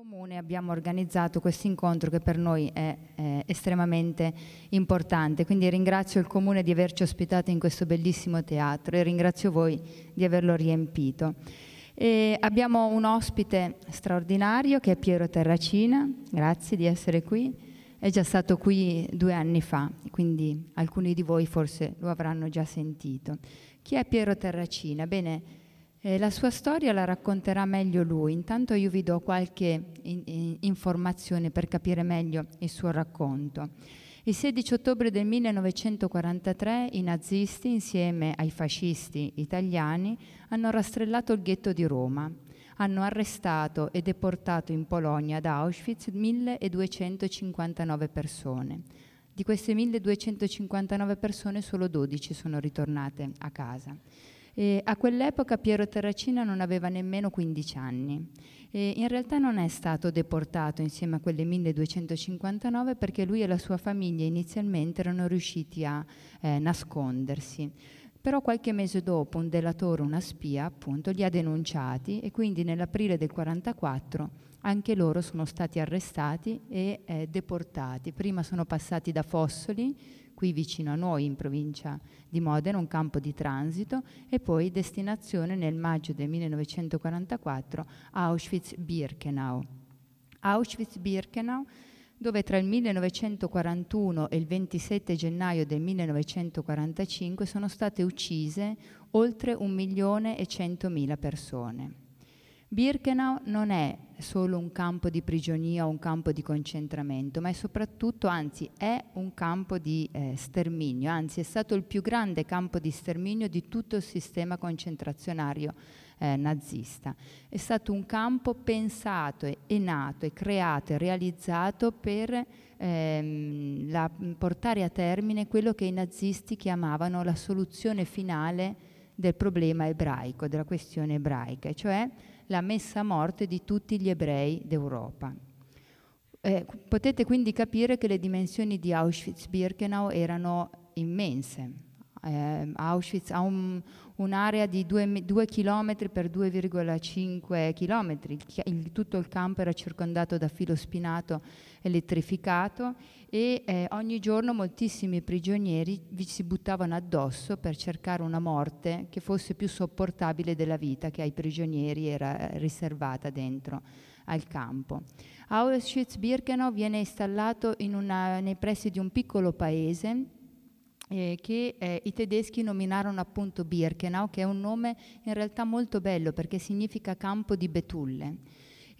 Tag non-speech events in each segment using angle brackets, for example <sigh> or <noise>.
comune abbiamo organizzato questo incontro che per noi è, è estremamente importante, quindi ringrazio il comune di averci ospitato in questo bellissimo teatro e ringrazio voi di averlo riempito. E abbiamo un ospite straordinario che è Piero Terracina, grazie di essere qui, è già stato qui due anni fa, quindi alcuni di voi forse lo avranno già sentito. Chi è Piero Terracina? Bene, eh, la sua storia la racconterà meglio lui, intanto io vi do qualche in, in, informazione per capire meglio il suo racconto. Il 16 ottobre del 1943 i nazisti, insieme ai fascisti italiani, hanno rastrellato il ghetto di Roma. Hanno arrestato e deportato in Polonia ad Auschwitz 1259 persone. Di queste 1259 persone solo 12 sono ritornate a casa. E a quell'epoca Piero Terracina non aveva nemmeno 15 anni. E in realtà non è stato deportato insieme a quelle 1259 perché lui e la sua famiglia inizialmente erano riusciti a eh, nascondersi. Però qualche mese dopo un delatore, una spia, appunto, li ha denunciati e quindi nell'aprile del 44 anche loro sono stati arrestati e eh, deportati. Prima sono passati da Fossoli, qui vicino a noi in provincia di Modena, un campo di transito e poi destinazione nel maggio del 1944 a Auschwitz-Birkenau. Auschwitz-Birkenau dove tra il 1941 e il 27 gennaio del 1945 sono state uccise oltre 1.100.000 persone. Birkenau non è solo un campo di prigionia o un campo di concentramento, ma è soprattutto, anzi, è un campo di eh, sterminio, anzi è stato il più grande campo di sterminio di tutto il sistema concentrazionario eh, nazista. È stato un campo pensato e nato e creato e realizzato per ehm, la, portare a termine quello che i nazisti chiamavano la soluzione finale del problema ebraico, della questione ebraica, cioè la messa a morte di tutti gli ebrei d'Europa. Eh, potete quindi capire che le dimensioni di Auschwitz-Birkenau erano immense. Eh, Auschwitz ha un, un'area di 2 km per 2,5 km, il, il, tutto il campo era circondato da filo spinato elettrificato e eh, ogni giorno moltissimi prigionieri vi si buttavano addosso per cercare una morte che fosse più sopportabile della vita che ai prigionieri era eh, riservata dentro al campo. Auschwitz-Birkenau viene installato una, nei pressi di un piccolo paese eh, che eh, i tedeschi nominarono appunto Birkenau, che è un nome in realtà molto bello perché significa campo di betulle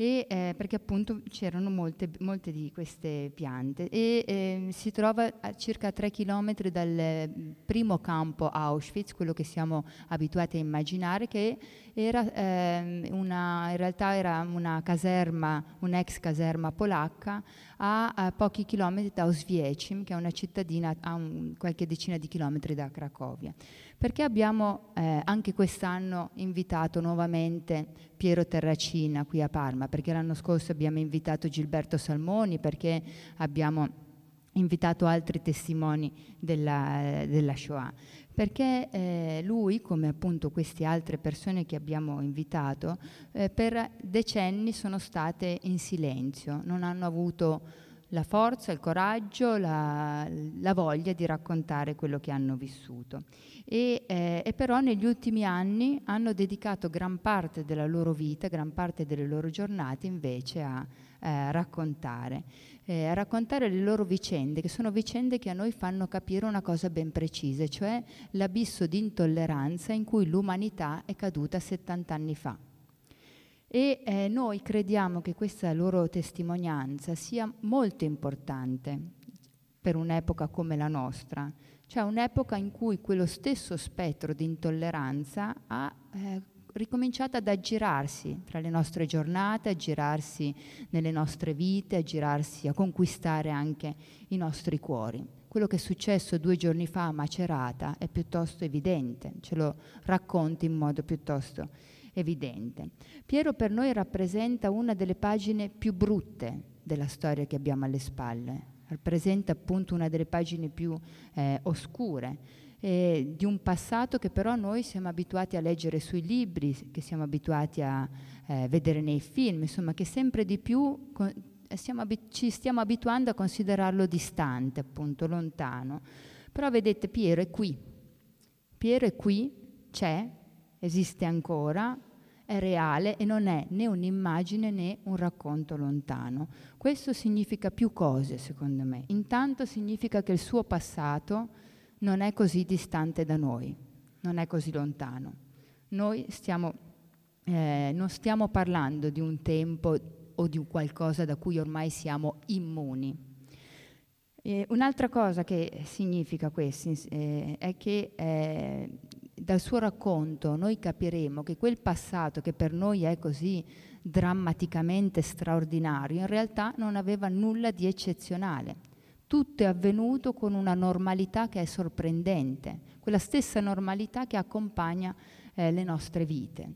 e, eh, perché appunto c'erano molte, molte, di queste piante e eh, si trova a circa 3 km dal mm, primo campo Auschwitz, quello che siamo abituati a immaginare, che era, eh, una, in realtà era una caserma, un'ex caserma polacca a, a pochi chilometri da Oswiecim, che è una cittadina a un, qualche decina di chilometri da Cracovia perché abbiamo eh, anche quest'anno invitato nuovamente Piero Terracina qui a Parma, perché l'anno scorso abbiamo invitato Gilberto Salmoni, perché abbiamo invitato altri testimoni della, della Shoah, perché eh, lui, come appunto queste altre persone che abbiamo invitato, eh, per decenni sono state in silenzio, non hanno avuto la forza, il coraggio, la, la, voglia di raccontare quello che hanno vissuto. E, eh, e, però negli ultimi anni hanno dedicato gran parte della loro vita, gran parte delle loro giornate invece a eh, raccontare, eh, a raccontare le loro vicende, che sono vicende che a noi fanno capire una cosa ben precisa, cioè l'abisso di intolleranza in cui l'umanità è caduta 70 anni fa. E eh, noi crediamo che questa loro testimonianza sia molto importante per un'epoca come la nostra, cioè un'epoca in cui quello stesso spettro di intolleranza ha eh, ricominciato ad aggirarsi tra le nostre giornate, a girarsi nelle nostre vite, a girarsi, a conquistare anche i nostri cuori. Quello che è successo due giorni fa a Macerata è piuttosto evidente, ce lo racconti in modo piuttosto evidente evidente. Piero per noi rappresenta una delle pagine più brutte della storia che abbiamo alle spalle, rappresenta appunto una delle pagine più eh, oscure. Eh, di un passato che però noi siamo abituati a leggere sui libri, che siamo abituati a eh, vedere nei film, insomma che sempre di più con, stiamo ab- ci stiamo abituando a considerarlo distante, appunto lontano. Però vedete, Piero è qui, Piero è qui, c'è, esiste ancora, è reale e non è né un'immagine né un racconto lontano. Questo significa più cose, secondo me. Intanto significa che il suo passato non è così distante da noi, non è così lontano. Noi stiamo, eh, non stiamo parlando di un tempo o di qualcosa da cui ormai siamo immuni. Eh, un'altra cosa che significa questo eh, è che eh, dal suo racconto noi capiremo che quel passato che per noi è così drammaticamente straordinario, in realtà non aveva nulla di eccezionale. Tutto è avvenuto con una normalità che è sorprendente, quella stessa normalità che accompagna eh, le nostre vite.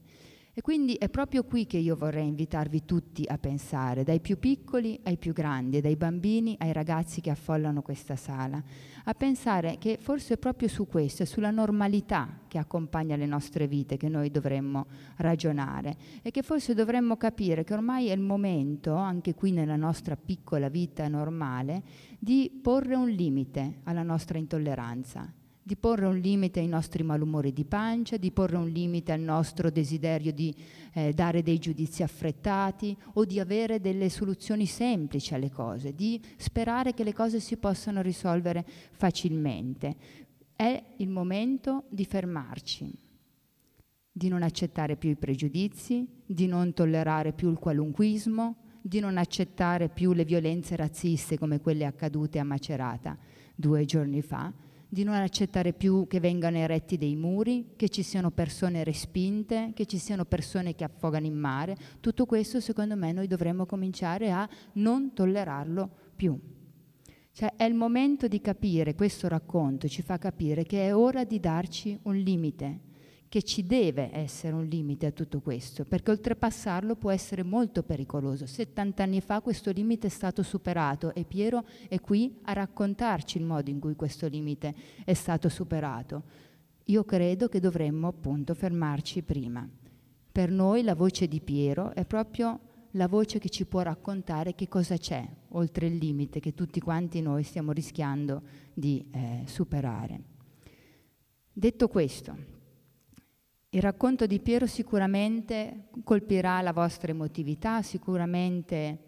E quindi è proprio qui che io vorrei invitarvi tutti a pensare, dai più piccoli ai più grandi, dai bambini ai ragazzi che affollano questa sala a pensare che forse è proprio su questo, sulla normalità che accompagna le nostre vite che noi dovremmo ragionare e che forse dovremmo capire che ormai è il momento, anche qui nella nostra piccola vita normale, di porre un limite alla nostra intolleranza di porre un limite ai nostri malumori di pancia, di porre un limite al nostro desiderio di eh, dare dei giudizi affrettati o di avere delle soluzioni semplici alle cose, di sperare che le cose si possano risolvere facilmente. È il momento di fermarci, di non accettare più i pregiudizi, di non tollerare più il qualunquismo, di non accettare più le violenze razziste come quelle accadute a Macerata due giorni fa di non accettare più che vengano eretti dei muri, che ci siano persone respinte, che ci siano persone che affogano in mare. Tutto questo secondo me noi dovremmo cominciare a non tollerarlo più. Cioè è il momento di capire, questo racconto ci fa capire che è ora di darci un limite, che ci deve essere un limite a tutto questo, perché oltrepassarlo può essere molto pericoloso. 70 anni fa questo limite è stato superato e Piero è qui a raccontarci il modo in cui questo limite è stato superato. Io credo che dovremmo appunto fermarci prima. Per noi la voce di Piero è proprio la voce che ci può raccontare che cosa c'è oltre il limite che tutti quanti noi stiamo rischiando di eh, superare. Detto questo, il racconto di Piero sicuramente colpirà la vostra emotività, sicuramente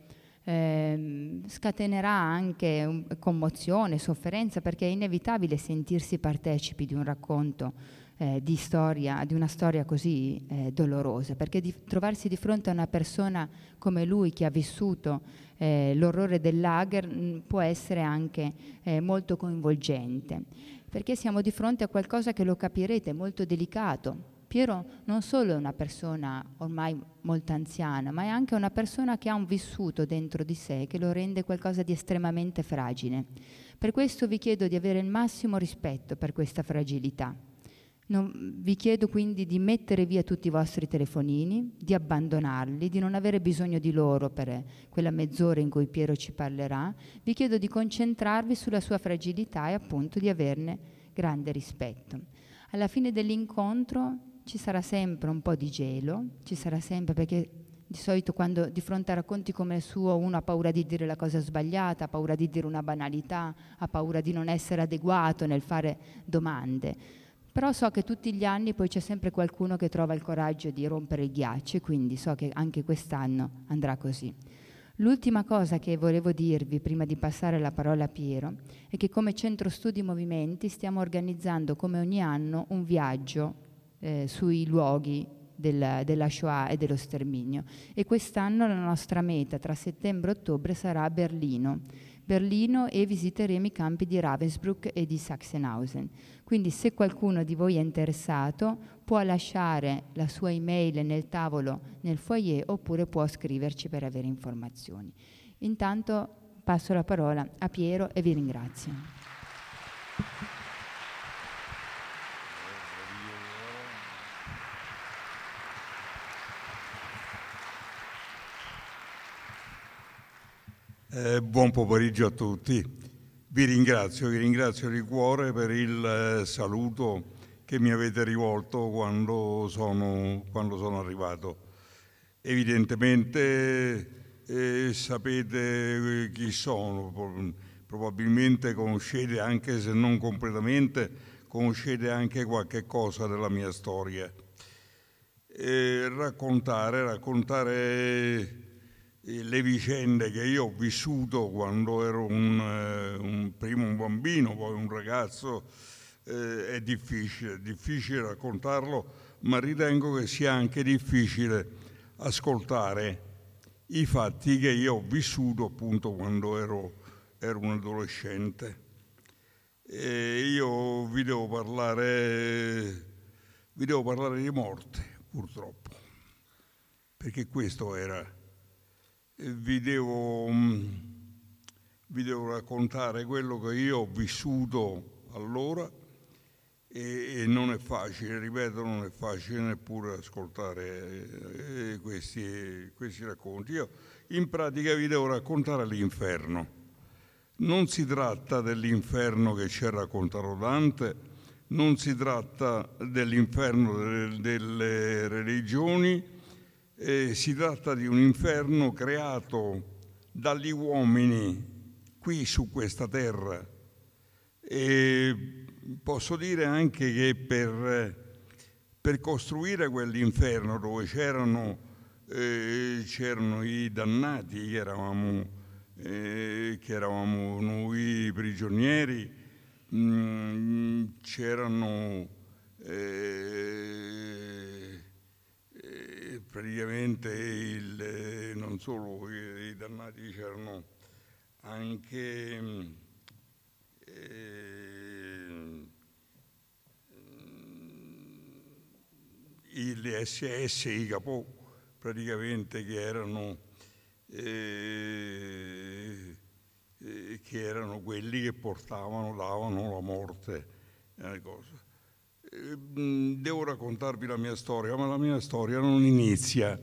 eh, scatenerà anche um, commozione, sofferenza, perché è inevitabile sentirsi partecipi di un racconto eh, di, storia, di una storia così eh, dolorosa, perché di trovarsi di fronte a una persona come lui che ha vissuto eh, l'orrore del lager mm, può essere anche eh, molto coinvolgente, perché siamo di fronte a qualcosa che lo capirete, molto delicato Piero non solo è una persona ormai molto anziana, ma è anche una persona che ha un vissuto dentro di sé che lo rende qualcosa di estremamente fragile. Per questo vi chiedo di avere il massimo rispetto per questa fragilità. Non, vi chiedo quindi di mettere via tutti i vostri telefonini, di abbandonarli, di non avere bisogno di loro per quella mezz'ora in cui Piero ci parlerà. Vi chiedo di concentrarvi sulla sua fragilità e appunto di averne grande rispetto. Alla fine dell'incontro ci sarà sempre un po' di gelo, ci sarà sempre perché di solito quando di fronte a racconti come il suo uno ha paura di dire la cosa sbagliata, ha paura di dire una banalità, ha paura di non essere adeguato nel fare domande. Però so che tutti gli anni poi c'è sempre qualcuno che trova il coraggio di rompere il ghiaccio, quindi so che anche quest'anno andrà così. L'ultima cosa che volevo dirvi prima di passare la parola a Piero è che come Centro Studi Movimenti stiamo organizzando come ogni anno un viaggio eh, sui luoghi della, della Shoah e dello sterminio. E quest'anno la nostra meta tra settembre e ottobre sarà Berlino. Berlino e visiteremo i campi di Ravensbrück e di Sachsenhausen. Quindi se qualcuno di voi è interessato può lasciare la sua email nel tavolo nel foyer oppure può scriverci per avere informazioni. Intanto passo la parola a Piero e vi ringrazio. Eh, buon pomeriggio a tutti. Vi ringrazio, vi ringrazio di cuore per il eh, saluto che mi avete rivolto quando sono, quando sono arrivato. Evidentemente eh, sapete eh, chi sono, probabilmente conoscete, anche se non completamente, conoscete anche qualche cosa della mia storia. E eh, raccontare, raccontare le vicende che io ho vissuto quando ero un, eh, un, prima un bambino, poi un ragazzo, eh, è difficile, difficile raccontarlo, ma ritengo che sia anche difficile ascoltare i fatti che io ho vissuto appunto quando ero, ero un adolescente. E io vi devo parlare, vi devo parlare di morte, purtroppo, perché questo era eh, vi devo, mm, vi devo, raccontare quello che io ho vissuto allora e, e, non è facile, ripeto, non è facile neppure ascoltare eh, eh, questi, questi racconti. Io in pratica vi devo raccontare l'inferno. Non si tratta dell'inferno che ci ha raccontato Dante, non si tratta dell'inferno delle religioni, eh, si tratta di un inferno creato dagli uomini qui su questa terra e posso dire anche che per, per costruire quell'inferno dove c'erano, eh, i dannati che eravamo, eh, che eravamo noi prigionieri, mm, c'erano... Eh, praticamente il, eh, non solo i dannati c'erano anche mm, eh, gli mm, SS, i capo praticamente che erano, eh, eh, che erano quelli che portavano, davano la morte. Eh, cosa. Ehm, devo raccontarvi la mia storia, ma la mia storia non inizia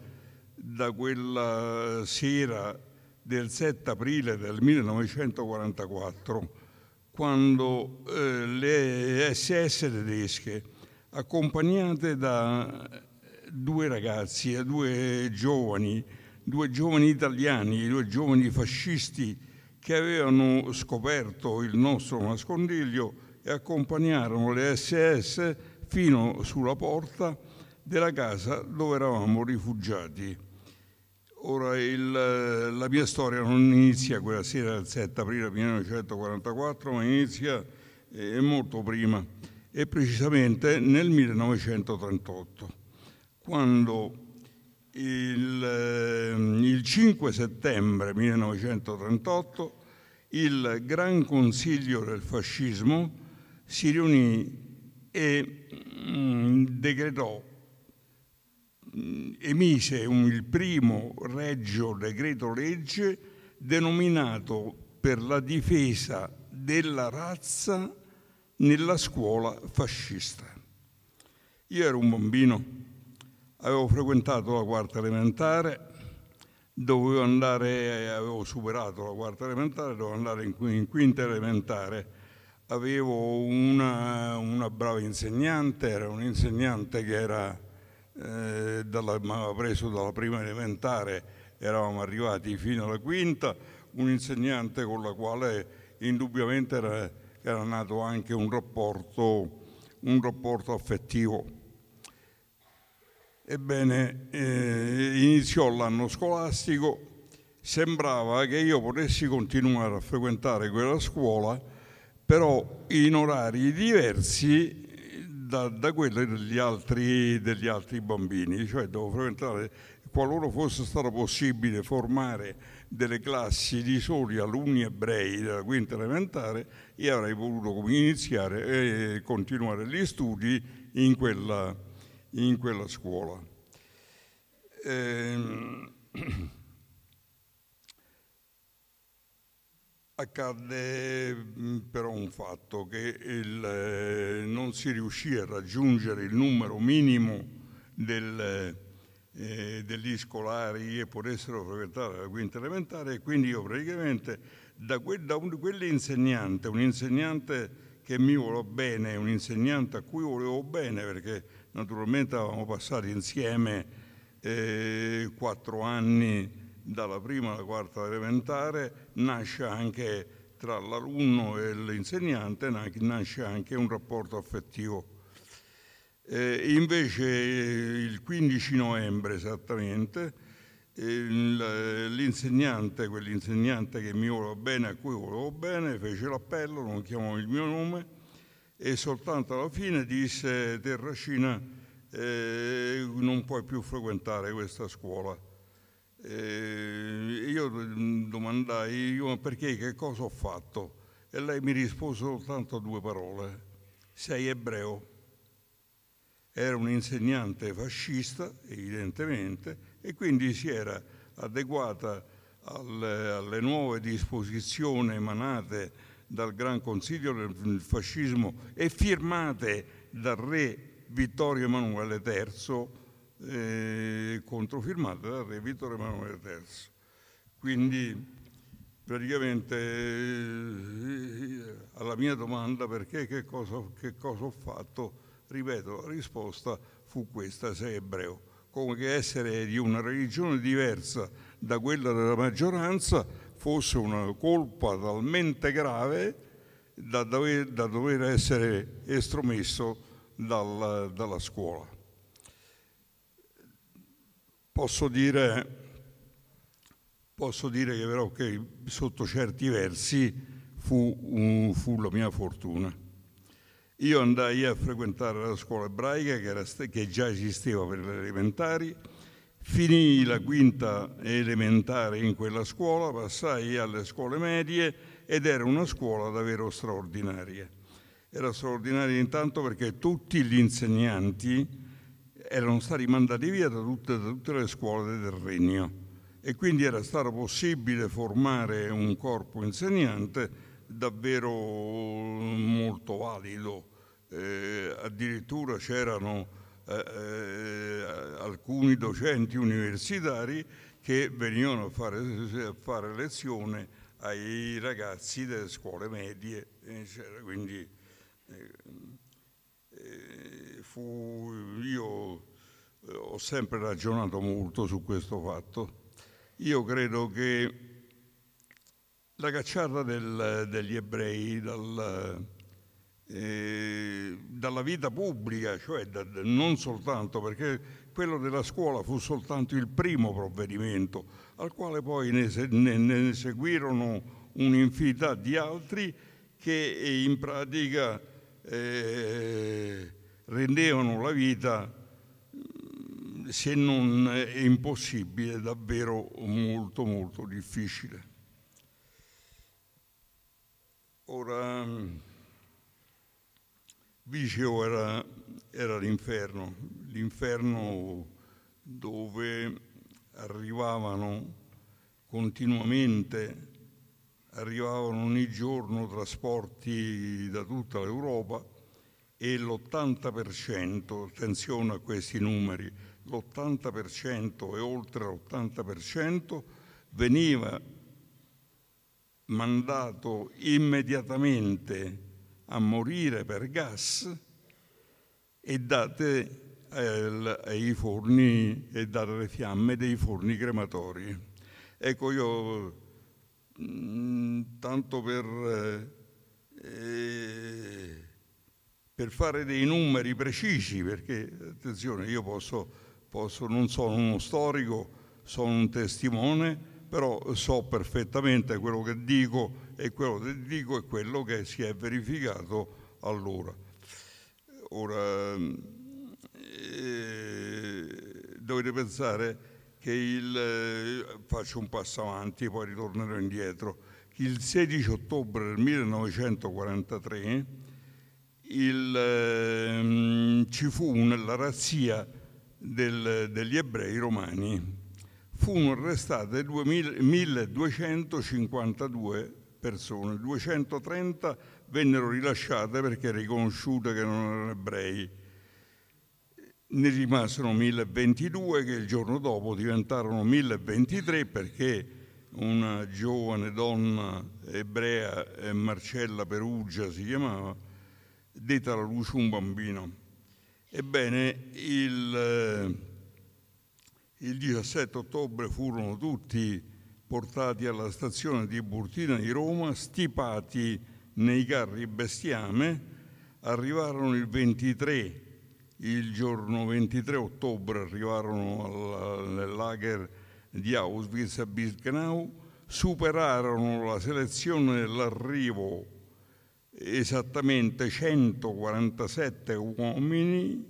da quella sera del 7 aprile del 1944, quando eh, le SS tedesche, accompagnate da due ragazzi, due giovani, due giovani italiani, due giovani fascisti che avevano scoperto il nostro nascondiglio, e accompagnarono le SS fino sulla porta della casa dove eravamo rifugiati. Ora il, la mia storia non inizia quella sera del 7 aprile 1944, ma inizia eh, molto prima, e precisamente nel 1938, quando il, ehm, il 5 settembre 1938 il Gran Consiglio del Fascismo si riunì e mm, decretò, mm, emise un, il primo regio decreto legge denominato per la difesa della razza nella scuola fascista. Io ero un bambino, avevo frequentato la quarta elementare, dovevo andare, avevo superato la quarta elementare, dovevo andare in quinta elementare avevo una, una brava insegnante, era un insegnante che era, eh, mi aveva preso dalla prima elementare, eravamo arrivati fino alla quinta, un insegnante con la quale indubbiamente era, era nato anche un rapporto, un rapporto affettivo. Ebbene, eh, iniziò l'anno scolastico, sembrava che io potessi continuare a frequentare quella scuola però in orari diversi da, da quelli degli altri, degli altri bambini, cioè devo frequentare qualora fosse stato possibile formare delle classi di soli alunni ebrei della quinta elementare, io avrei voluto iniziare e continuare gli studi in quella, in quella scuola. Ehm, Accadde mm, però un fatto che il, eh, non si riuscì a raggiungere il numero minimo del, eh, degli scolari che potessero frequentare la quinta elementare e quindi io praticamente da, que, da un, quell'insegnante, un insegnante che mi volò bene, un insegnante a cui volevo bene perché naturalmente avevamo passato insieme eh, quattro anni dalla prima alla quarta elementare nasce anche tra l'alunno e l'insegnante nasce anche un rapporto affettivo. Eh, invece eh, il 15 novembre esattamente eh, l'insegnante, quell'insegnante che mi voleva bene, a cui volevo bene, fece l'appello, non chiamò il mio nome e soltanto alla fine disse Terracina eh, non puoi più frequentare questa scuola. Eh, io mm, domandai io, perché, che cosa ho fatto? E lei mi rispose soltanto due parole. Sei ebreo. Era un insegnante fascista, evidentemente, e quindi si era adeguata alle, alle nuove disposizioni emanate dal Gran Consiglio del fascismo e firmate dal re Vittorio Emanuele III eh, controfirmata da re Vittorio Emanuele III. Quindi praticamente eh, alla mia domanda perché che cosa, che cosa ho fatto, ripeto, la risposta fu questa, sei ebreo. Come che essere di una religione diversa da quella della maggioranza fosse una colpa talmente grave da dover, da dover essere estromesso dal, dalla scuola. Posso dire, posso dire che però che sotto certi versi fu, un, fu, la mia fortuna. Io andai a frequentare la scuola ebraica che, era, che già esisteva per le elementari, finii la quinta elementare in quella scuola, passai alle scuole medie ed era una scuola davvero straordinaria. Era straordinaria intanto perché tutti gli insegnanti erano stati mandati via da tutte, da tutte le scuole del regno e quindi era stato possibile formare un corpo insegnante davvero molto valido. Eh, addirittura c'erano eh, eh alcuni docenti universitari che venivano a fare, a fare, lezione ai ragazzi delle scuole medie, quindi eh, fu, io eh, ho sempre ragionato molto su questo fatto. Io credo che la cacciata del, degli ebrei dal, eh, dalla vita pubblica, cioè da, non soltanto perché quello della scuola fu soltanto il primo provvedimento, al quale poi ne, ne, ne seguirono un'infinità di altri che in pratica eh, rendevano la vita, se non impossibile, davvero molto molto difficile. Ora, dicevo, era, era l'inferno, l'inferno dove arrivavano continuamente, arrivavano ogni giorno trasporti da tutta l'Europa e l'80%, attenzione a questi numeri, l'80% e oltre l'80% veniva mandato immediatamente a morire per gas e date eh, ai forni e date le fiamme dei forni crematori. Ecco, io mm, tanto per eh, eh per fare dei numeri precisi, perché attenzione, io posso, posso, non sono uno storico, sono un testimone, però so perfettamente quello che dico e quello che dico è quello che si è verificato allora. Ora, eh, dovete pensare che il, faccio un passo avanti, poi ritornerò indietro, il 16 ottobre del 1943 il, ehm, ci fu una, razzia del, degli ebrei romani. Furono arrestate 1252 persone, 230 vennero rilasciate perché riconosciute che non erano ebrei. Ne rimasero 1022 che il giorno dopo diventarono 1023 perché una giovane donna ebrea, eh, Marcella Perugia si chiamava, diede alla luce un bambino. Ebbene, il, eh, il 17 ottobre furono tutti portati alla stazione di Burtina di Roma, stipati nei carri bestiame, arrivarono il 23, il giorno 23 ottobre arrivarono al, nel lager di Auschwitz a Birkenau, superarono la selezione dell'arrivo esattamente 147 uomini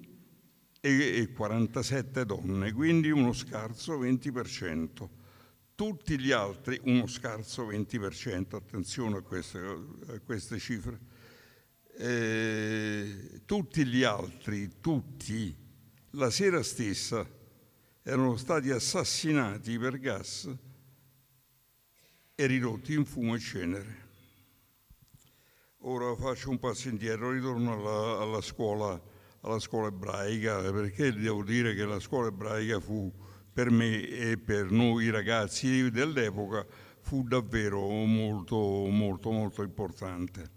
e 47 donne, quindi uno scarso 20%. Tutti gli altri, uno scarso 20%, attenzione a queste, a queste cifre, eh, tutti gli altri, tutti, la sera stessa erano stati assassinati per gas e ridotti in fumo e cenere. Ora faccio un passo indietro, ritorno alla, alla, scuola, alla scuola ebraica, perché devo dire che la scuola ebraica fu per me e per noi ragazzi dell'epoca fu davvero molto, molto, molto importante.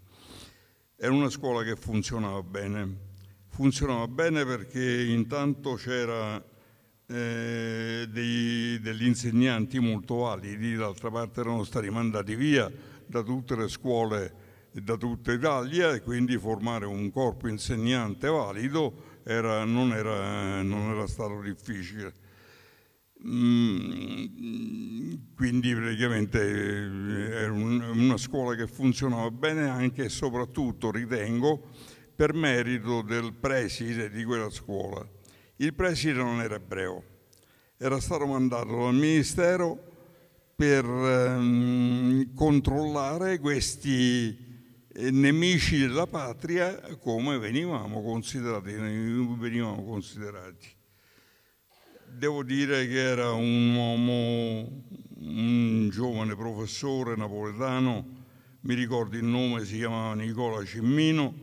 Era una scuola che funzionava bene. Funzionava bene perché intanto c'era eh, dei, degli insegnanti molto validi, d'altra parte erano stati mandati via da tutte le scuole da tutta Italia e quindi formare un corpo insegnante valido era, non, era, non, era, stato difficile. Mm, quindi praticamente eh, era una scuola che funzionava bene anche e soprattutto, ritengo, per merito del preside di quella scuola. Il preside non era ebreo, era stato mandato dal ministero per ehm, controllare questi eh, nemici della patria come venivamo considerati, venivamo considerati. Devo dire che era un uomo, un giovane professore napoletano, mi ricordo il nome, si chiamava Nicola Cimmino,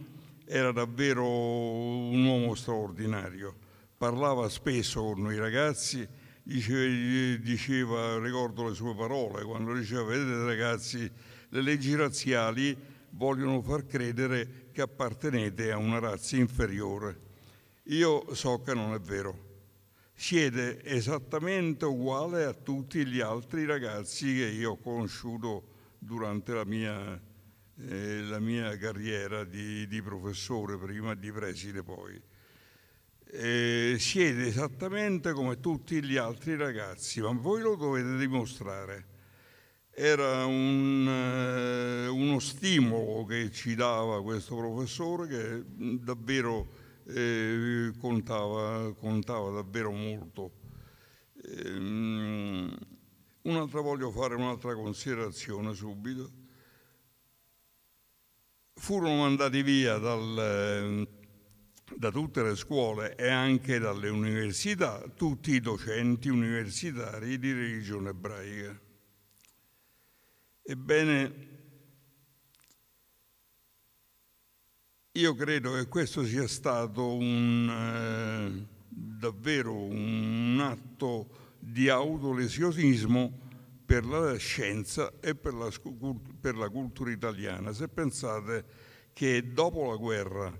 era davvero un uomo straordinario, parlava spesso con noi ragazzi, diceva, diceva ricordo le sue parole, quando diceva vedete ragazzi le leggi razziali vogliono far credere che appartenete a una razza inferiore. Io so che non è vero. Siete esattamente uguale a tutti gli altri ragazzi che io ho conosciuto durante la mia, eh, la mia carriera di, di, professore, prima di preside poi. Eh, siete esattamente come tutti gli altri ragazzi, ma voi lo dovete dimostrare. Era un, eh, uno stimolo che ci dava questo professore che davvero eh, contava, contava, davvero molto. Ehm, un'altra, voglio fare un'altra considerazione subito. Furono mandati via dal eh, da tutte le scuole e anche dalle università tutti i docenti universitari di religione ebraica. Ebbene, io credo che questo sia stato un, eh, davvero un atto di autolesionismo per la scienza e per la, per la, cultura italiana. Se pensate che dopo la guerra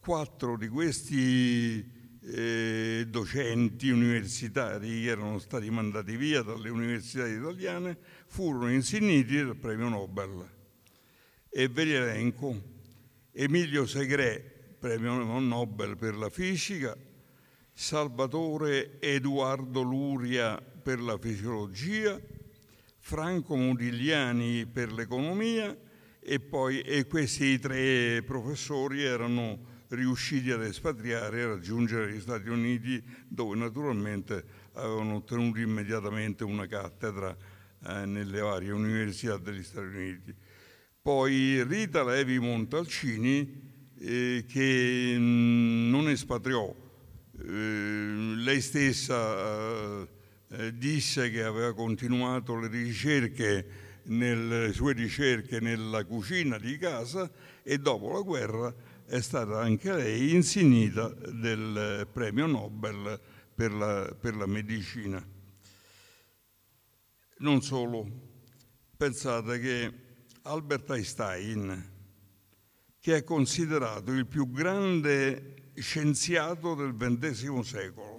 quattro di questi eh, docenti universitari che erano stati mandati via dalle università italiane furono insigniti del premio Nobel. E ve li elenco. Emilio Segre, premio Nobel per la fisica, Salvatore Eduardo Luria per la fisiologia, Franco Modigliani per l'economia e poi e questi tre professori erano riusciti ad espatriare e raggiungere gli Stati Uniti dove naturalmente avevano ottenuto immediatamente una cattedra eh, nelle varie università degli Stati Uniti. Poi Rita Levi Montalcini eh, che mm, non espatriò, eh, lei stessa eh, disse che aveva continuato le ricerche nel, sue ricerche nella cucina di casa e dopo la guerra è stata anche lei insignita del premio Nobel per la, per la medicina. Non solo, pensate che Albert Einstein, che è considerato il più grande scienziato del XX secolo,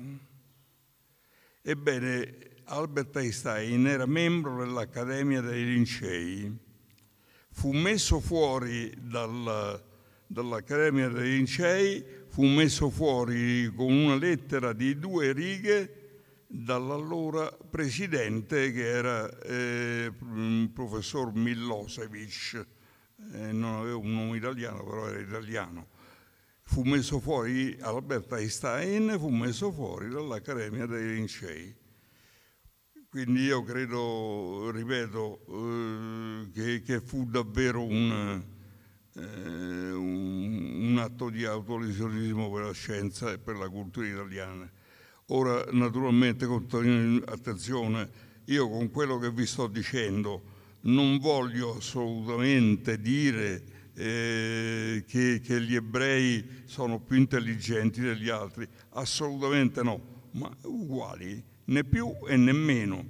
ebbene Albert Einstein era membro dell'Accademia dei Lincei, fu messo fuori dal, dall'Accademia dei Lincei, fu messo fuori con una lettera di due righe dall'allora presidente che era eh, il professor Milosevic, eh, non aveva un nome italiano però era italiano. Fu messo fuori, Alberto Einstein fu messo fuori dall'Accademia dei Lincei. Quindi io credo, ripeto, eh, che, che, fu davvero un, eh, un, un atto di autolesionismo per la scienza e per la cultura italiana Ora, naturalmente, attenzione, io con quello che vi sto dicendo non voglio assolutamente dire eh, che, che, gli ebrei sono più intelligenti degli altri, assolutamente no, ma uguali, né più e né meno.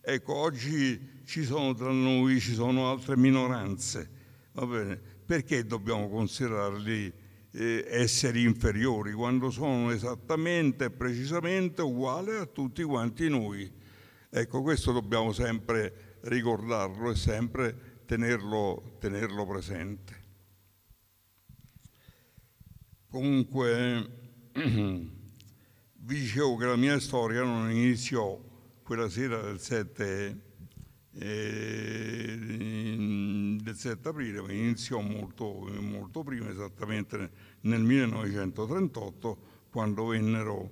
Ecco, oggi ci sono tra noi, ci sono altre minoranze, va bene, perché dobbiamo considerarli eh, esseri inferiori, quando sono esattamente e precisamente uguali a tutti quanti noi. Ecco, questo dobbiamo sempre ricordarlo e sempre tenerlo, tenerlo presente. Comunque, <clears throat> vi dicevo che la mia storia non iniziò quella sera del 7 eh, 7 aprile, ma iniziò molto, molto prima, esattamente nel 1938, quando vennero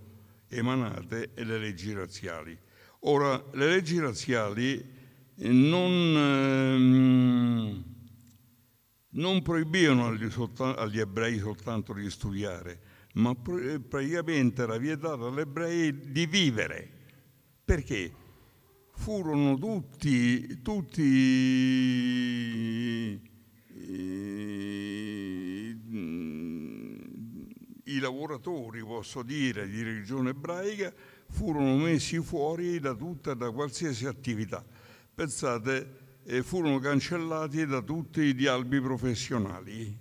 emanate le leggi razziali. Ora, le leggi razziali non, ehm, non proibivano agli, agli, ebrei soltanto di studiare, ma praticamente era vietato agli ebrei di vivere. Perché? furono tutti, tutti eh, i lavoratori, posso dire, di religione ebraica furono messi fuori da tutta, da qualsiasi attività. Pensate, eh, furono cancellati da tutti gli albi professionali.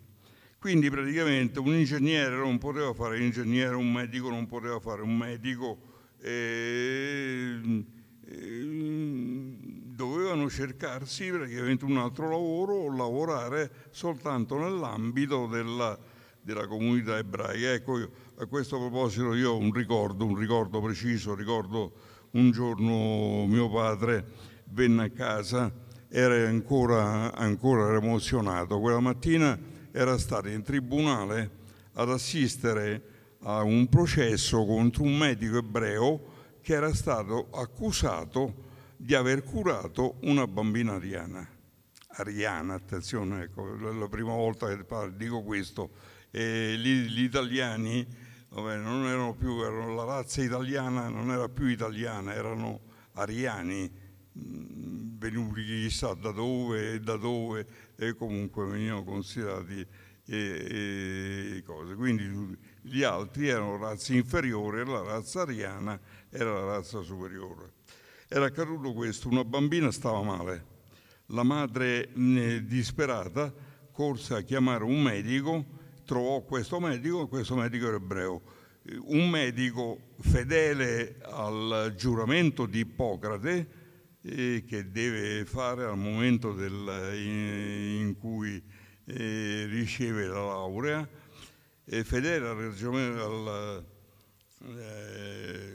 Quindi praticamente un ingegnere non poteva fare ingegnere, un medico non poteva fare un medico. Eh, Ehm, dovevano cercarsi praticamente un altro lavoro o lavorare soltanto nell'ambito della, della comunità ebraica. Ecco, io, a questo proposito io ho un ricordo, un ricordo preciso, ricordo un giorno mio padre venne a casa, era ancora, ancora emozionato, quella mattina era stato in tribunale ad assistere a un processo contro un medico ebreo che era stato accusato di aver curato una bambina ariana. Ariana, attenzione, ecco, la prima volta che parlo, dico questo, eh, gli, gli, italiani vabbè, non erano più, erano, la razza italiana non era più italiana, erano ariani, mm, venuti chissà da dove e da dove e comunque venivano considerati e, eh, eh, cose. Quindi gli altri erano razze inferiori e la razza ariana era la razza superiore. Era accaduto questo, una bambina stava male. La madre disperata corse a chiamare un medico, trovò questo medico e questo medico era ebreo. Un medico fedele al giuramento di Ippocrate eh, che deve fare al momento del, in, eh, in, cui eh, riceve la laurea, e fedele al, eh,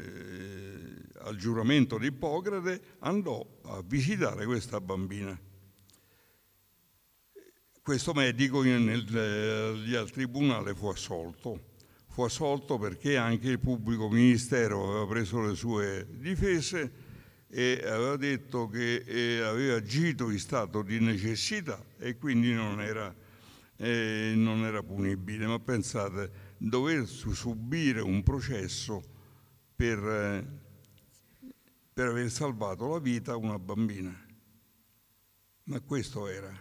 al giuramento di Ippocrate, andò a visitare questa bambina. Questo medico nel, nel, eh, al tribunale fu assolto. Fu assolto perché anche il pubblico ministero aveva preso le sue difese e aveva detto che eh, aveva agito in stato di necessità e quindi non era eh, non era punibile, ma pensate, dover subire un processo per, per aver salvato la vita a una bambina. Ma questo era.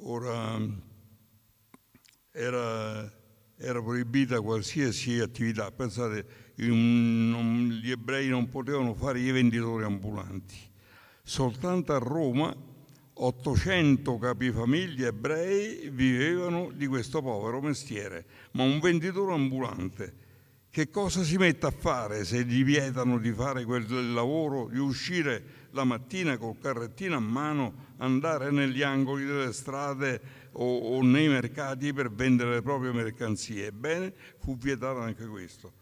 Ora era, era proibita qualsiasi attività. Pensate, non, gli ebrei non potevano fare i venditori ambulanti. Soltanto a Roma 800 capifamiglie ebrei vivevano di questo povero mestiere, ma un venditore ambulante che cosa si mette a fare se gli vietano di fare quel lavoro, di uscire la mattina col carrettino a mano, andare negli angoli delle strade o, o nei mercati per vendere le proprie mercanzie? Ebbene, fu vietato anche questo.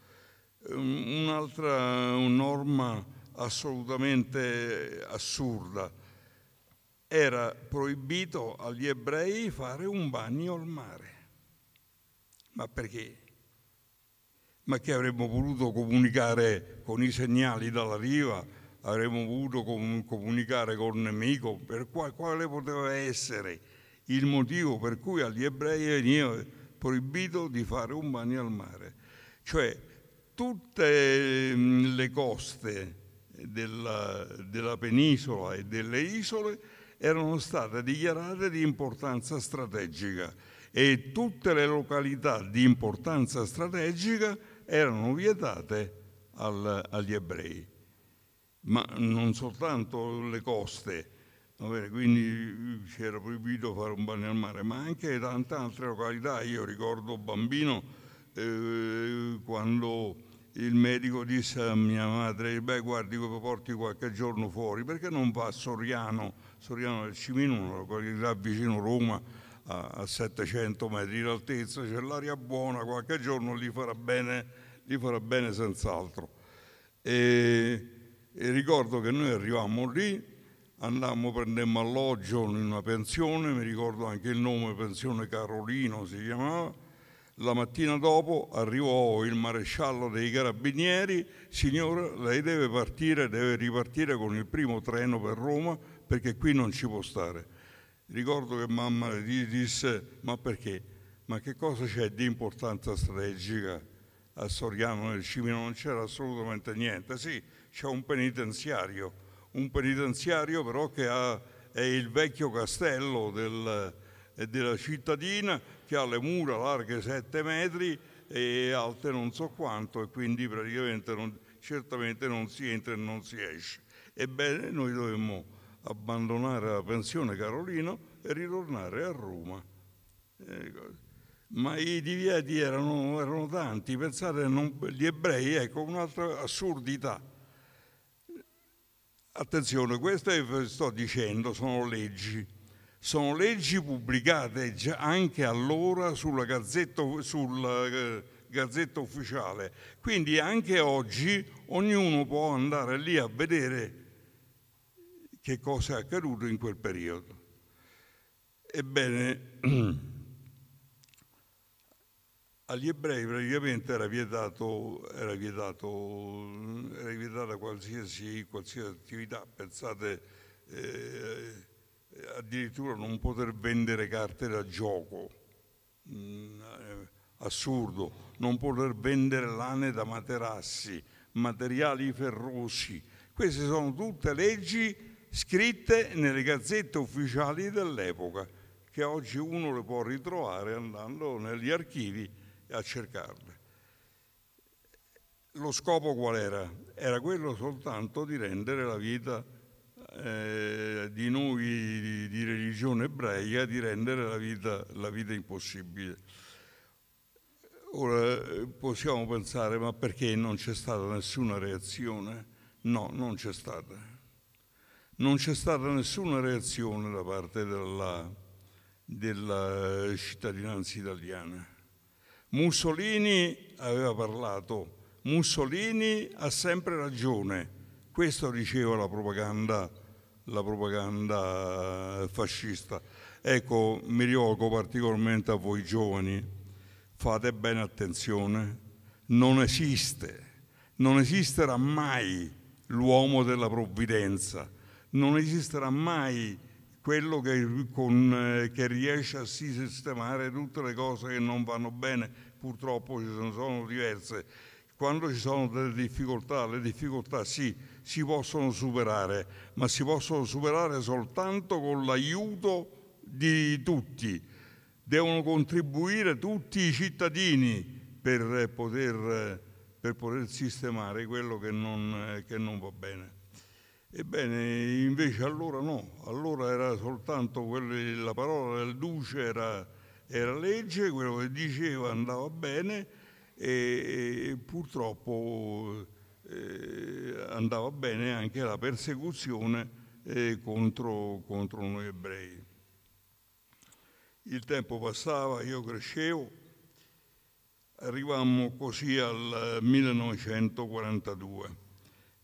Un'altra norma assolutamente assurda era proibito agli ebrei fare un bagno al mare. Ma perché? Ma che avremmo voluto comunicare con i segnali dalla riva, avremmo voluto comunicare col nemico, per quale poteva essere il motivo per cui agli ebrei veniva proibito di fare un bagno al mare. Cioè tutte le coste della, della penisola e delle isole erano state dichiarate di importanza strategica e tutte le località di importanza strategica erano vietate al, agli ebrei, ma non soltanto le coste, quindi c'era proibito fare un bagno al mare, ma anche tante altre località. Io ricordo bambino eh, quando il medico disse a mia madre, beh guardi come porti qualche giorno fuori, perché non va a Soriano Soriano del Ciminuno, quelli là vicino Roma, a, 700 metri in altezza, c'è l'aria buona, qualche giorno gli farà bene, gli farà bene senz'altro. E, e, ricordo che noi arrivammo lì, andammo, prendemmo alloggio in una pensione, mi ricordo anche il nome, pensione Carolino si chiamava, la mattina dopo arrivò il maresciallo dei carabinieri, signora lei deve partire, deve ripartire con il primo treno per Roma, perché qui non ci può stare. Ricordo che mamma gli disse, ma perché? Ma che cosa c'è di importanza strategica a Soriano nel Cimino? Non c'era assolutamente niente. Sì, c'è un penitenziario, un penitenziario però che ha, è il vecchio castello del, eh, della cittadina che ha le mura larghe 7 metri e alte non so quanto e quindi praticamente non, certamente non si entra e non si esce. Ebbene, noi dovremmo abbandonare la pensione Carolino e ritornare a Roma. Eh, ma i divieti erano, erano tanti, pensate non, gli ebrei, ecco un'altra assurdità. Attenzione, queste che sto dicendo sono leggi, sono leggi pubblicate anche allora sulla gazzetta, sulla eh, gazzetta ufficiale, quindi anche oggi ognuno può andare lì a vedere che cosa è accaduto in quel periodo. Ebbene, <clears throat> agli ebrei praticamente era, vietato, era, vietato, era vietata qualsiasi, qualsiasi, attività, pensate eh, addirittura non poter vendere carte da gioco, mm, eh, assurdo, non poter vendere lane da materassi, materiali ferrosi, queste sono tutte leggi scritte nelle gazzette ufficiali dell'epoca, che oggi uno le può ritrovare andando negli archivi a cercarle. Lo scopo qual era? Era quello soltanto di rendere la vita eh, di noi di, di, religione ebraica, di rendere la vita, la vita impossibile. Ora possiamo pensare, ma perché non c'è stata nessuna reazione? No, non c'è stata non c'è stata nessuna reazione da parte della, della eh, cittadinanza italiana. Mussolini aveva parlato, Mussolini ha sempre ragione, questo diceva la propaganda, la propaganda eh, fascista. Ecco, mi rivolgo particolarmente a voi giovani, fate bene attenzione, non esiste, non esisterà mai l'uomo della provvidenza, non esisterà mai quello che, con, eh, che, riesce a sistemare tutte le cose che non vanno bene, purtroppo ci ne sono diverse. Quando ci sono delle difficoltà, le difficoltà sì, si possono superare, ma si possono superare soltanto con l'aiuto di tutti. Devono contribuire tutti i cittadini per poter, per poter sistemare quello che non, eh, che non va bene. Ebbene, invece allora no, allora era soltanto quelli, la parola del duce era, era, legge, quello che diceva andava bene e, e purtroppo eh, andava bene anche la persecuzione eh, contro, contro noi ebrei. Il tempo passava, io crescevo, arrivammo così al 1942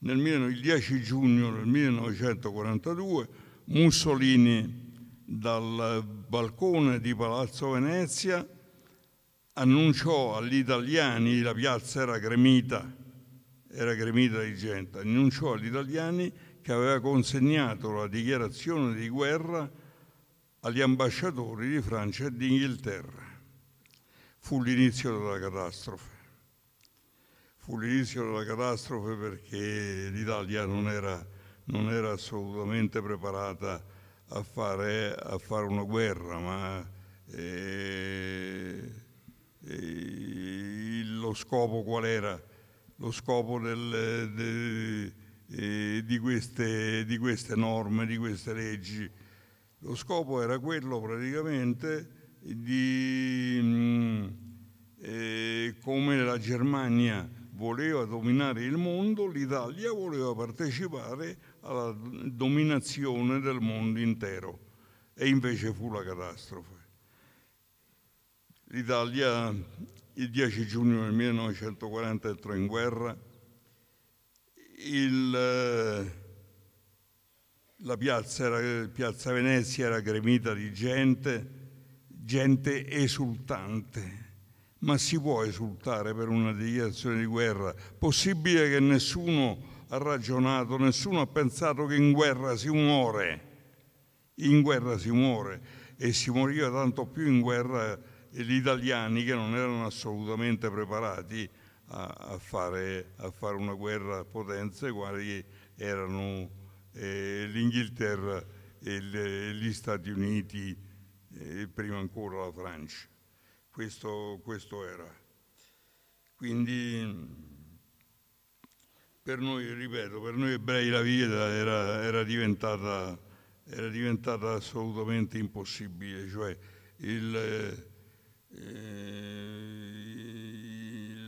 nel 10 giugno del 1942 Mussolini dal balcone di Palazzo Venezia annunciò agli italiani, la piazza era gremita, era gremita di gente, annunciò agli italiani che aveva consegnato la dichiarazione di guerra agli ambasciatori di Francia e d'Inghilterra. Fu l'inizio della catastrofe. Fu l'inizio della catastrofe perché l'Italia non era, non era assolutamente preparata a fare, a fare una guerra, ma eh, eh, lo scopo qual era? Lo scopo del, de, eh, di, queste, di queste norme, di queste leggi, lo scopo era quello praticamente di, mm, eh, come la Germania voleva dominare il mondo, l'Italia voleva partecipare alla dominazione del mondo intero e invece fu la catastrofe. L'Italia il 10 giugno del 1940 entrò in guerra, il, eh, la piazza, era, piazza Venezia era gremita di gente, gente esultante, ma si può esultare per una dichiarazione di guerra? Possibile che nessuno ha ragionato, nessuno ha pensato che in guerra si muore, in guerra si muore e si moriva tanto più in guerra gli italiani che non erano assolutamente preparati a, a, fare, a fare, una guerra a potenze quali erano eh, l'Inghilterra e, le, gli Stati Uniti e eh, prima ancora la Francia. Questo, questo era. Quindi per noi, ripeto, per noi ebrei la vita era, era, diventata, era diventata, assolutamente impossibile, cioè il, eh,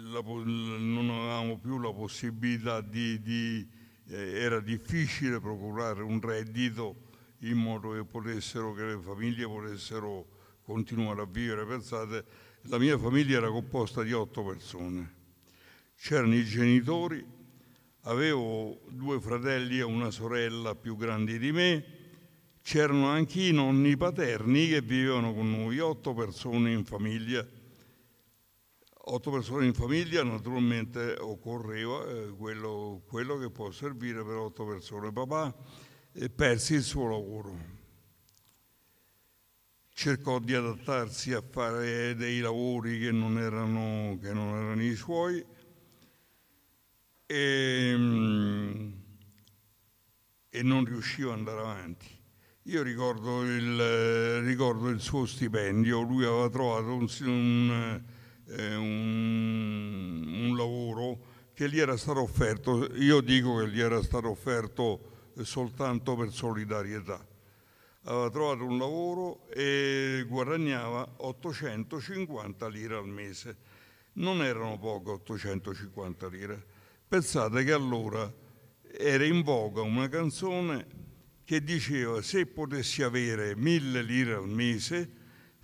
la, non avevamo più la possibilità di, di eh, era difficile procurare un reddito in modo che, potessero, che le famiglie potessero continuare a vivere. Pensate, la mia famiglia era composta di otto persone. C'erano i genitori, avevo due fratelli e una sorella più grandi di me, c'erano anche i nonni paterni che vivevano con noi, otto persone in famiglia. Otto persone in famiglia naturalmente occorreva eh, quello, quello, che può servire per otto persone. Papà eh, perse il suo lavoro, cercò di adattarsi a fare dei lavori che non erano, che non erano i suoi e, ehm, e non riusciva ad andare avanti. Io ricordo il, ricordo il, suo stipendio, lui aveva trovato un, un, eh, un, un, lavoro che gli era stato offerto, io dico che gli era stato offerto soltanto per solidarietà, aveva trovato un lavoro e guadagnava 850 lire al mese. Non erano poche 850 lire. Pensate che allora era in voga una canzone che diceva se potessi avere mille lire al mese,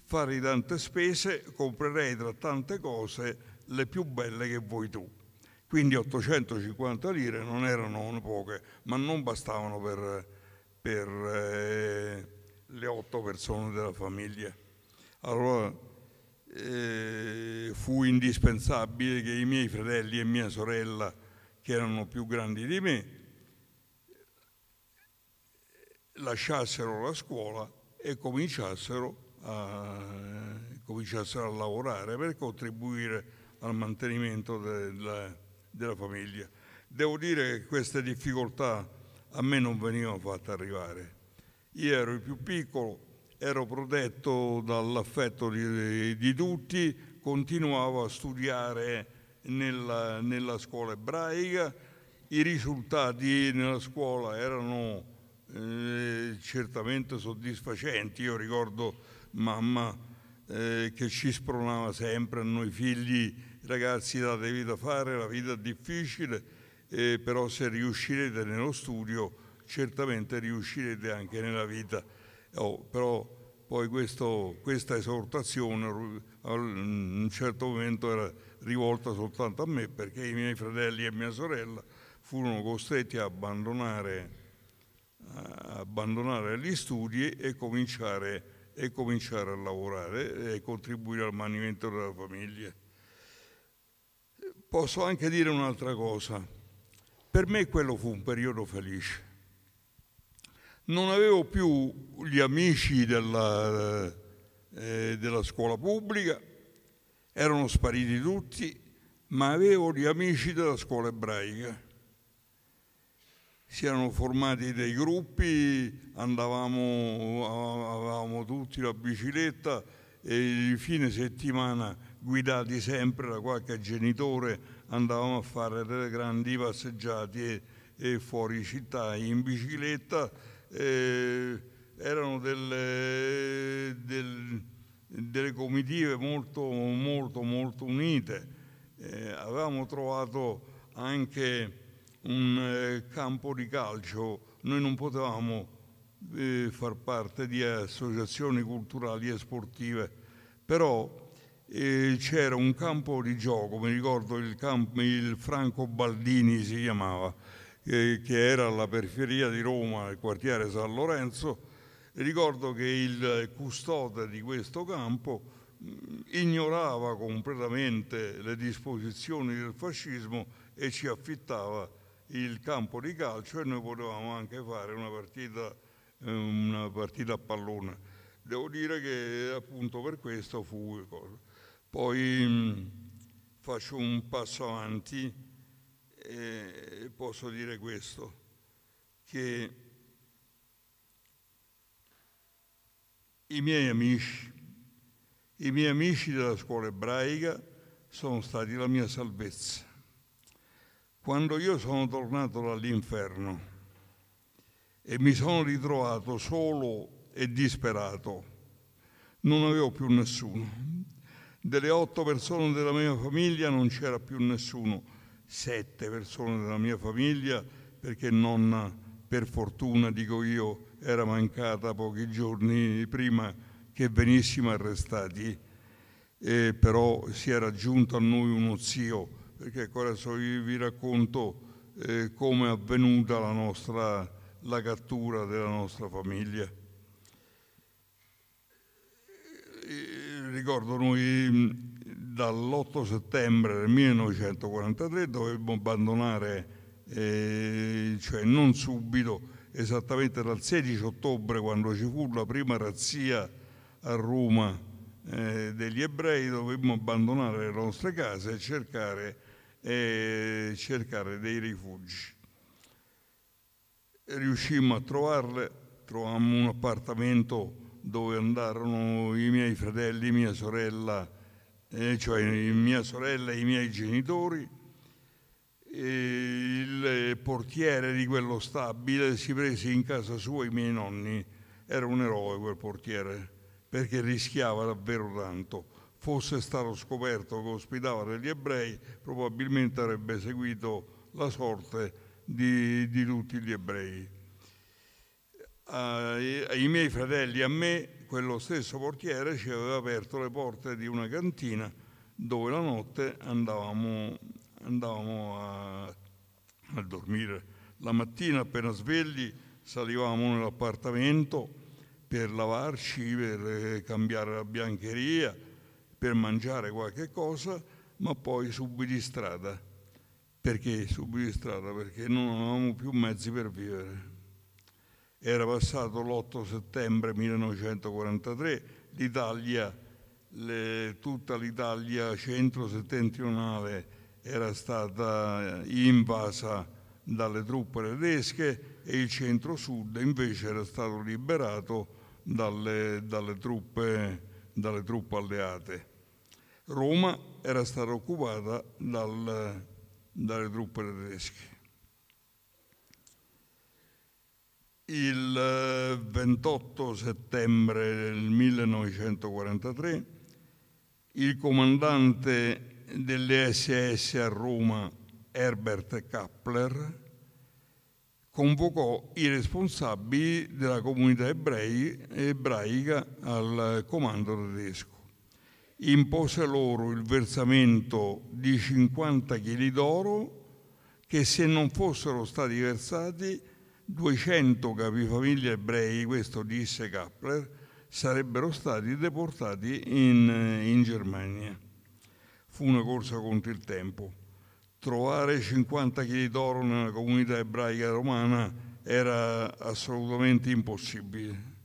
fare tante spese, comprerei tra tante cose le più belle che vuoi tu. Quindi 850 lire non erano poche, ma non bastavano per, per eh, le otto persone della famiglia. Allora eh, fu indispensabile che i miei fratelli e mia sorella, che erano più grandi di me, lasciassero la scuola e cominciassero a, cominciassero a lavorare per contribuire al mantenimento della, della famiglia. Devo dire che queste difficoltà a me non veniva fatta arrivare. Io ero il più piccolo, ero protetto dall'affetto di, di tutti, continuavo a studiare nella, nella, scuola ebraica, i risultati nella scuola erano eh, certamente soddisfacenti, io ricordo mamma eh, che ci spronava sempre a noi figli, ragazzi datevi da fare, la vita è difficile, eh, però se riuscirete nello studio certamente riuscirete anche nella vita. Oh, però poi questo, questa esortazione in un certo momento era rivolta soltanto a me perché i miei fratelli e mia sorella furono costretti a abbandonare, a abbandonare gli studi e cominciare, e cominciare a lavorare e contribuire al manimento della famiglia. Posso anche dire un'altra cosa per me quello fu un periodo felice. Non avevo più gli amici della, eh, della scuola pubblica, erano spariti tutti, ma avevo gli amici della scuola ebraica. Si erano formati dei gruppi, andavamo, avevamo tutti la bicicletta e il fine settimana guidati sempre da qualche genitore andavamo a fare delle grandi passeggiate fuori città in bicicletta. erano delle, del, delle comitive molto, molto, molto unite. Eh, avevamo trovato anche un eh, campo di calcio, noi non potevamo eh, far parte di associazioni culturali e sportive, però c'era un campo di gioco, mi ricordo il, campo, il Franco Baldini si chiamava, eh, che era alla periferia di Roma, nel quartiere San Lorenzo. Ricordo che il custode di questo campo mm, ignorava completamente le disposizioni del fascismo e ci affittava il campo di calcio e noi potevamo anche fare una partita, eh, una partita a pallone. Devo dire che appunto per questo fu poi mm, faccio un passo avanti eh, e posso dire questo, che i miei amici, i miei amici della scuola ebraica sono stati la mia salvezza. Quando io sono tornato dall'inferno e mi sono ritrovato solo e disperato, non avevo più nessuno, delle otto persone della mia famiglia non c'era più nessuno, sette persone della mia famiglia perché nonna, per fortuna dico io, era mancata pochi giorni prima che venissimo arrestati, e però si era aggiunto a noi uno zio, perché ancora so io vi racconto eh, come è avvenuta la, nostra, la cattura della nostra famiglia. E, ricordo noi mm, dall'8 settembre del 1943 dovevamo abbandonare, eh, cioè non subito, esattamente dal 16 ottobre quando ci fu la prima razzia a Roma eh, degli ebrei, dovevamo abbandonare le nostre case e cercare, eh, cercare dei rifugi. Riuscimmo a trovarle, trovammo un appartamento dove andarono i miei fratelli, mia sorella, eh, cioè mia sorella e i miei genitori. E il portiere di quello stabile si prese in casa sua i miei nonni. Era un eroe quel portiere, perché rischiava davvero tanto. Fosse stato scoperto che ospitava degli ebrei, probabilmente avrebbe seguito la sorte di, di tutti gli ebrei ai, eh, miei fratelli, a me, quello stesso portiere ci aveva aperto le porte di una cantina dove la notte andavamo, andavamo a, a dormire. La mattina appena svegli salivamo nell'appartamento per lavarci, per eh, cambiare la biancheria, per mangiare qualche cosa, ma poi subito di strada. Perché subito di strada? Perché non avevamo più mezzi per vivere. Era passato l'8 settembre 1943, l'Italia, le, tutta l'Italia centro-settentrionale era stata eh, invasa dalle truppe tedesche e il centro-sud invece era stato liberato dalle, dalle, truppe, dalle truppe alleate. Roma era stata occupata dal, dalle truppe tedesche. il 28 eh, settembre del 1943 il comandante delle SS a Roma, Herbert Kappler, convocò i responsabili della comunità ebrei, ebraica al comando tedesco. Impose loro il versamento di 50 kg d'oro che se non fossero stati versati 200 capifamiglie ebrei, questo disse Kappler, sarebbero stati deportati in, eh, in Germania. Fu una corsa contro il tempo. Trovare 50 kg d'oro nella comunità ebraica romana era assolutamente impossibile.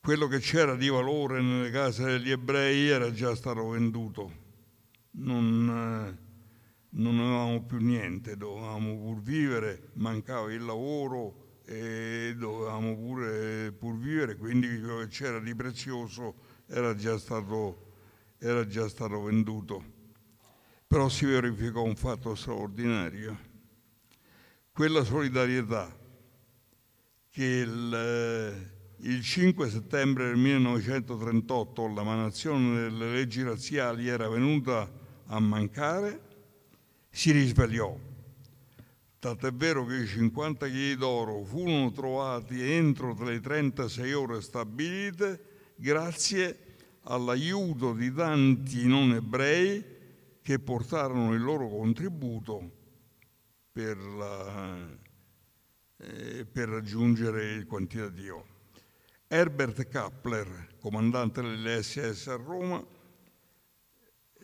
Quello che c'era di valore nelle case degli ebrei era già stato venduto. Non, eh, non avevamo più niente, dovevamo pur vivere, mancava il lavoro e dovevamo pure pur vivere, quindi quello che c'era di prezioso era già stato, era già stato venduto. Però si verificò un fatto straordinario. Quella solidarietà che il, il 5 settembre del 1938 la manazione delle leggi razziali era venuta a mancare, si risvegliò. Tant'è vero che i 50 chili d'oro furono trovati entro le 36 ore stabilite grazie all'aiuto di tanti non ebrei che portarono il loro contributo per, la, eh, per raggiungere il quantitativo. Herbert Kappler, comandante dell'SS a Roma,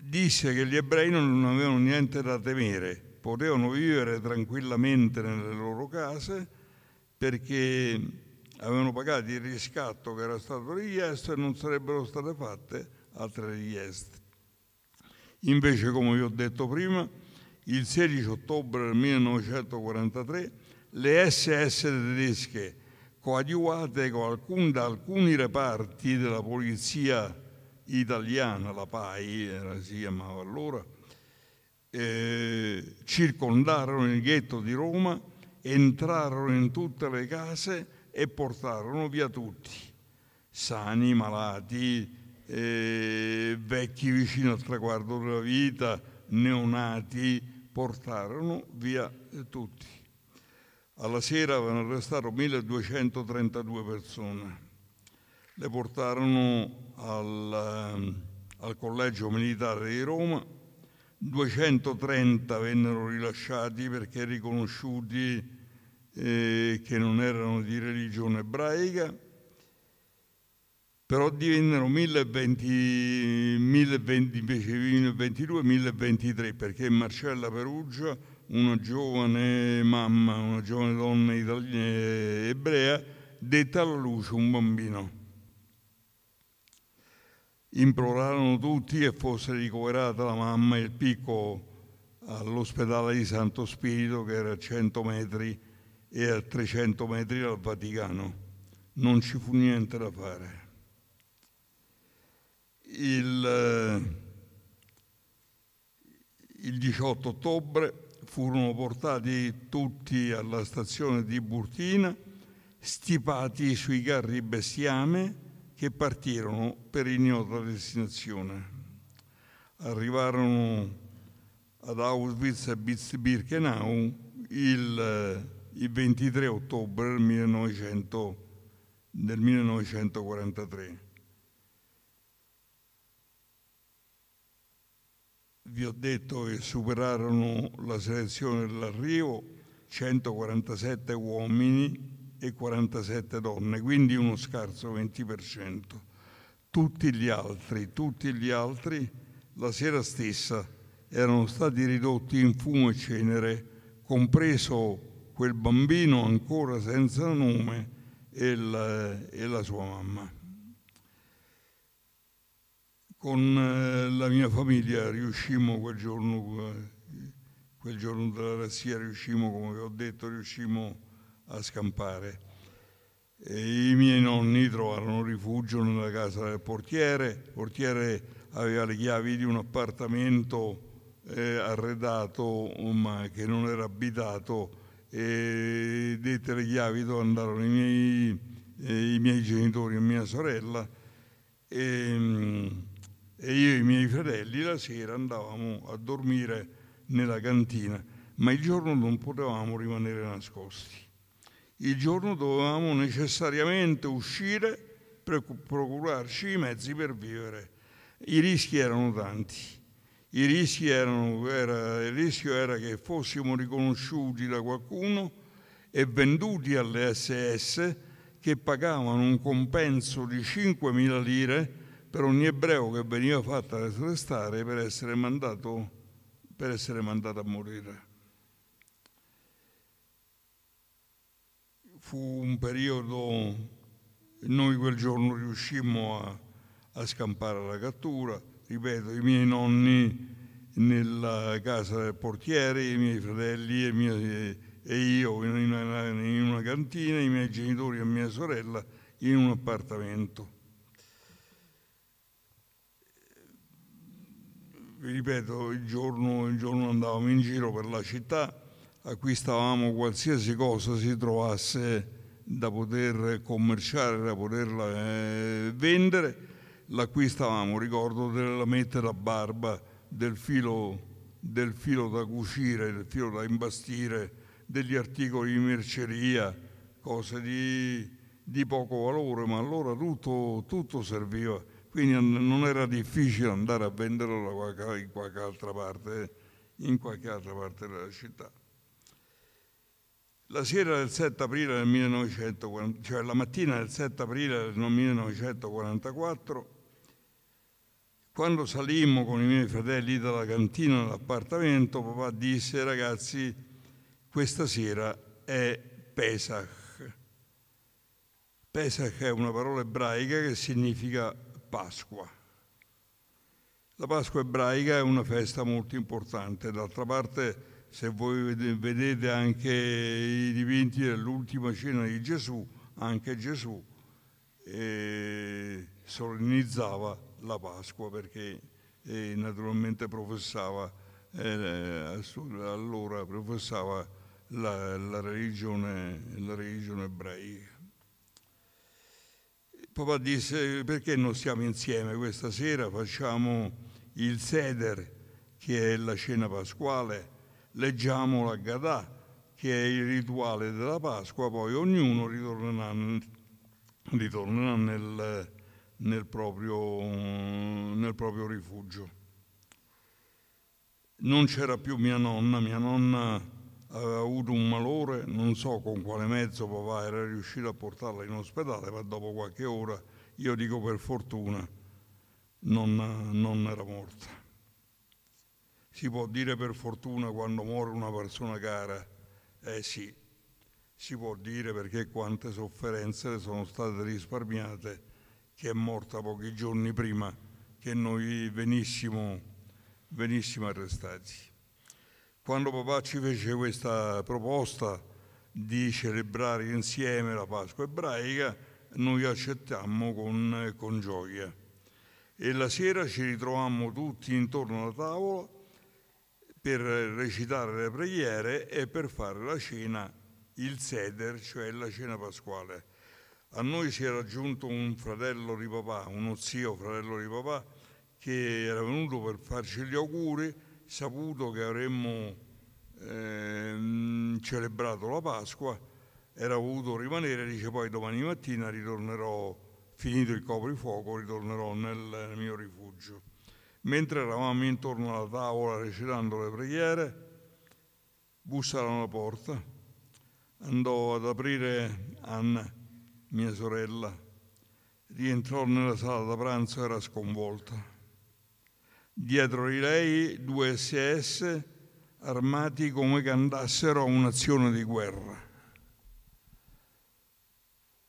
disse che gli ebrei non avevano niente da temere, potevano vivere tranquillamente nelle loro case perché avevano pagato il riscatto che era stato richiesto e non sarebbero state fatte altre richieste. Invece, come vi ho detto prima, il 16 ottobre 1943 le SS tedesche, coadiuvate da alcuni reparti della polizia tedesca, italiana, la PAI era, si chiamava allora, eh, circondarono il ghetto di Roma, entrarono in tutte le case e portarono via tutti, sani, malati, eh, vecchi vicino al traguardo della vita, neonati, portarono via eh, tutti. Alla sera avevano arrestato 1232 persone, le portarono al, ehm, al Collegio Militare di Roma, 230 vennero rilasciati perché riconosciuti eh, che non erano di religione ebraica, però divennero 1020, 1020, invece 1022, 1023 perché Marcella Perugia, una giovane mamma, una giovane donna italiana, eh, ebrea, detta alla luce un bambino. Implorarono tutti che fosse ricoverata la mamma e il piccolo all'ospedale di Santo Spirito che era a 100 metri e a 300 metri dal Vaticano. Non ci fu niente da fare. Il, eh, il 18 ottobre furono portati tutti alla stazione di Burtina, stipati sui carri bestiame che partirono per ignota destinazione. Arrivarono ad Auschwitz e Birkenau il, il 23 ottobre del, 1900, del 1943. Vi ho detto che superarono la selezione dell'arrivo 147 uomini e 47 donne, quindi uno scarso 20%. Tutti gli altri, tutti gli altri, la sera stessa erano stati ridotti in fumo e cenere, compreso quel bambino ancora senza nome e la, e la sua mamma. Con eh, la mia famiglia riuscimmo quel giorno, eh, quel giorno della Rassia, riuscimmo, come vi ho detto, riuscimmo a scampare. E I miei nonni trovarono rifugio nella casa del portiere, il portiere aveva le chiavi di un appartamento eh, arredato ma che non era abitato e dette le chiavi dove andarono i miei, eh, i miei genitori e mia sorella e, mm, e io e i miei fratelli la sera andavamo a dormire nella cantina, ma il giorno non potevamo rimanere nascosti il giorno dovevamo necessariamente uscire per procurarci i mezzi per vivere. I rischi erano tanti. I rischi erano, era, il rischio era che fossimo riconosciuti da qualcuno e venduti alle SS che pagavano un compenso di 5.000 lire per ogni ebreo che veniva fatto arrestare per essere mandato, per essere mandato a morire. fu un periodo, noi quel giorno riuscimmo a, a scampare la cattura, ripeto, i miei nonni nella casa del portiere, i miei fratelli e, mia, e io in una, in una, cantina, i miei genitori e mia sorella in un appartamento. ripeto, il giorno, il giorno andavamo in giro per la città, acquistavamo qualsiasi cosa si trovasse da poter commerciare, da poterla eh, vendere, l'acquistavamo, ricordo della mette da barba, del filo, del filo da cucire, del filo da imbastire, degli articoli di merceria, cose di, di poco valore, ma allora tutto, tutto, serviva, quindi non era difficile andare a venderlo in qualche altra parte, eh, in qualche altra parte della città. La sera del 7 aprile del 1940, cioè la mattina del 7 aprile del 1944, quando salimmo con i miei fratelli dalla cantina all'appartamento, papà disse ragazzi, questa sera è Pesach. Pesach è una parola ebraica che significa Pasqua. La Pasqua ebraica è una festa molto importante, d'altra parte se voi vedete anche i dipinti dell'ultima cena di Gesù, anche Gesù eh, solennizzava la Pasqua perché eh, naturalmente professava, eh, allora professava la, la, religione, la religione ebraica. Papà disse perché non siamo insieme questa sera, facciamo il seder che è la cena pasquale Leggiamo la Gadà, che è il rituale della Pasqua, poi ognuno ritornerà, ritornerà nel, nel, proprio, nel proprio rifugio. Non c'era più mia nonna, mia nonna aveva avuto un malore, non so con quale mezzo papà era riuscito a portarla in ospedale, ma dopo qualche ora, io dico per fortuna, nonna, nonna era morta. Si può dire per fortuna quando muore una persona cara? Eh sì, si può dire perché quante sofferenze le sono state risparmiate che è morta pochi giorni prima che noi venissimo, venissimo arrestati. Quando papà ci fece questa proposta di celebrare insieme la Pasqua ebraica, noi accettammo con, con gioia. E la sera ci ritrovammo tutti intorno alla tavola per recitare le preghiere e per fare la cena, il seder, cioè la cena pasquale. A noi si era giunto un fratello di papà, uno zio fratello di papà, che era venuto per farci gli auguri, saputo che avremmo eh, celebrato la Pasqua, era voluto rimanere, dice poi domani mattina ritornerò, finito il coprifuoco, ritornerò nel mio rifugio. Mentre eravamo intorno alla tavola recitando le preghiere, bussarono alla porta. Andò ad aprire Anna, mia sorella. Rientrò nella sala da pranzo e era sconvolta. Dietro di lei due SS armati come che andassero a un'azione di guerra.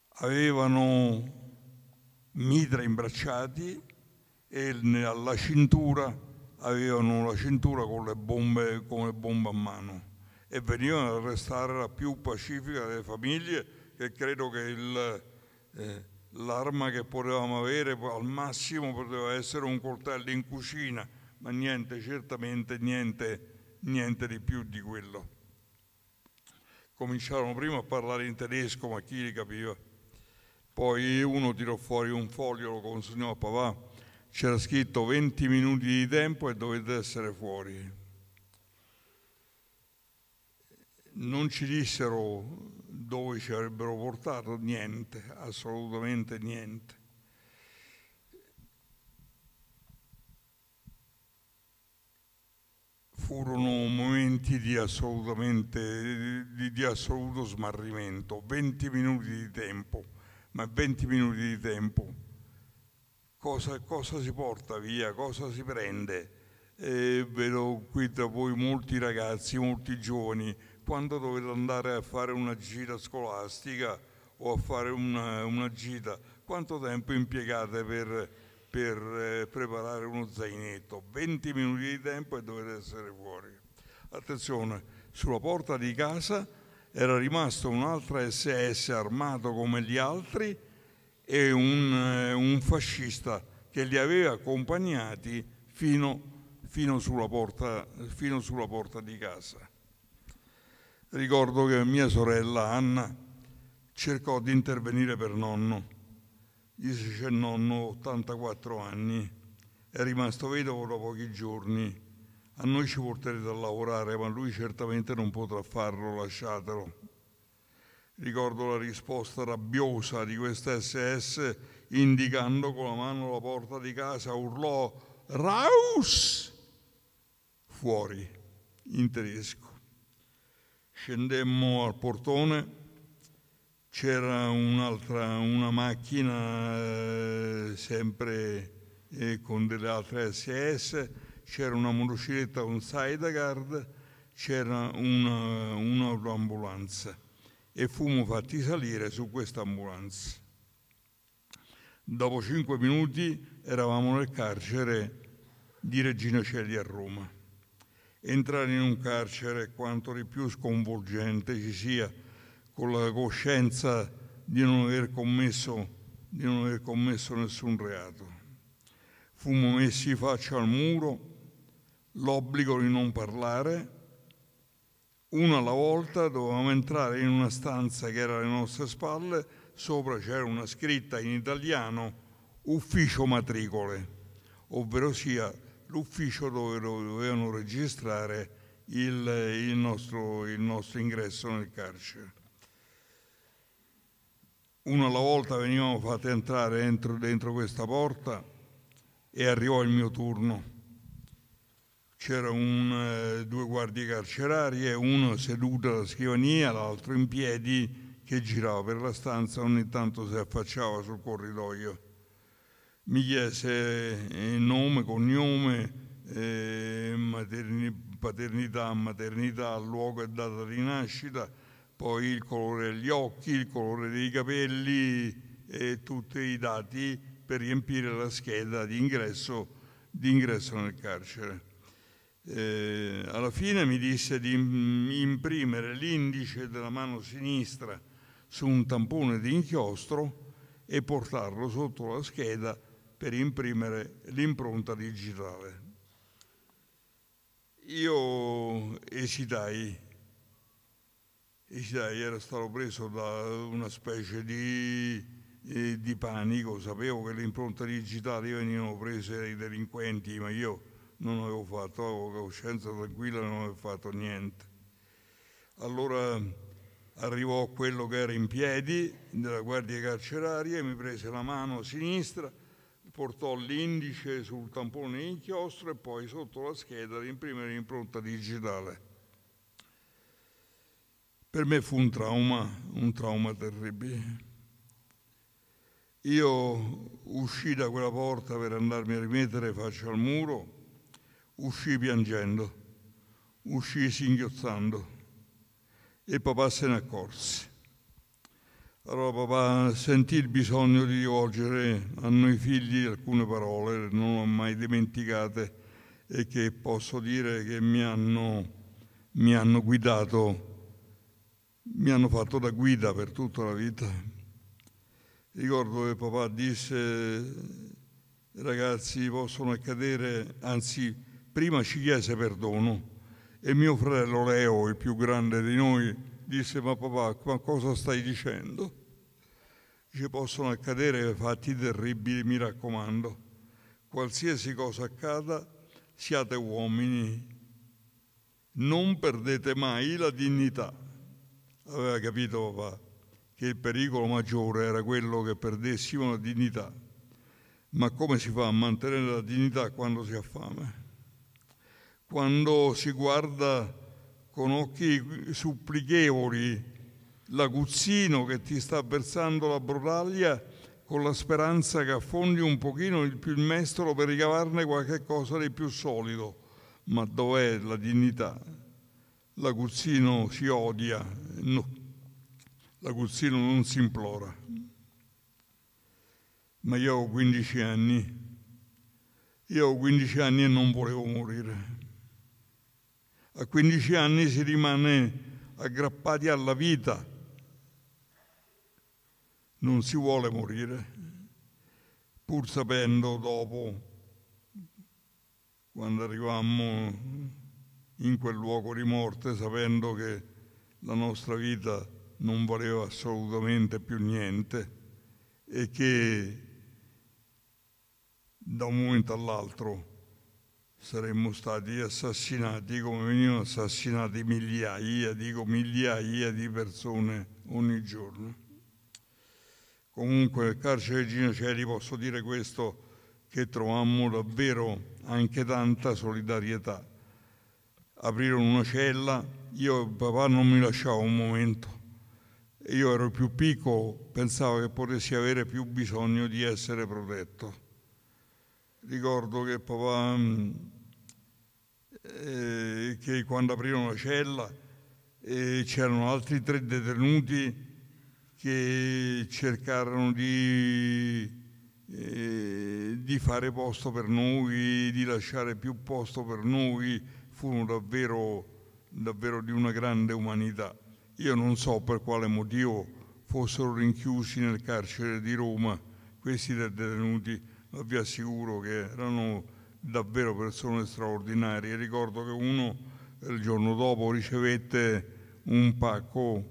Avevano mitra imbracciati e alla cintura avevano la cintura con le bombe, con le bombe a mano e venivano ad arrestare la più pacifica delle famiglie che credo che il, eh, l'arma che potevamo avere al massimo poteva essere un coltello in cucina, ma niente, certamente niente, niente di più di quello. Cominciarono prima a parlare in tedesco, ma chi li capiva? Poi uno tirò fuori un foglio, lo consegnò a papà c'era scritto 20 minuti di tempo e dovete essere fuori. Non ci dissero dove ci avrebbero portato, niente, assolutamente niente. Furono momenti di, di, di assoluto smarrimento, 20 minuti di tempo, ma 20 minuti di tempo cosa, cosa si porta via, cosa si prende. Eh, vedo qui tra voi molti ragazzi, molti giovani, quando dovete andare a fare una gita scolastica o a fare una, una gita, quanto tempo impiegate per, per eh, preparare uno zainetto? 20 minuti di tempo e dovete essere fuori. Attenzione, sulla porta di casa era rimasto un altro SS armato come gli altri e un, eh, un fascista che li aveva accompagnati fino, fino, sulla porta, fino sulla porta di casa. Ricordo che mia sorella Anna cercò di intervenire per nonno. Gli c'è nonno, 84 anni, è rimasto vedovo da pochi giorni. A noi ci porterete a lavorare, ma lui certamente non potrà farlo, lasciatelo. Ricordo la risposta rabbiosa di questa SS indicando con la mano la porta di casa, urlò Raus! Fuori, in tedesco. Scendemmo al portone, c'era un'altra, una macchina eh, sempre eh, con delle altre SS, c'era una motocicletta con Sideguard, c'era un'autoambulanza. Una e fummo fatti salire su questa ambulanza. Dopo cinque minuti eravamo nel carcere di Regina Celi a Roma. Entrare in un carcere quanto di più sconvolgente ci sia con la coscienza di non aver commesso, non aver commesso nessun reato. Fummo messi faccia al muro, l'obbligo di non parlare uno alla volta, dovevamo entrare in una stanza che era alle nostre spalle, sopra c'era una scritta in italiano ufficio matricole, ovvero sia l'ufficio dove dovevano registrare il, il, nostro, il nostro ingresso nel carcere. Uno alla volta venivamo fatti entrare dentro, dentro questa porta e arrivò il mio turno c'erano eh, due guardie carcerarie, uno seduto alla scrivania, l'altro in piedi, che girava per la stanza, ogni tanto si affacciava sul corridoio. Mi chiese eh, nome, cognome, eh, paternità, maternità, luogo e data di nascita, poi il colore degli occhi, il colore dei capelli e tutti i dati per riempire la scheda di ingresso, di ingresso nel carcere eh, alla fine mi disse di imprimere l'indice della mano sinistra su un tampone di inchiostro e portarlo sotto la scheda per imprimere l'impronta digitale. Io esitai, esitai, era stato preso da una specie di, eh, di panico, sapevo che le impronte digitali venivano prese dai delinquenti, ma io non avevo fatto, avevo coscienza tranquilla, non avevo fatto niente. Allora arrivò quello che era in piedi della guardia carceraria mi prese la mano sinistra, portò l'indice sul tampone di inchiostro e poi sotto la scheda imprimere l'impronta digitale. Per me fu un trauma, un trauma terribile. Io uscii da quella porta per andarmi a rimettere faccia al muro Uscì piangendo, uscì singhiozzando e papà se ne accorse. Allora papà sentì il bisogno di rivolgere a noi figli alcune parole, che non ho mai dimenticate e che posso dire che mi hanno, mi hanno guidato, mi hanno fatto da guida per tutta la vita. Ricordo che papà disse, ragazzi possono accadere, anzi Prima ci chiese perdono e mio fratello Leo, il più grande di noi, disse ma papà, ma cosa stai dicendo? Ci possono accadere fatti terribili, mi raccomando. Qualsiasi cosa accada, siate uomini. Non perdete mai la dignità. Aveva capito papà che il pericolo maggiore era quello che perdessimo la dignità. Ma come si fa a mantenere la dignità quando si ha fame? quando si guarda con occhi supplichevoli l'aguzzino che ti sta versando la brutaglia con la speranza che affondi un pochino il più mestolo per ricavarne qualche cosa di più solido. Ma dov'è la dignità? L'aguzzino si odia, no, l'aguzzino non si implora. Ma io ho 15 anni, io ho 15 anni e non volevo morire. A 15 anni si rimane aggrappati alla vita, non si vuole morire, pur sapendo dopo, quando arrivammo in quel luogo di morte, sapendo che la nostra vita non valeva assolutamente più niente e che da un momento all'altro saremmo stati assassinati come venivano assassinati migliaia, dico migliaia di persone ogni giorno. Comunque, carcere Gino Ginoceri, posso dire questo, che trovammo davvero anche tanta solidarietà. Aprirono una cella, io e papà non mi lasciavo un momento. Io ero più piccolo, pensavo che potessi avere più bisogno di essere protetto. Ricordo che papà eh, che quando aprirono la cella eh, c'erano altri tre detenuti che cercarono di, eh, di fare posto per noi, di lasciare più posto per noi, furono davvero, davvero di una grande umanità. Io non so per quale motivo fossero rinchiusi nel carcere di Roma questi tre detenuti, ma vi assicuro che erano davvero persone straordinarie. Ricordo che uno il giorno dopo ricevette un pacco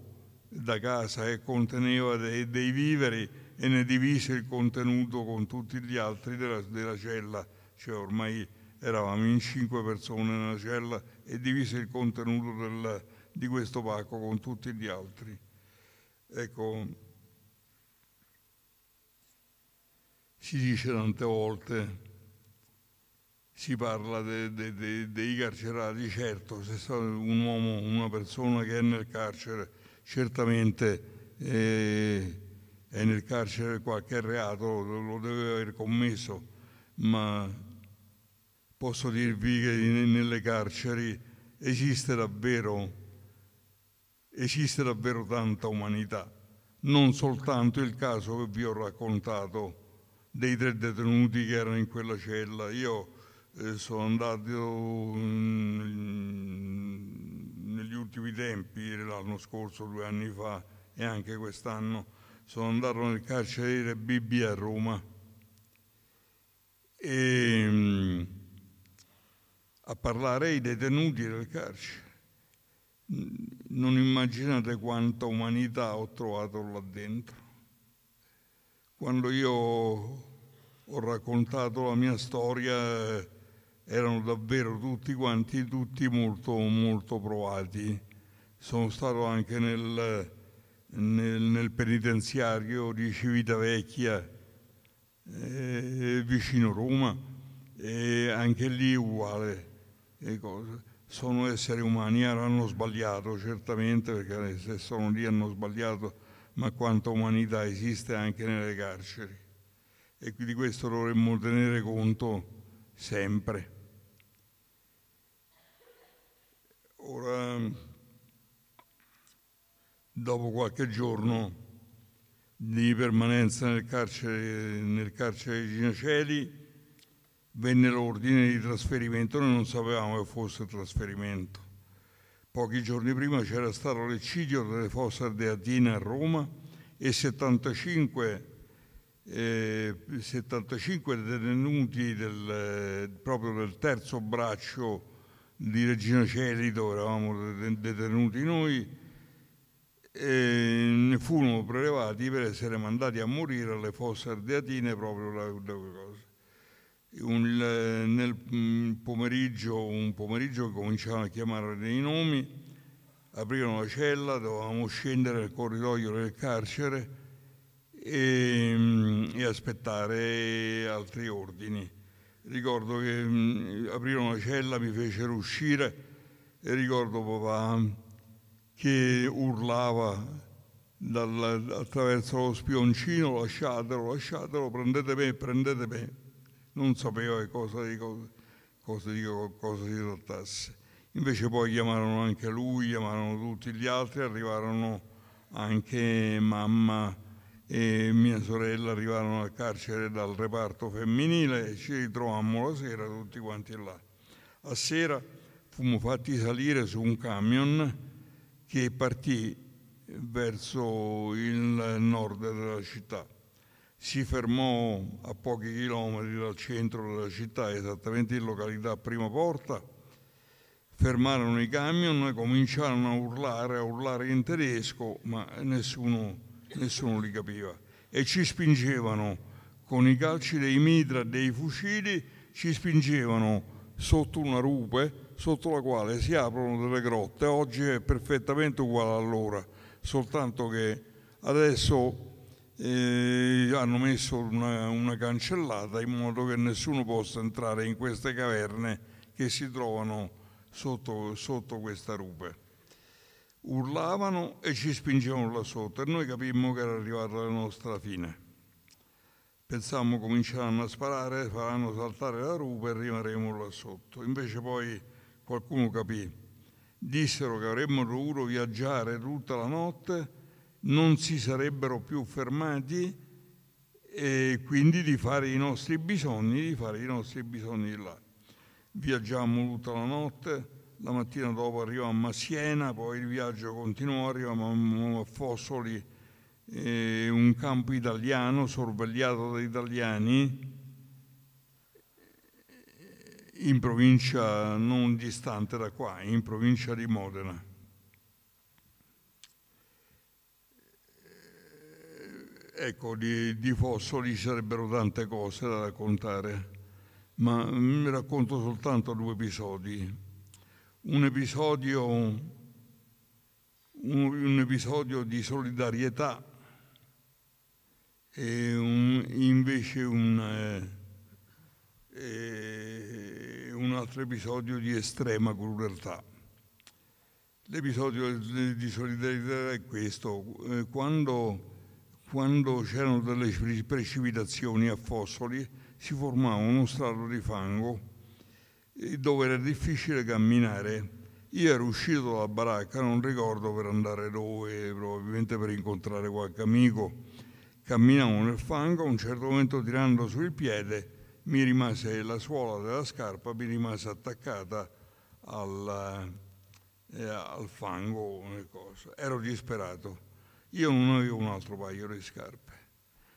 da casa che conteneva dei, dei viveri e ne divise il contenuto con tutti gli altri della, della cella, cioè ormai eravamo in cinque persone nella cella e divise il contenuto del, di questo pacco con tutti gli altri. Ecco, si dice tante volte si parla de, de, de, dei carcerati, certo, se è un uomo, una persona che è nel carcere, certamente eh, è nel carcere qualche reato, lo deve aver commesso, ma posso dirvi che nelle carceri esiste davvero, esiste davvero tanta umanità, non soltanto il caso che vi ho raccontato dei tre detenuti che erano in quella cella. Io eh, sono andato in, negli ultimi tempi, l'anno scorso, due anni fa e anche quest'anno, sono andato nel carceriere Bibbia a Roma. E, mm, a parlare ai detenuti del carcere. Non immaginate quanta umanità ho trovato là dentro. Quando io ho raccontato la mia storia eh, erano davvero tutti quanti, tutti molto, molto provati. Sono stato anche nel, nel, nel penitenziario di Civitavecchia, eh, vicino Roma, e anche lì uguale. Sono esseri umani, eh, hanno sbagliato certamente, perché se sono lì hanno sbagliato, ma quanta umanità esiste anche nelle carceri. E quindi questo dovremmo tenere conto sempre. Ora, dopo qualche giorno di permanenza nel carcere, nel carcere di Ginaceli, venne l'ordine di trasferimento, noi non sapevamo che fosse trasferimento. Pochi giorni prima c'era stato l'eccidio delle fosse ardeatine a Roma e 75, eh, 75 detenuti del, eh, proprio del terzo braccio di Regina Cerito, eravamo detenuti noi, e ne furono prelevati per essere mandati a morire alle fosse ardeatine proprio da cose. Un, nel mm, pomeriggio, un pomeriggio cominciavano a chiamare dei nomi, aprivano la cella, dovevamo scendere nel corridoio del carcere e, mm, e aspettare altri ordini ricordo che mh, mm, aprirono la cella, mi fecero uscire e ricordo papà che urlava dal, attraverso lo spioncino, lasciatelo, lasciatelo, prendete me, prendete me. Non sapeva che cosa, di cosa, cosa, di cosa si trattasse. Invece poi chiamarono anche lui, chiamarono tutti gli altri, arrivarono anche mamma e mia sorella arrivarono al carcere dal reparto femminile e ci ritrovammo la sera tutti quanti là. A sera fummo fatti salire su un camion che partì verso il nord della città. Si fermò a pochi chilometri dal centro della città, esattamente in località Prima Porta. Fermarono i camion, cominciarono a urlare, a urlare in tedesco, ma nessuno nessuno li capiva e ci spingevano con i calci dei mitra e dei fucili, ci spingevano sotto una rupe sotto la quale si aprono delle grotte. Oggi è perfettamente uguale allora, soltanto che adesso eh, hanno messo una, una cancellata in modo che nessuno possa entrare in queste caverne che si trovano sotto, sotto questa rupe urlavano e ci spingevano là sotto e noi capimmo che era arrivata la nostra fine. Pensammo cominceranno a sparare, faranno saltare la rupe e rimarremo là sotto. Invece poi qualcuno capì. Dissero che avremmo dovuto viaggiare tutta la notte, non si sarebbero più fermati e quindi di fare i nostri bisogni, di fare i nostri bisogni là. Viaggiammo tutta la notte, la mattina dopo arriviamo a Siena, poi il viaggio continuò, arriviamo a Fossoli, eh, un campo italiano sorvegliato da italiani eh, in provincia non distante da qua, in provincia di Modena. Eh, ecco, di, di Fossoli sarebbero tante cose da raccontare, ma mi racconto soltanto due episodi un episodio, un, un episodio di solidarietà e un, invece un, eh, un altro episodio di estrema crudeltà. L'episodio di solidarietà è questo. Eh, quando, quando c'erano delle precipitazioni a Fossoli si formava uno strato di fango dove era difficile camminare. Io ero uscito dalla baracca, non ricordo per andare dove, probabilmente per incontrare qualche amico. Camminavo nel fango, a un certo momento tirando sul piede mi rimase la suola della scarpa, mi rimase attaccata alla, eh, al fango. Ero disperato. Io non avevo un altro paio di scarpe.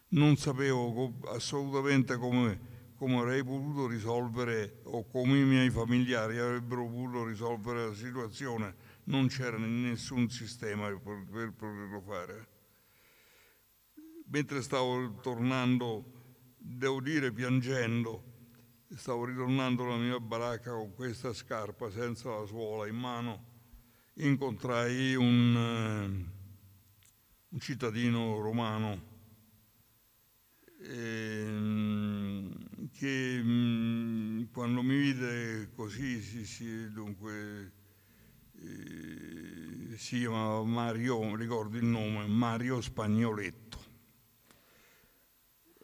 Non sapevo assolutamente come come avrei potuto risolvere o come i miei familiari avrebbero potuto risolvere la situazione, non c'era nessun sistema per, per poterlo fare. Mentre stavo tornando, devo dire piangendo, stavo ritornando alla mia baracca con questa scarpa senza la suola in mano, incontrai un, un cittadino romano. E, ehm, che mh, mm, quando mi vide così, sì, sì, dunque, eh, si chiamava Mario, ricordo il nome, Mario Spagnoletto.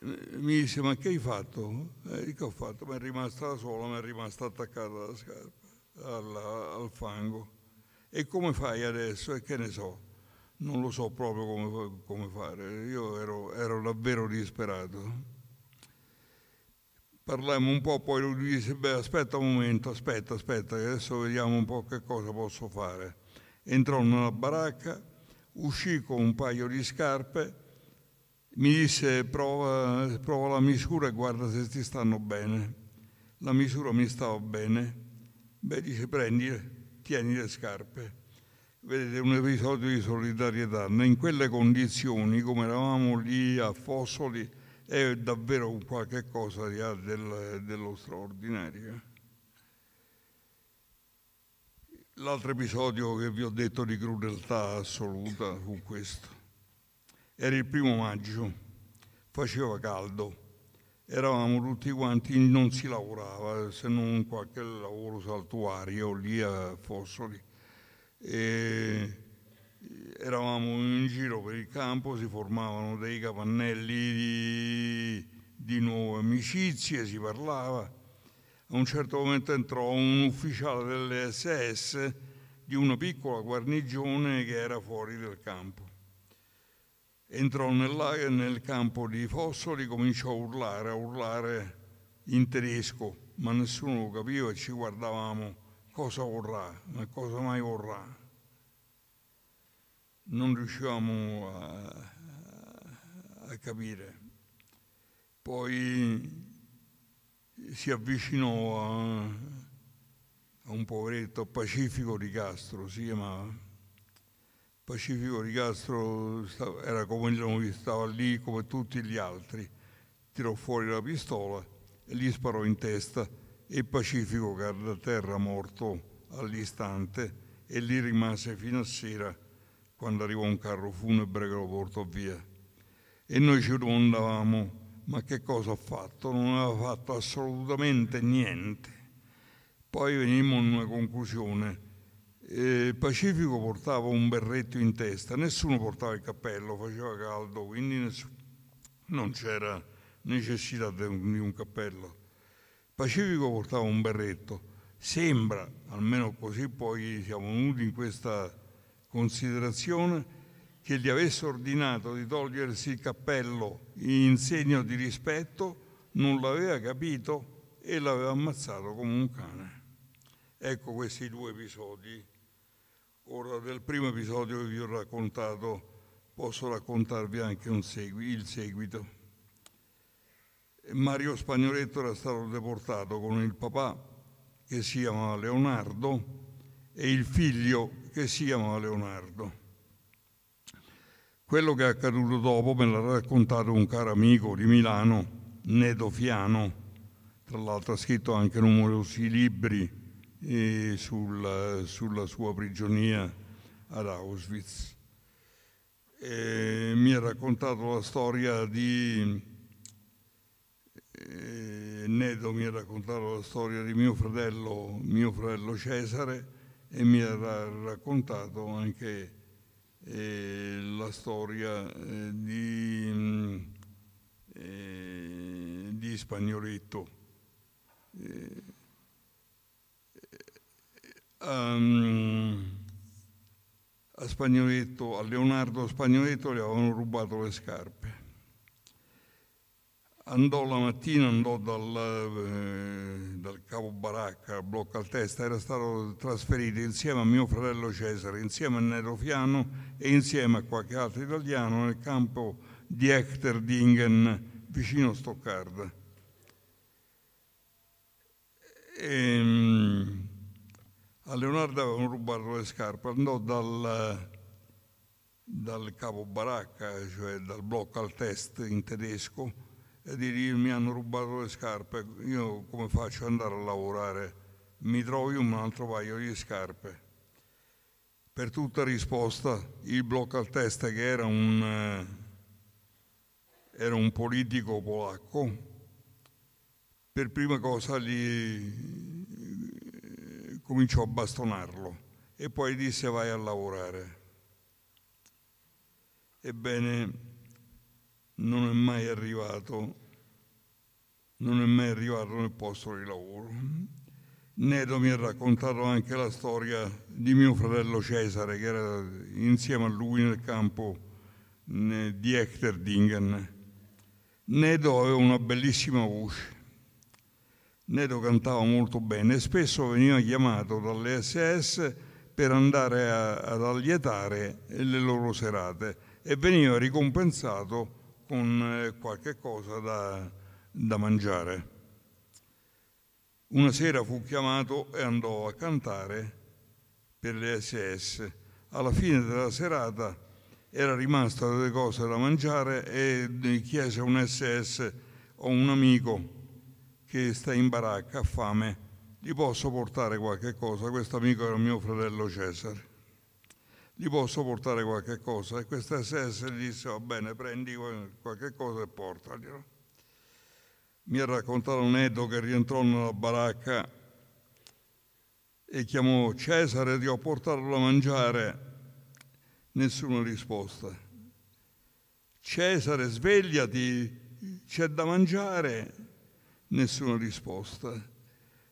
Eh, mi disse, ma che hai fatto? Eh, che ho fatto? Mi è rimasta da sola, mi è rimasta attaccata alla scarpa, alla, al fango. E come fai adesso? E che ne so? Non lo so proprio come, come fare. Io ero, ero davvero disperato parliamo un po', poi lui disse, beh aspetta un momento, aspetta, aspetta, adesso vediamo un po' che cosa posso fare. Entrò nella baracca, uscì con un paio di scarpe, mi disse prova, prova la misura e guarda se ti stanno bene. La misura mi stava bene. Beh, dice prendi, tieni le scarpe. Vedete, un episodio di solidarietà. In quelle condizioni, come eravamo lì a Fossoli, è davvero un qualche cosa del, dello straordinario. Eh. L'altro episodio che vi ho detto di crudeltà assoluta fu questo. Era il primo maggio, faceva caldo, eravamo tutti quanti, non si lavorava se non qualche lavoro saltuario lì a Fossoli. E eravamo in giro per il campo, si formavano dei capannelli di, di nuove amicizie, si parlava. A un certo momento entrò un ufficiale dell'SS di una piccola guarnigione che era fuori del campo. Entrò nel, nel campo di Fossoli, cominciò a urlare, a urlare in tedesco, ma nessuno lo capiva e ci guardavamo cosa vorrà, ma cosa mai vorrà non riusciamo a, a capire. Poi si avvicinò a, a un poveretto Pacifico di Castro, si chiamava. Pacifico Ricastro stava, era come lui, stava lì come tutti gli altri, tirò fuori la pistola e gli sparò in testa e Pacifico cadde a terra morto all'istante e lì rimase fino a sera quando arrivò un carro funebre che lo portò via. E noi ci domandavamo, ma che cosa ha fatto? Non aveva fatto assolutamente niente. Poi venimmo a una conclusione. Eh, Pacifico portava un berretto in testa, nessuno portava il cappello, faceva caldo, quindi non c'era necessità di un cappello. Pacifico portava un berretto. Sembra, almeno così poi siamo venuti in questa considerazione che gli avesse ordinato di togliersi il cappello in segno di rispetto, non l'aveva capito e l'aveva ammazzato come un cane. Ecco questi due episodi. Ora del primo episodio che vi ho raccontato posso raccontarvi anche segui, il seguito. Mario Spagnoletto era stato deportato con il papà che si chiamava Leonardo e il figlio che si chiamava Leonardo. Quello che è accaduto dopo me l'ha raccontato un caro amico di Milano, Nedo Fiano, tra l'altro ha scritto anche numerosi libri eh, sul, sulla sua prigionia ad Auschwitz. E mi ha raccontato la storia di eh, Nedo mi ha raccontato la storia di mio fratello, mio fratello Cesare e mi ha raccontato anche eh, la storia eh, di, mm, eh, di, Spagnoletto. Um, a Spagnoletto, a Leonardo Spagnoletto gli avevano rubato le scarpe Andò la mattina, andò dal, eh, dal capo baracca, blocca al testa, era stato trasferito insieme a mio fratello Cesare, insieme a Nero Fiano e insieme a qualche altro italiano nel campo di Echterdingen, vicino Stoccarda. E, ehm, a Leonardo avevano rubato le scarpe, andò dal, dal capo baracca, cioè dal blocco al test in tedesco, di dire mi hanno rubato le scarpe, io come faccio ad andare a lavorare? Mi trovi un altro paio di scarpe. Per tutta risposta il blocco al testa che era un, eh, era un politico polacco, per prima cosa gli eh, cominciò a bastonarlo e poi disse vai a lavorare. Ebbene, non è mai arrivato, non è mai arrivato nel posto di lavoro. Nedo mi ha raccontato anche la storia di mio fratello Cesare, che era insieme a lui nel campo di Echterdingen. Nedo aveva una bellissima voce, Nedo cantava molto bene e spesso veniva chiamato dalle SS per andare a, ad allietare le loro serate e veniva ricompensato con eh, qualche cosa da, da mangiare. Una sera fu chiamato e andò a cantare per le SS. Alla fine della serata era rimasto delle cose da mangiare e chiese a un SS o un amico che sta in baracca, a fame, gli posso portare qualche cosa? Questo amico era mio fratello Cesare gli posso portare qualche cosa? E questa SS gli disse, va bene, prendi qualche cosa e portaglielo. Mi ha raccontato un Edo che rientrò nella baracca e chiamò Cesare di portarlo a mangiare. Nessuna risposta. Cesare, svegliati, c'è da mangiare. Nessuna risposta.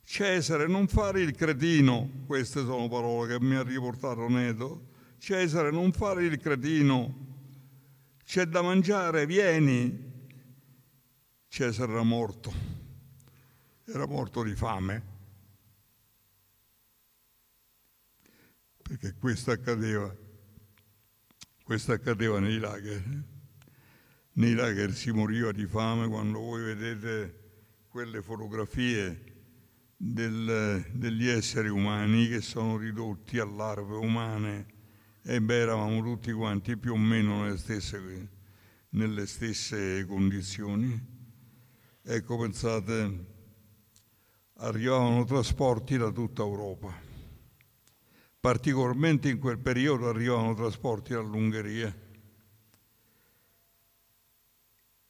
Cesare, non fare il cretino, queste sono parole che mi ha riportato Nedo Cesare, non fare il cretino, c'è da mangiare, vieni. Cesare era morto, era morto di fame, perché questo accadeva, questo accadeva nei lager. Nei lager si moriva di fame quando voi vedete quelle fotografie del, degli esseri umani che sono ridotti a larve umane e beh, eravamo tutti quanti più o meno nelle stesse, nelle stesse condizioni. Ecco, pensate, arrivavano trasporti da tutta Europa. Particolarmente in quel periodo arrivavano trasporti dall'Ungheria.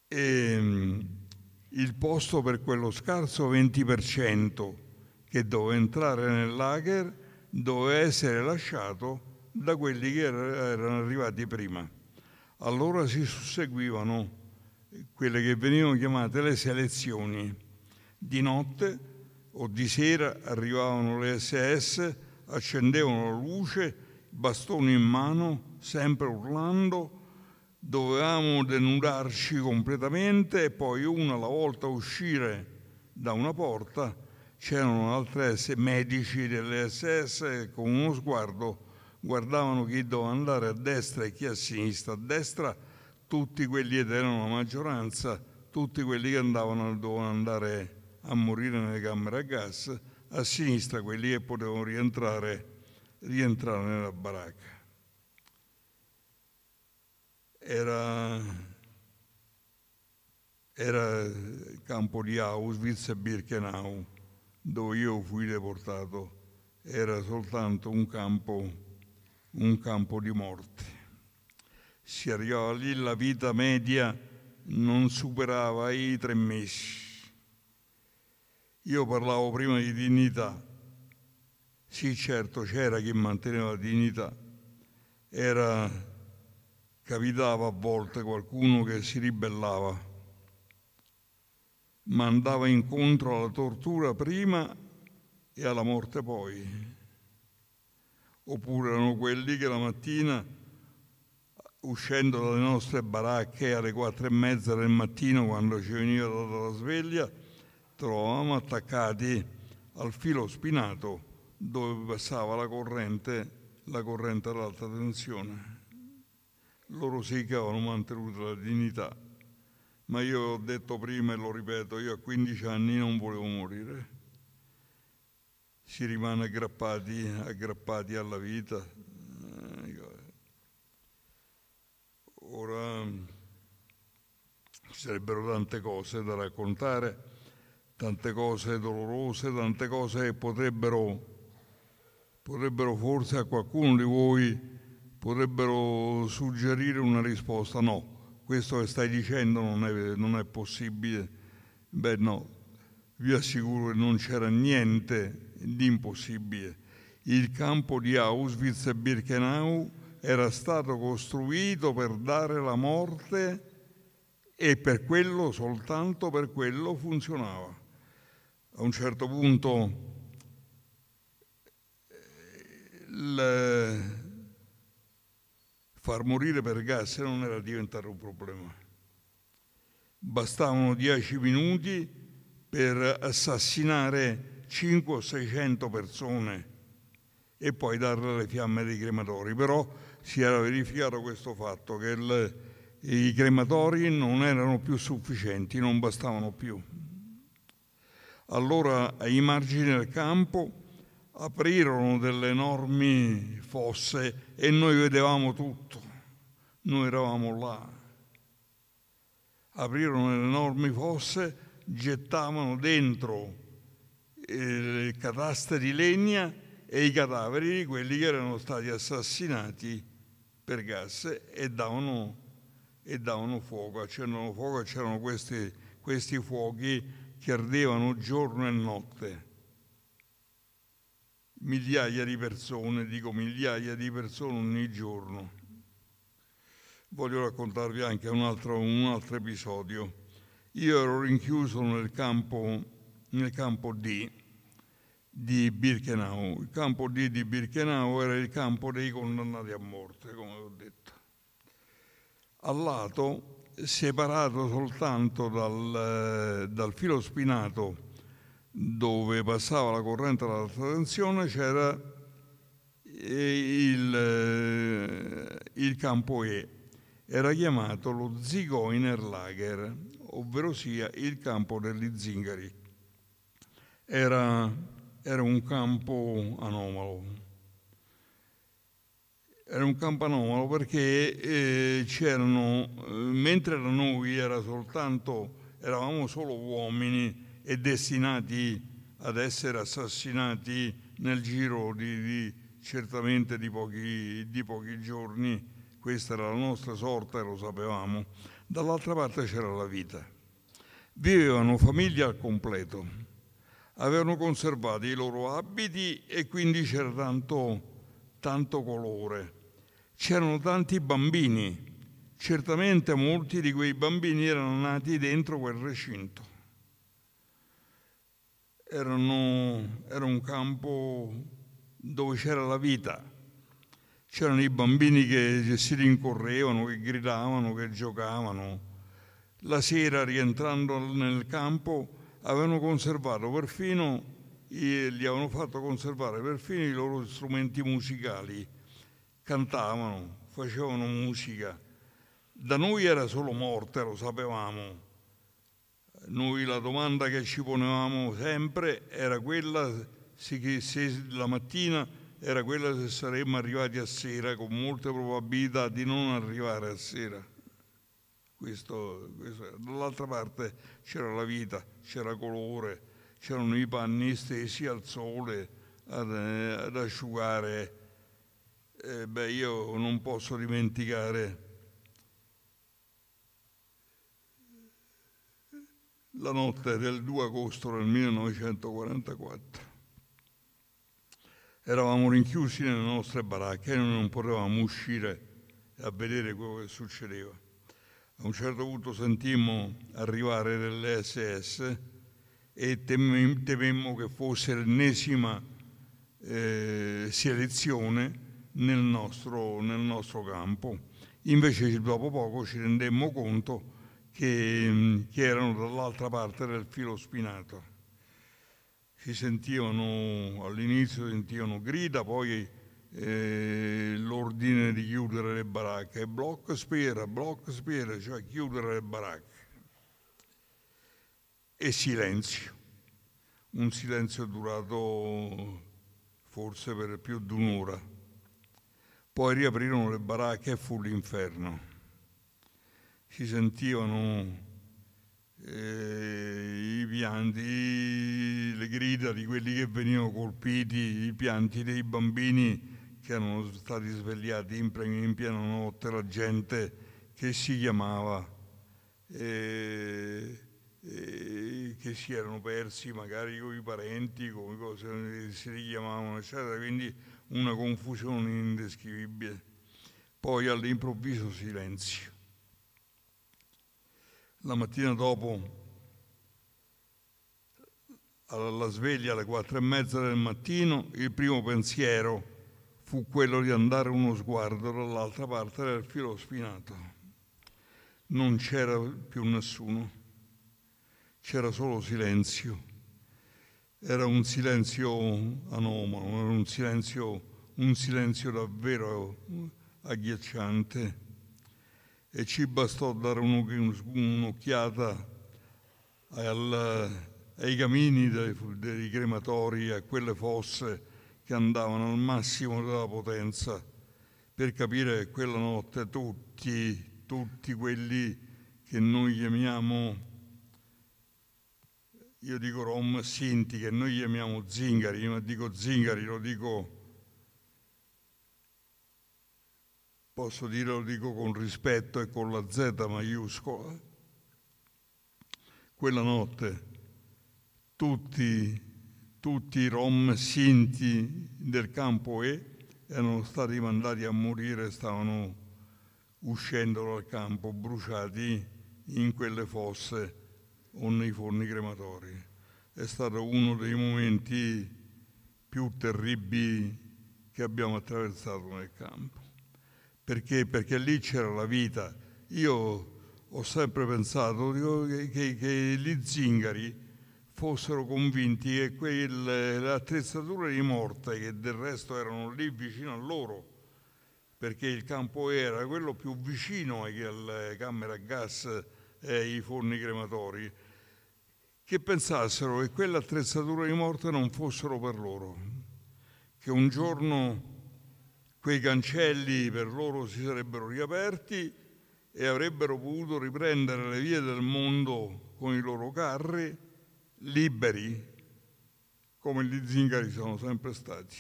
E mm, il posto per quello scarso 20% che doveva entrare nel lager doveva essere lasciato da quelli che er-, erano arrivati prima. Allora si susseguivano quelle che venivano chiamate le selezioni. Di notte o di sera arrivavano le SS, accendevano la luce, bastoni in mano, sempre urlando, dovevamo denudarci completamente e poi una alla volta uscire da una porta c'erano altre S, medici delle SS con uno sguardo guardavano chi doveva andare a destra e chi a sinistra, a destra tutti quelli che erano la maggioranza, tutti quelli che andavano dovevano andare a morire nelle camere a gas, a sinistra quelli che potevano rientrare, rientrare nella baracca. Era, era il campo di Auschwitz e Birkenau, dove io fui deportato, era soltanto un campo un campo di morte. Si arrivava lì, la vita media non superava i tre mesi. Io parlavo prima di dignità. Sì, certo, c'era chi manteneva la dignità. Era, capitava a volte qualcuno che si ribellava, ma andava incontro alla tortura prima e alla morte poi oppure erano quelli che la mattina, uscendo dalle nostre baracche alle quattro e mezza del mattino, quando ci veniva data la sveglia, trovavamo attaccati al filo spinato dove passava la corrente, la corrente ad alta tensione. Loro sì che avevano mantenuto la dignità, ma io ho detto prima e lo ripeto, io a 15 anni non volevo morire si rimane aggrappati, aggrappati alla vita. Ora ci sarebbero tante cose da raccontare, tante cose dolorose, tante cose che potrebbero, potrebbero forse a qualcuno di voi potrebbero suggerire una risposta. No, questo che stai dicendo non è, non è possibile. Beh no, vi assicuro che non c'era niente di impossibile. Il campo di Auschwitz-Birkenau era stato costruito per dare la morte e per quello, soltanto per quello, funzionava. A un certo punto eh, il far morire per gas non era diventato un problema. Bastavano dieci minuti per assassinare 500 o 600 persone e poi darle alle fiamme dei crematori. Però si era verificato questo fatto, che il, i crematori non erano più sufficienti, non bastavano più. Allora ai margini del campo aprirono delle enormi fosse e noi vedevamo tutto, noi eravamo là. Aprirono delle enormi fosse, gettavano dentro eh, cataste di legna e i cadaveri di quelli che erano stati assassinati per gas e davano, e davano fuoco, accendono fuoco e c'erano questi, questi fuochi che ardevano giorno e notte. Migliaia di persone, dico migliaia di persone ogni giorno. Voglio raccontarvi anche un altro, un altro episodio. Io ero rinchiuso nel campo, nel campo D di Birkenau. Il campo D di Birkenau era il campo dei condannati a morte, come ho detto. A lato, separato soltanto dal, eh, dal filo spinato dove passava la corrente dell'alta tensione, c'era eh, il, eh, il campo E. Era chiamato lo Zigoiner Lager, ovvero sia il campo degli zingari. Era era un campo anomalo. Era un campo anomalo perché eh, c'erano, eh, mentre da noi era soltanto, eravamo solo uomini e destinati ad essere assassinati nel giro di, di certamente di pochi, di pochi giorni, questa era la nostra sorte e lo sapevamo, dall'altra parte c'era la vita. Vivevano famiglie al completo avevano conservato i loro abiti e quindi c'era tanto, tanto colore. C'erano tanti bambini, certamente molti di quei bambini erano nati dentro quel recinto. Erano, era un campo dove c'era la vita. C'erano i bambini che si rincorrevano, che gridavano, che giocavano. La sera rientrando nel campo avevano conservato perfino li avevano fatto conservare perfino i loro strumenti musicali, cantavano, facevano musica. Da noi era solo morte, lo sapevamo. Noi la domanda che ci ponevamo sempre era quella se, se la mattina era quella se saremmo arrivati a sera, con molte probabilità di non arrivare a sera questo, questo. dall'altra parte c'era la vita, c'era colore, c'erano i panni stesi al sole ad, eh, ad asciugare. Eh, beh, io non posso dimenticare la notte del 2 agosto del 1944. Eravamo rinchiusi nelle nostre baracche e non potevamo uscire a vedere quello che succedeva. A un certo punto sentimmo arrivare delle SS e tememmo che fosse l'ennesima eh, selezione nel nostro, nel nostro, campo. Invece dopo poco ci rendemmo conto che, che erano dall'altra parte del filo spinato. Si sentivano, all'inizio sentivano grida, poi eh, l'ordine di chiudere le baracche, e blocco spiera, blocco spiera, cioè chiudere le baracche. E silenzio, un silenzio durato forse per più di un'ora. Poi riaprirono le baracche e fu l'inferno. Si sentivano eh, i pianti, le grida di quelli che venivano colpiti, i pianti dei bambini che erano stati svegliati in, in piena notte la gente che si chiamava, eh, eh, che si erano persi magari con i parenti, con cose, si richiamavano, eccetera, quindi una confusione indescrivibile. Poi all'improvviso silenzio. La mattina dopo alla sveglia alle quattro e mezza del mattino il primo pensiero fu quello di andare uno sguardo dall'altra parte del filo spinato. Non c'era più nessuno, c'era solo silenzio. Era un silenzio anomalo, era un silenzio, un silenzio davvero agghiacciante e ci bastò dare un'occhiata al, ai camini dei, dei crematori, a quelle fosse che andavano al massimo della potenza per capire quella notte tutti, tutti quelli che noi chiamiamo, io dico rom sinti, che noi chiamiamo zingari, ma dico zingari, lo dico, posso dire, lo dico con rispetto e con la Z maiuscola, quella notte tutti tutti i rom sinti del campo E erano stati mandati a morire, stavano uscendo dal campo bruciati in quelle fosse o nei forni crematori. È stato uno dei momenti più terribili che abbiamo attraversato nel campo. Perché? Perché lì c'era la vita. Io ho sempre pensato che, che, che gli zingari fossero convinti che quelle attrezzature di morte, che del resto erano lì vicino a loro, perché il campo era quello più vicino alle camere a gas e ai forni crematori, che pensassero che quelle attrezzature di morte non fossero per loro, che un giorno quei cancelli per loro si sarebbero riaperti e avrebbero potuto riprendere le vie del mondo con i loro carri liberi come gli zingari sono sempre stati.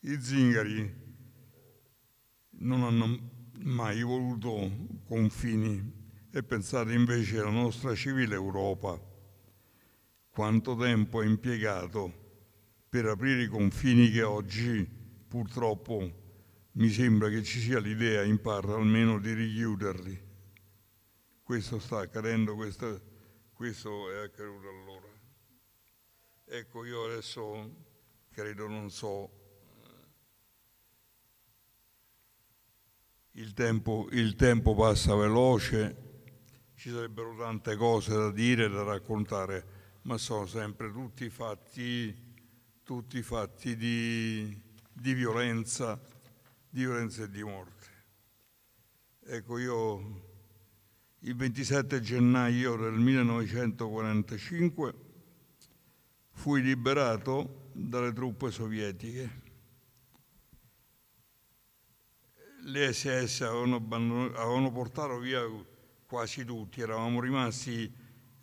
I zingari non hanno mai voluto confini e pensate invece alla nostra civile Europa, quanto tempo è impiegato per aprire i confini che oggi purtroppo mi sembra che ci sia l'idea in parte almeno di richiuderli. Questo sta accadendo, questa questo è accaduto allora. Ecco, io adesso credo, non so, il tempo, il tempo passa veloce, ci sarebbero tante cose da dire, da raccontare ma sono sempre tutti fatti, tutti fatti di, di, violenza, di violenza e di morte. Ecco, io il 27 gennaio del 1945 fui liberato dalle truppe sovietiche. Le SS avevano, avevano portato via quasi tutti, eravamo rimasti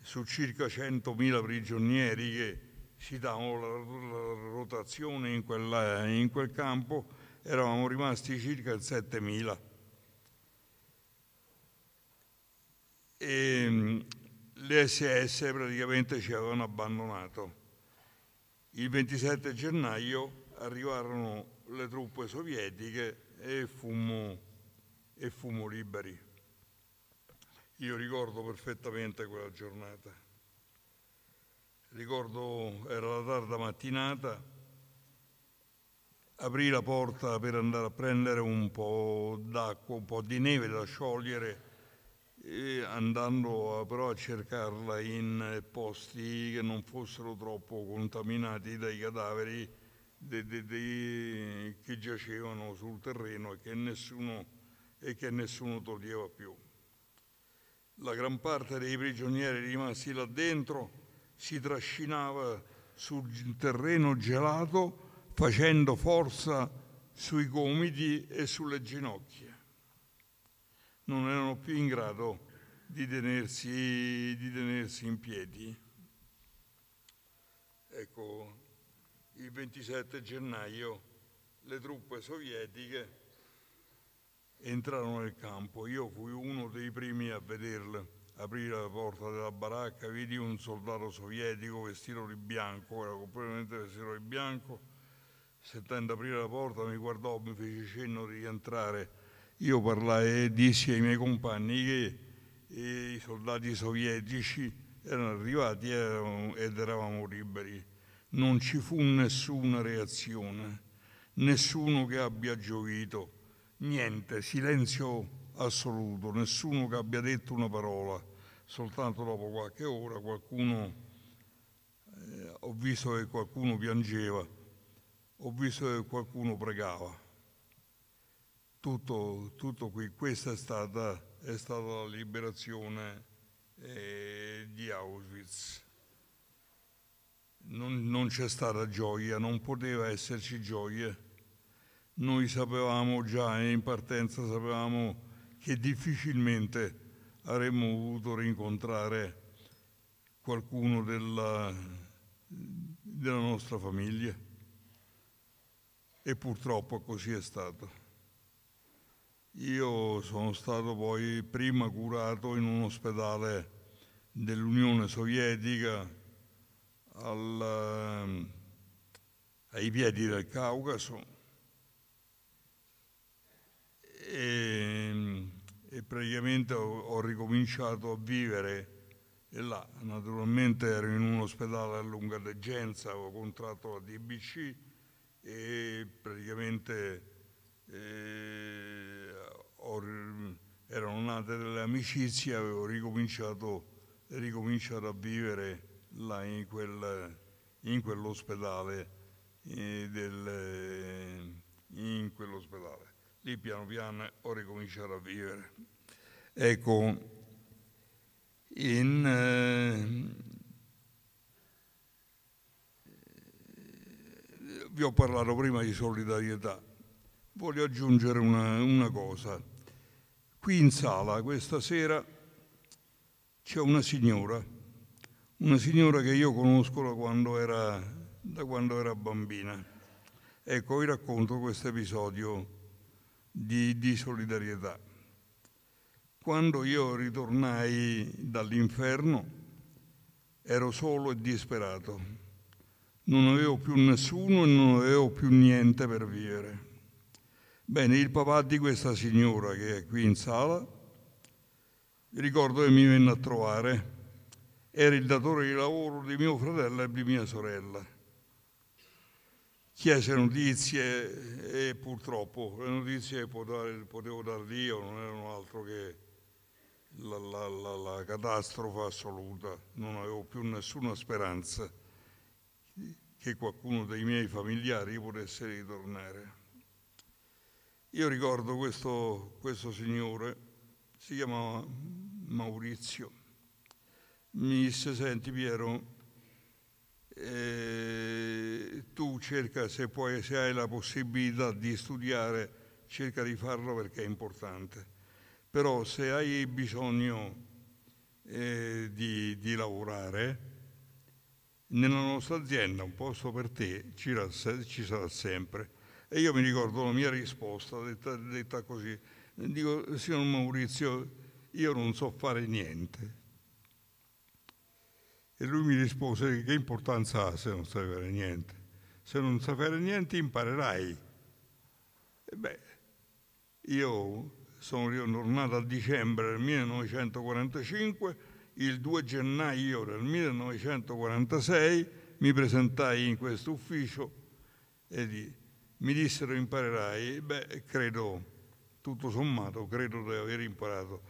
su circa 100.000 prigionieri che si davano la, rotazione in, quella, in quel campo, eravamo rimasti circa 7.000 e ehm, le SS praticamente ci avevano abbandonato. Il 27 gennaio arrivarono le truppe sovietiche e fummo, e fummo liberi. Io ricordo perfettamente quella giornata. Ricordo, era la tarda mattinata, aprì la porta per andare a prendere un po' d'acqua, un po' di neve da sciogliere andando però a cercarla in eh, posti che non fossero troppo contaminati dai cadaveri de, de, de, che giacevano sul terreno e che, nessuno, e che nessuno toglieva più. La gran parte dei prigionieri rimasti là dentro si trascinava sul terreno gelato facendo forza sui gomiti e sulle ginocchia non erano più in grado di tenersi, di tenersi in piedi. Ecco, il 27 gennaio le truppe sovietiche entrarono nel campo. Io fui uno dei primi a vederle aprire la porta della baracca, vidi un soldato sovietico vestito di bianco, era completamente vestito di bianco, sentendo aprire la porta mi guardò, mi fece cenno di entrare io parlai e dissi ai miei compagni che eh, i soldati sovietici erano arrivati ed eravamo liberi. Non ci fu nessuna reazione, nessuno che abbia gioito, niente, silenzio assoluto, nessuno che abbia detto una parola. Soltanto dopo qualche ora qualcuno, eh, ho visto che qualcuno piangeva, ho visto che qualcuno pregava tutto, tutto qui. Questa è stata, è stata la liberazione eh, di Auschwitz. Non, non c'è stata gioia, non poteva esserci gioia. Noi sapevamo già, in partenza sapevamo che difficilmente avremmo potuto rincontrare qualcuno della, della nostra famiglia e purtroppo così è stato. Io sono stato poi prima curato in un ospedale dell'Unione Sovietica al, ehm, ai piedi del Caucaso e, ehm, e praticamente ho, ho, ricominciato a vivere e là. Naturalmente ero in un ospedale a lunga degenza, avevo contratto la DBC e praticamente... Eh, ho, erano nate delle amicizie, avevo ricominciato, ricominciato a vivere là in, quel, in quell'ospedale. Eh, del, in quell'ospedale. Lì piano piano ho ricominciato a vivere. Ecco, in, eh, vi ho parlato prima di solidarietà. Voglio aggiungere una, una cosa. Qui in sala questa sera c'è una signora, una signora che io conosco da quando era, da quando era bambina. Ecco, vi racconto questo episodio di, di solidarietà. Quando io ritornai dall'inferno ero solo e disperato. Non avevo più nessuno e non avevo più niente per vivere. Bene, il papà di questa signora che è qui in sala, ricordo che mi venne a trovare, era il datore di lavoro di mio fratello e di mia sorella. Chiese notizie e purtroppo le notizie che potevo, potevo dargli io non erano altro che la, la, la, la catastrofe assoluta, non avevo più nessuna speranza che qualcuno dei miei familiari potesse ritornare. Io ricordo questo, questo signore, si chiamava Maurizio, mi disse, senti Piero, eh, tu cerca, se, puoi, se hai la possibilità di studiare, cerca di farlo perché è importante. Però se hai bisogno eh, di, di, lavorare, nella nostra azienda un posto per te ci sarà, ci sarà sempre e io mi ricordo la mia risposta, detta, detta così, dico, signor Maurizio, io non so fare niente. E lui mi rispose, che importanza ha se non sai fare niente? Se non sai fare niente imparerai. E beh, io sono ritornato a dicembre del 1945, il 2 gennaio del 1946 mi presentai in questo ufficio e dissi, mi dissero imparerai, beh, credo, tutto sommato, credo di aver imparato.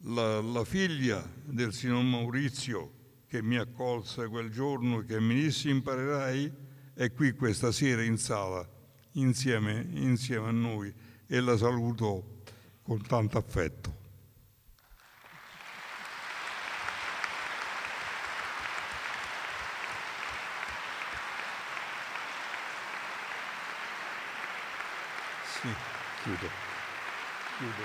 La, la figlia del signor Maurizio che mi accolse quel giorno e che mi disse imparerai è qui questa sera in sala, insieme, insieme a noi, e la saluto con tanto affetto. Chiudo. Chiudo.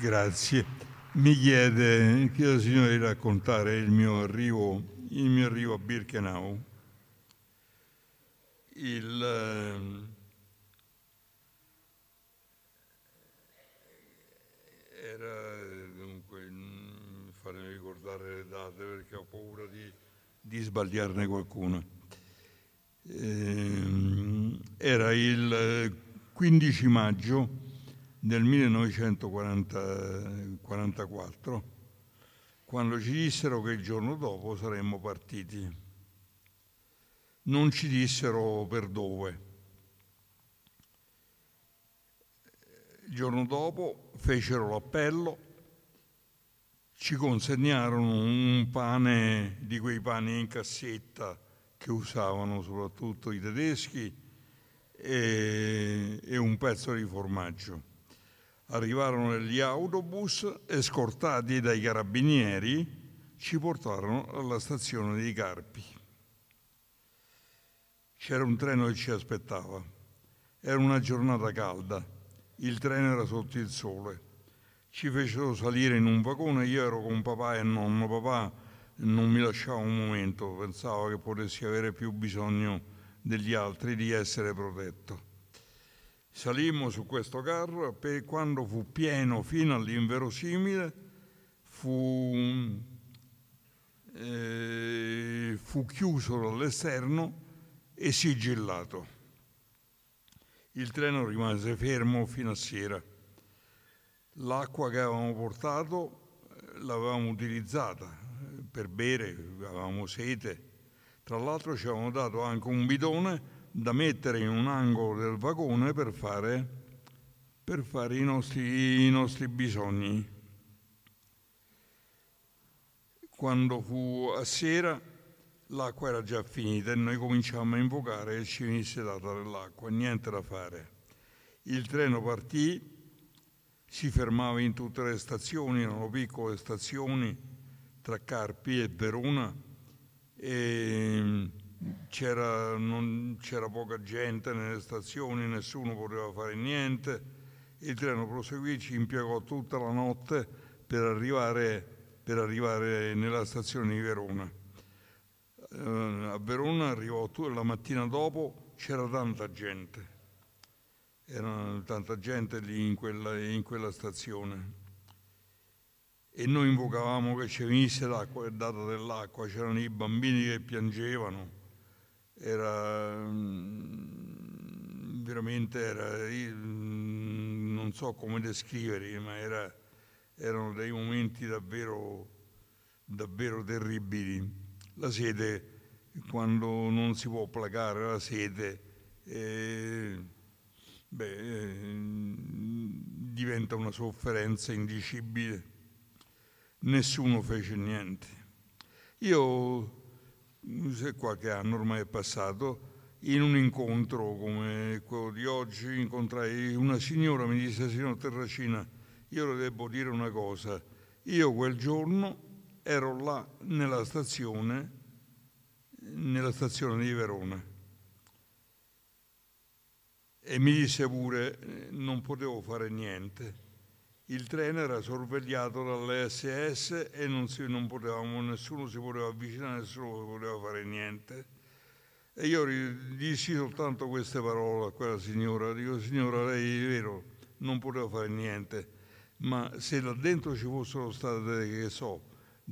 Grazie. Mi chiede, chiedo signore di raccontare il mio arrivo, il mio arrivo a Birkenau il, ehm, era dunque mm, farmi ricordare le date perché ho paura di, di sbagliarne qualcuno ehm, era il 15 maggio del 1944 quando ci dissero che il giorno dopo saremmo partiti non ci dissero per dove. Il giorno dopo fecero l'appello, ci consegnarono un pane di quei pani in cassetta che usavano soprattutto i tedeschi e, e un pezzo di formaggio. Arrivarono negli autobus e scortati dai carabinieri ci portarono alla stazione dei Carpi. C'era un treno che ci aspettava. Era una giornata calda, il treno era sotto il sole. Ci fecero salire in un vagone, io ero con papà e nonno. Papà non mi lasciava un momento, pensava che potessi avere più bisogno degli altri di essere protetto. Salimmo su questo carro e quando fu pieno fino all'inverosimile fu, eh, fu chiuso dall'esterno e sigillato. Il treno rimase fermo fino a sera. L'acqua che avevamo portato eh, l'avevamo utilizzata eh, per bere, avevamo sete. Tra l'altro ci avevano dato anche un bidone da mettere in un angolo del vagone per fare, per fare i, nostri, i nostri bisogni. Quando fu a sera L'acqua era già finita e noi cominciammo a invocare che ci venisse data dell'acqua, niente da fare. Il treno partì, si fermava in tutte le stazioni, erano piccole stazioni tra Carpi e Verona e mm, c'era, non, c'era poca gente nelle stazioni, nessuno poteva fare niente. Il treno proseguì, ci impiegò tutta la notte per arrivare, per arrivare nella stazione di Verona eh, a Verona arrivò la mattina dopo, c'era tanta gente, era tanta gente lì in quella, in quella stazione e noi invocavamo che ci venisse l'acqua, e data dell'acqua, c'erano i bambini che piangevano, era mm, veramente, era, mm, non so come descriverli, ma era, erano dei momenti davvero, davvero terribili la sete, quando non si può placare la sete, eh, beh, eh, diventa una sofferenza indicibile. Nessuno fece niente. Io, se qualche anno ormai è passato, in un incontro come quello di oggi incontrai una signora, mi disse, signor Terracina, io le devo dire una cosa, io quel giorno ero là nella stazione, nella stazione di Verona. E mi disse pure, eh, non potevo fare niente. Il treno era sorvegliato dall'SS e non, si, non potevamo, nessuno si poteva avvicinare, nessuno poteva fare niente. E io dissi soltanto queste parole a quella signora, dico signora lei è vero, non poteva fare niente, ma se là dentro ci fossero state, che so,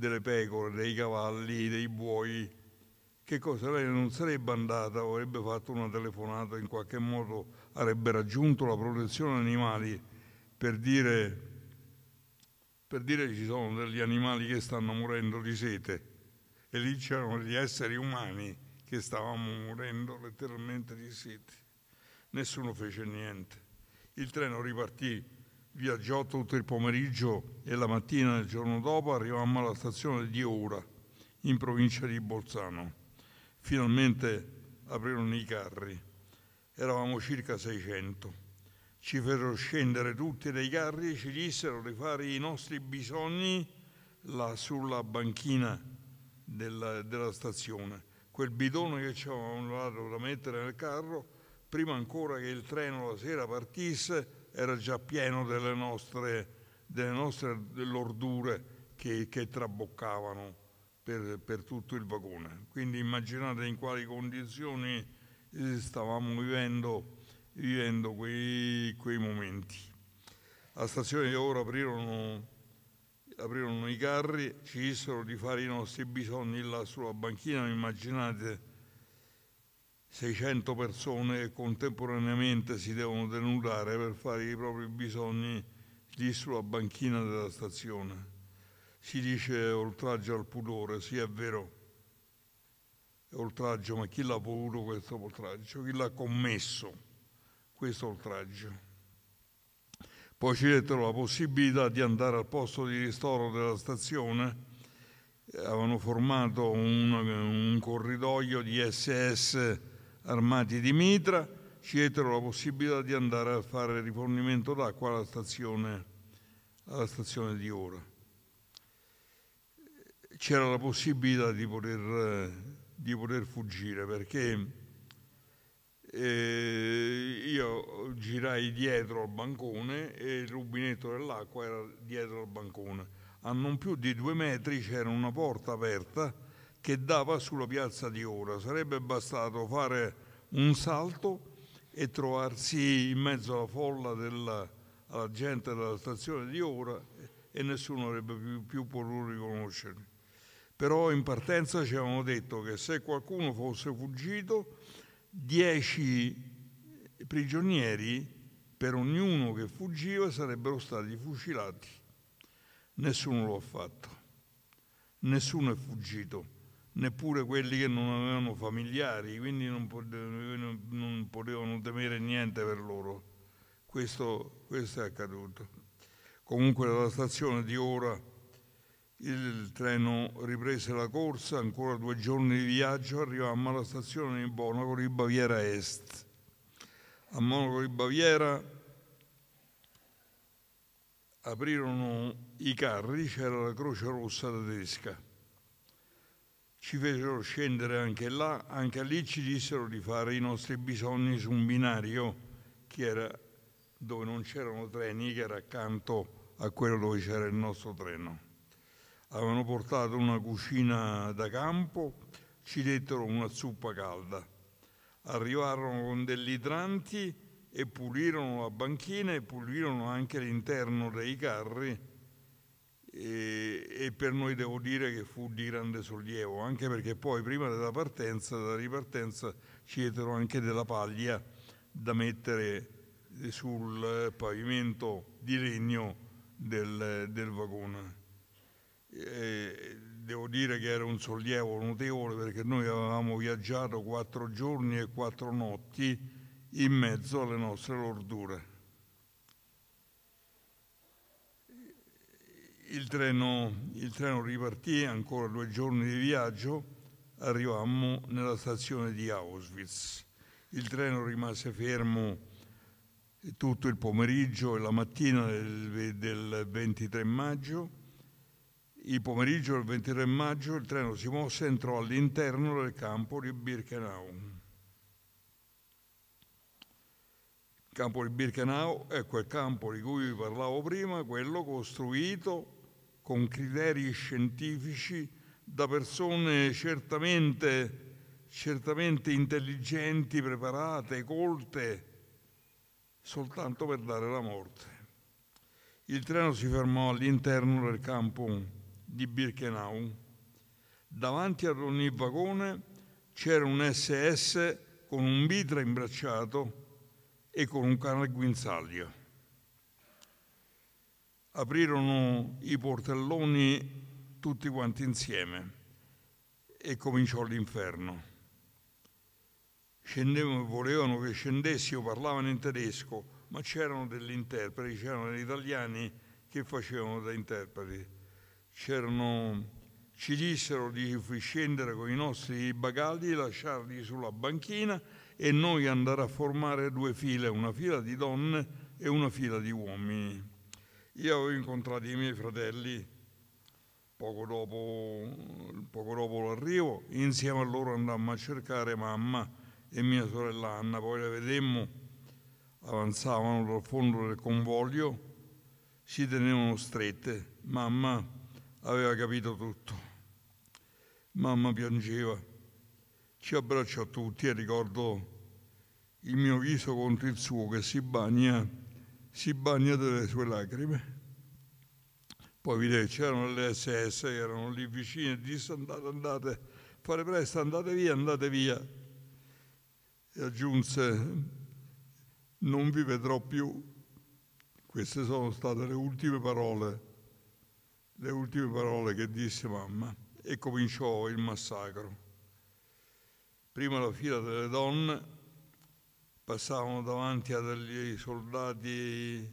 delle pecore, dei cavalli, dei buoi, che cosa? Lei non sarebbe andata, avrebbe fatto una telefonata, in qualche modo avrebbe raggiunto la protezione animali per dire, per dire ci sono degli animali che stanno morendo di sete e lì c'erano gli esseri umani che stavamo morendo letteralmente di sete. Nessuno fece niente. Il treno ripartì Viaggiò tutto il pomeriggio e la mattina del giorno dopo arrivammo alla stazione di Ora, in provincia di Bolzano. Finalmente aprirono i carri. Eravamo circa 600. Ci fecero scendere tutti dai carri e ci dissero di fare i nostri bisogni là sulla banchina della, della stazione. Quel bidone che ci avevamo dato da mettere nel carro, prima ancora che il treno la sera partisse, era già pieno delle nostre, delle nostre lordure che, che traboccavano per, per, tutto il vagone. Quindi immaginate in quali condizioni eh, stavamo vivendo, vivendo quei, quei momenti. A stazione di lavoro aprirono, aprirono i carri, ci dissero di fare i nostri bisogni là sulla banchina, immaginate 600 persone che contemporaneamente si devono denudare per fare i propri bisogni lì sulla banchina della stazione. Si dice oltraggio al pudore, sì è vero, è oltraggio, ma chi l'ha voluto questo oltraggio? Chi l'ha commesso questo oltraggio? Poi ci dettero la possibilità di andare al posto di ristoro della stazione, eh, avevano formato un, un corridoio di SS armati di mitra, ci diedero la possibilità di andare a fare rifornimento d'acqua alla stazione, alla stazione di Ora. C'era la possibilità di poter, di poter fuggire perché eh, io girai dietro al bancone e il rubinetto dell'acqua era dietro al bancone. A non più di due metri c'era una porta aperta che dava sulla piazza di Ora. Sarebbe bastato fare un salto e trovarsi in mezzo alla folla della, alla gente della stazione di Ora e nessuno avrebbe più, più potuto riconoscermi. Però in partenza ci avevano detto che se qualcuno fosse fuggito, dieci prigionieri per ognuno che fuggiva sarebbero stati fucilati. Nessuno lo ha fatto, nessuno è fuggito neppure quelli che non avevano familiari, quindi non, non potevano temere niente per loro. Questo, questo, è accaduto. Comunque dalla stazione di ora il treno riprese la corsa, ancora due giorni di viaggio, arrivammo alla stazione di Monaco di Baviera Est. A Monaco di Baviera aprirono i carri, c'era la Croce Rossa tedesca. Ci fecero scendere anche là, anche lì ci dissero di fare i nostri bisogni su un binario che era dove non c'erano treni, che era accanto a quello dove c'era il nostro treno. Avevano portato una cucina da campo, ci dettero una zuppa calda. Arrivarono con degli idranti e pulirono la banchina e pulirono anche l'interno dei carri e, e, per noi devo dire che fu di grande sollievo, anche perché poi prima della partenza, della ripartenza, ci diedero anche della paglia da mettere sul pavimento di legno del, del vagone. E devo dire che era un sollievo notevole perché noi avevamo viaggiato quattro giorni e quattro notti in mezzo alle nostre lordure. il treno, il treno ripartì, ancora due giorni di viaggio, arrivammo nella stazione di Auschwitz. Il treno rimase fermo tutto il pomeriggio e la mattina del, del 23 maggio. Il pomeriggio del 23 maggio il treno si mosse e entrò all'interno del campo di Birkenau. Il campo di Birkenau è quel campo di cui vi parlavo prima, quello costruito con criteri scientifici da persone certamente, certamente intelligenti, preparate, colte, soltanto per dare la morte. Il treno si fermò all'interno del campo di Birkenau. Davanti ad ogni vagone c'era un SS con un mitra imbracciato e con un cane guinzaglio aprirono i portelloni tutti quanti insieme e cominciò l'inferno. Scendevano, volevano che scendessimo, parlavano in tedesco, ma c'erano degli interpreti, c'erano degli italiani che facevano da interpreti. C'erano, ci dissero di scendere con i nostri bagagli, lasciarli sulla banchina e noi andare a formare due file, una fila di donne e una fila di uomini. Io avevo incontrato i miei fratelli poco dopo, poco dopo l'arrivo, insieme a loro andammo a cercare mamma e mia sorella Anna, poi la vedemmo, avanzavano dal fondo del convoglio, si tenevano strette, mamma aveva capito tutto, mamma piangeva, ci abbracciò tutti e ricordo il mio viso contro il suo che si bagna si bagna delle sue lacrime. Poi vide che c'erano le SS che erano lì vicine disse andate, andate, fare presto, andate via, andate via. E aggiunse, non vi vedrò più. Queste sono state le ultime parole, le ultime parole che disse mamma. E cominciò il massacro. Prima la fila delle donne passavano davanti a degli soldati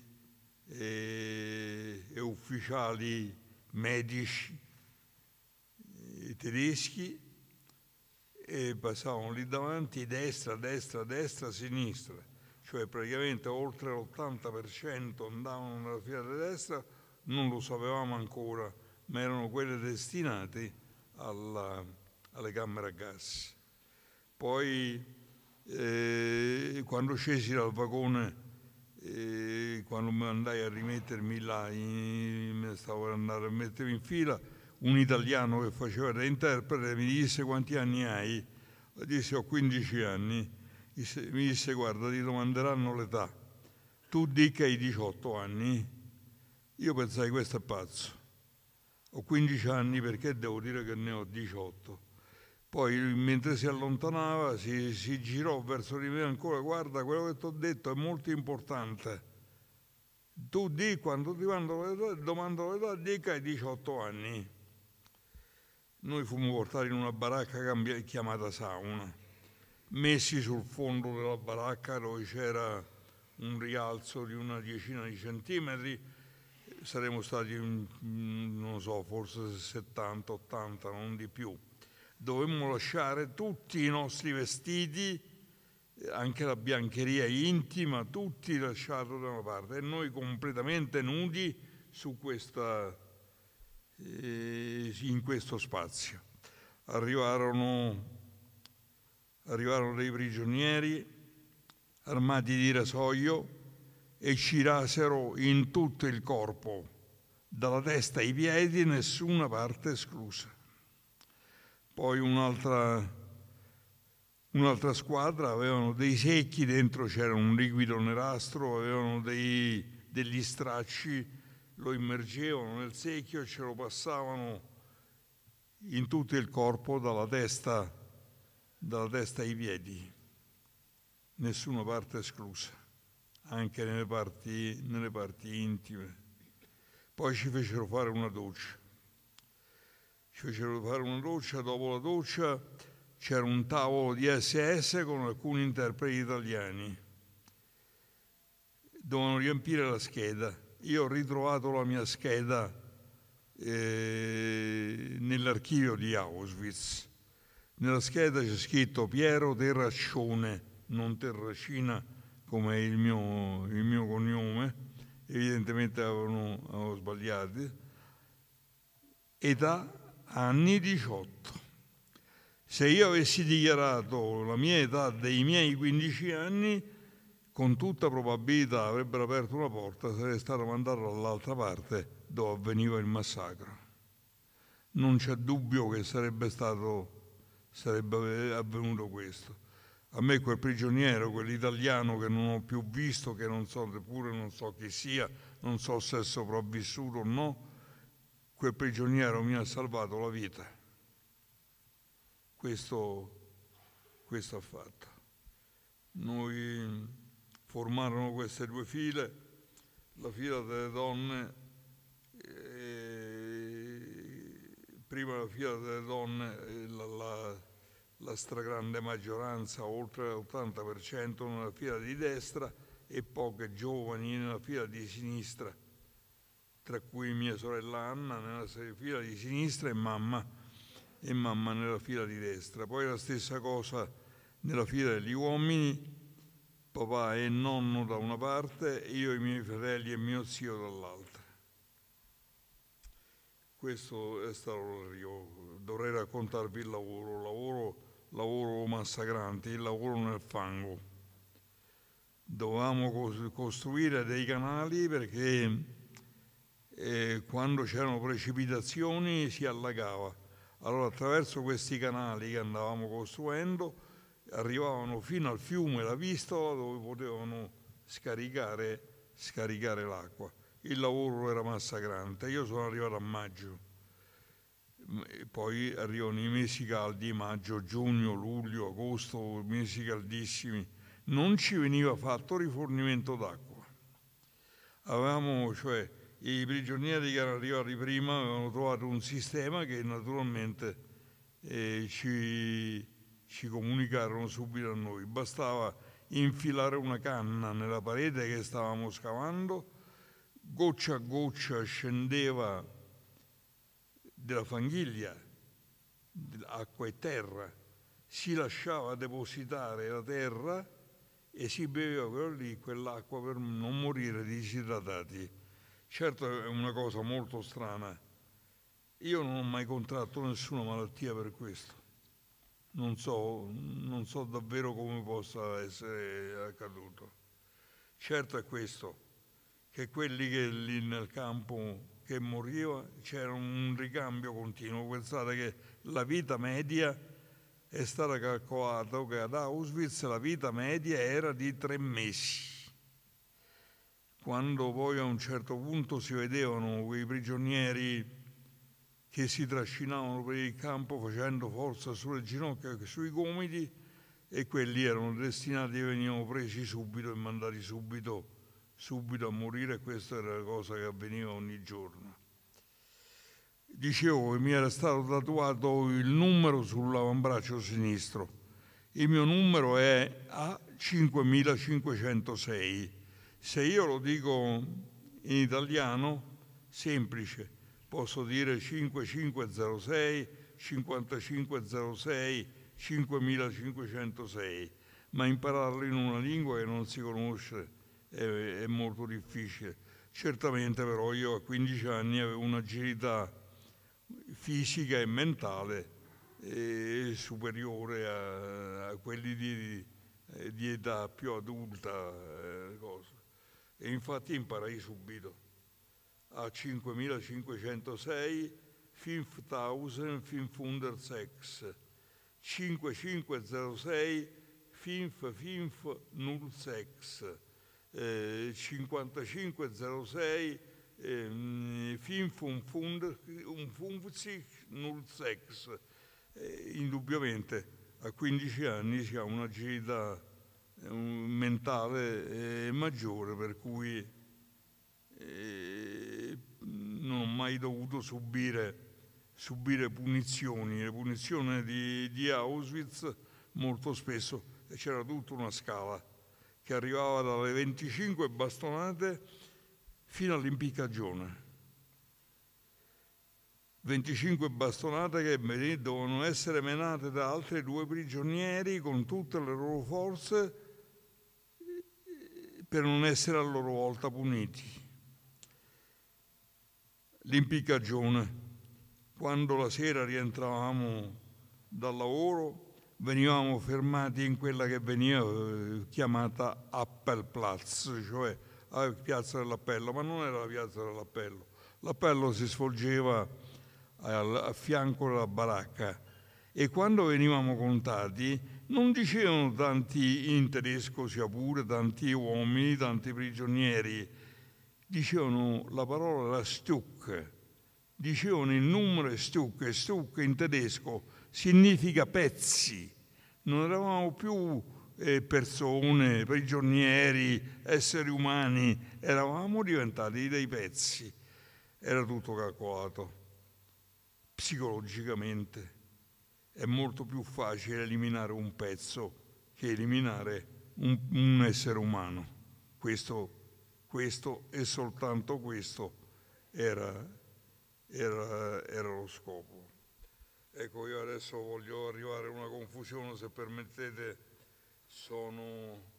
e, e ufficiali medici e tedeschi e passavano lì davanti destra, destra, destra, sinistra, cioè praticamente oltre l'80% andavano nella fila di destra, non lo sapevamo ancora, ma erano quelle destinate alla, alle camere a gas. Poi eh, quando scesi dal vagone, eh, quando andai a rimettermi là, mi stavo per andare a mettermi in fila, un italiano che faceva da interprete mi disse quanti anni hai? Io dissi ho 15 anni, mi disse guarda ti domanderanno l'età, tu dica hai 18 anni? Io pensai questo è pazzo, ho 15 anni perché devo dire che ne ho 18? Poi mentre si allontanava si, si girò verso di me ancora, guarda quello che ti ho detto è molto importante. Tu di quando ti domando l'età, dica ai 18 anni. Noi fummo portati in una baracca chiamata sauna, messi sul fondo della baracca dove c'era un rialzo di una decina di centimetri, saremmo stati, non so, forse 70, 80, non di più dovemmo lasciare tutti i nostri vestiti, anche la biancheria intima, tutti lasciarlo da una parte e noi completamente nudi questa, eh, in questo spazio. Arrivarono, arrivarono dei prigionieri armati di rasoio e ci rasero in tutto il corpo, dalla testa ai piedi, nessuna parte esclusa poi un'altra, un'altra squadra, avevano dei secchi, dentro c'era un liquido nerastro, avevano dei, degli stracci, lo immergevano nel secchio e ce lo passavano in tutto il corpo, dalla testa, dalla testa ai piedi, nessuna parte esclusa, anche nelle parti, nelle parti intime. Poi ci fecero fare una doccia ci fecero fare una doccia, dopo la doccia c'era un tavolo di SS con alcuni interpreti italiani. Dovevano riempire la scheda. Io ho ritrovato la mia scheda eh, nell'archivio di Auschwitz. Nella scheda c'è scritto Piero Terraccione, non Terracina come il mio, il mio cognome, evidentemente avevano, avevano sbagliato, età anni 18. Se io avessi dichiarato la mia età dei miei 15 anni, con tutta probabilità avrebbero aperto una porta, sarei stato mandato dall'altra parte dove avveniva il massacro. Non c'è dubbio che sarebbe, stato, sarebbe avvenuto questo. A me quel prigioniero, quell'italiano che non ho più visto, che non so neppure non so chi sia, non so se è sopravvissuto o no, quel prigioniero mi ha salvato la vita. Questo, questo ha fatto. Noi formarono queste due file, la fila delle donne, eh, prima la fila delle donne, eh, la, la, la stragrande maggioranza, oltre l'80%, nella fila di destra e poche giovani nella fila di sinistra tra cui mia sorella Anna nella fila di sinistra e mamma, e mamma nella fila di destra. Poi la stessa cosa nella fila degli uomini, papà e nonno da una parte, io, e i miei fratelli e mio zio dall'altra. Questo è stato l'arrivo. Dovrei raccontarvi il lavoro, lavoro, lavoro massacrante, il lavoro nel fango. Dovevamo costruire dei canali perché e quando c'erano precipitazioni si allagava. Allora attraverso questi canali che andavamo costruendo arrivavano fino al fiume, la vistola, dove potevano scaricare, scaricare l'acqua. Il lavoro era massacrante. Io sono arrivato a maggio, mm, e poi arrivano i mesi caldi, maggio, giugno, luglio, agosto, mesi caldissimi. Non ci veniva fatto rifornimento d'acqua. Avevamo, cioè, i prigionieri che erano arrivati prima avevano trovato un sistema che naturalmente eh, ci, ci comunicarono subito a noi. Bastava infilare una canna nella parete che stavamo scavando, goccia a goccia scendeva della fanghiglia, acqua e terra, si lasciava depositare la terra e si beveva quella lì quell'acqua per non morire disidratati. Certo è una cosa molto strana. Io non ho mai contratto nessuna malattia per questo. Non so, non so davvero come possa essere accaduto. Certo è questo, che quelli che lì nel campo che moriva c'era un ricambio continuo. Pensate che la vita media è stata calcolata, che ad Auschwitz la vita media era di tre mesi quando poi a un certo punto si vedevano quei prigionieri che si trascinavano per il campo facendo forza sulle ginocchia e sui gomiti e quelli erano destinati e venivano presi subito e mandati subito, subito a morire, questa era la cosa che avveniva ogni giorno. Dicevo che mi era stato tatuato il numero sull'avambraccio sinistro, il mio numero è A5506 se io lo dico in italiano, semplice, posso dire 5506, 5506, 5506, ma impararlo in una lingua che non si conosce è, è molto difficile. Certamente però io a 15 anni avevo un'agilità fisica e mentale eh, superiore a, a quelli di, di, eh, età più adulta. Eh, e infatti imparai subito. A 5506 5000 Finfunder Sex 5506 Finf Finf Null Sex eh, 5506 eh, Finf un Fund un Funzig Null Sex eh, indubbiamente a 15 anni si ha un'agilità mentale eh, maggiore per cui eh, non ho mai dovuto subire, subire punizioni. Le punizioni di, di Auschwitz molto spesso eh, c'era tutta una scala che arrivava dalle 25 bastonate fino all'impiccagione. 25 bastonate che dovevano essere menate da altri due prigionieri con tutte le loro forze per non essere a loro volta puniti. L'impiccagione. Quando la sera rientravamo dal lavoro venivamo fermati in quella che veniva eh, chiamata Appelplatz, cioè piazza dell'appello, ma non era la piazza dell'appello. L'appello si svolgeva a fianco della baracca e quando venivamo contati non dicevano tanti in tedesco sia pure, tanti uomini, tanti prigionieri, dicevano la parola era Stuck, dicevano il numero è Stuck, e Stuck in tedesco significa pezzi, non eravamo più eh, persone, prigionieri, esseri umani, eravamo diventati dei pezzi, era tutto calcolato psicologicamente è molto più facile eliminare un pezzo che eliminare un, un essere umano. Questo, questo, e soltanto questo era, era, era lo scopo. Ecco, io adesso voglio arrivare a una confusione, se permettete, sono...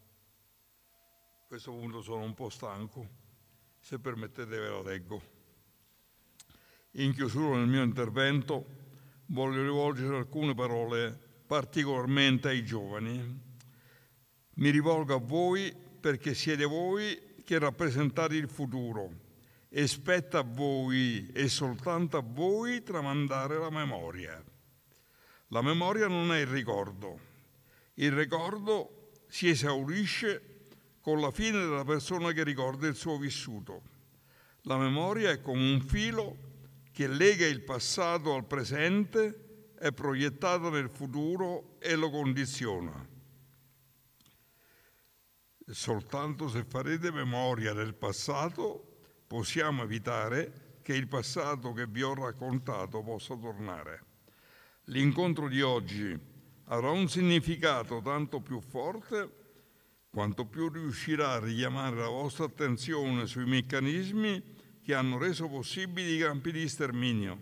A questo punto sono un po' stanco, se permettete ve la leggo. In chiusura del mio intervento voglio rivolgere alcune parole particolarmente ai giovani. Mi rivolgo a voi perché siete voi che rappresentate il futuro e spetta a voi e soltanto a voi tramandare la memoria. La memoria non è il ricordo. Il ricordo si esaurisce con la fine della persona che ricorda il suo vissuto. La memoria è come un filo che lega il passato al presente, è proiettata nel futuro e lo condiziona. Soltanto se farete memoria del passato possiamo evitare che il passato che vi ho raccontato possa tornare. L'incontro di oggi avrà un significato tanto più forte quanto più riuscirà a richiamare la vostra attenzione sui meccanismi che hanno reso possibili i campi di sterminio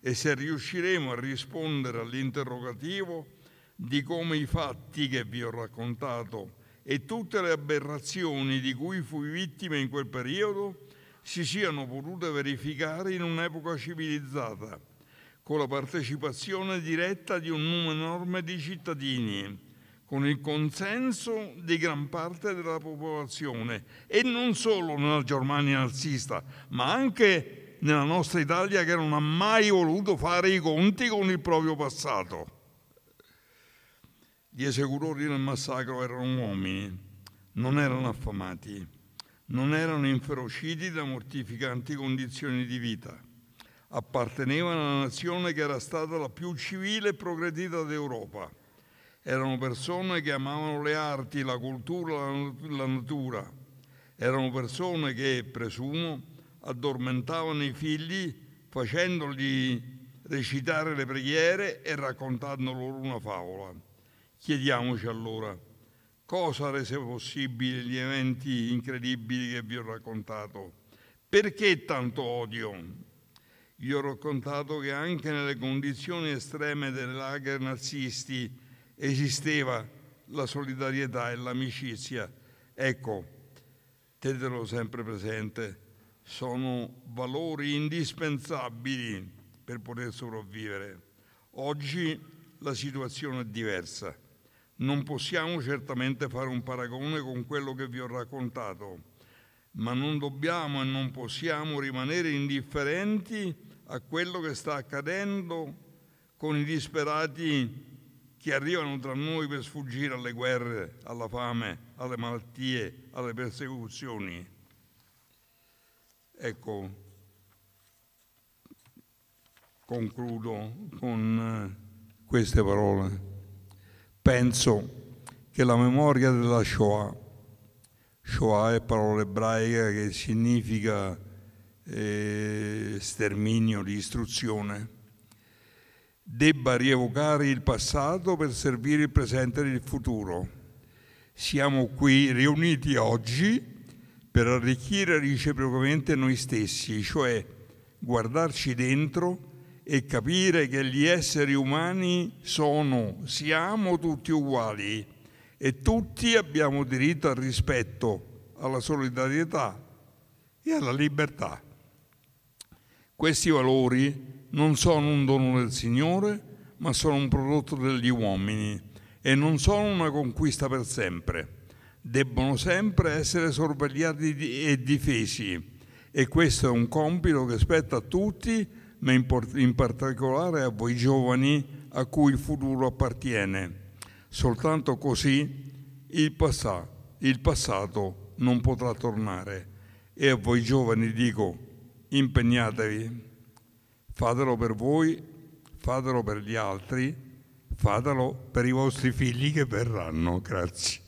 e se riusciremo a rispondere all'interrogativo di come i fatti che vi ho raccontato e tutte le aberrazioni di cui fui vittima in quel periodo si siano potute verificare in un'epoca civilizzata, con la partecipazione diretta di un numero enorme di cittadini con il consenso di gran parte della popolazione e non solo nella Germania nazista, ma anche nella nostra Italia che non ha mai voluto fare i conti con il proprio passato. Gli esecutori del massacro erano uomini, non erano affamati, non erano inferociti da mortificanti condizioni di vita. Appartenevano alla nazione che era stata la più civile e progredita d'Europa erano persone che amavano le arti, la cultura, la natura. Erano persone che, presumo, addormentavano i figli facendogli recitare le preghiere e raccontando loro una favola. Chiediamoci allora cosa rese possibile gli eventi incredibili che vi ho raccontato. Perché tanto odio? Vi ho raccontato che anche nelle condizioni estreme dei lager nazisti esisteva la solidarietà e l'amicizia. Ecco, tenetelo sempre presente, sono valori indispensabili per poter sopravvivere. Oggi la situazione è diversa. Non possiamo certamente fare un paragone con quello che vi ho raccontato, ma non dobbiamo e non possiamo rimanere indifferenti a quello che sta accadendo con i disperati che arrivano tra noi per sfuggire alle guerre, alla fame, alle malattie, alle persecuzioni. Ecco, concludo con eh, queste parole. Penso che la memoria della Shoah, Shoah è parola ebraica che significa eh, sterminio, distruzione, debba rievocare il passato per servire il presente e il futuro. Siamo qui riuniti oggi per arricchire reciprocamente noi stessi, cioè guardarci dentro e capire che gli esseri umani sono, siamo tutti uguali e tutti abbiamo diritto al rispetto, alla solidarietà e alla libertà. Questi valori non sono un dono del Signore, ma sono un prodotto degli uomini e non sono una conquista per sempre. Debbono sempre essere sorvegliati e difesi e questo è un compito che spetta a tutti, ma in particolare a voi giovani a cui il futuro appartiene. Soltanto così il, passato, il passato non potrà tornare. E a voi giovani dico, impegnatevi fatelo per voi, fatelo per gli altri, fatelo per i vostri figli che verranno. Grazie.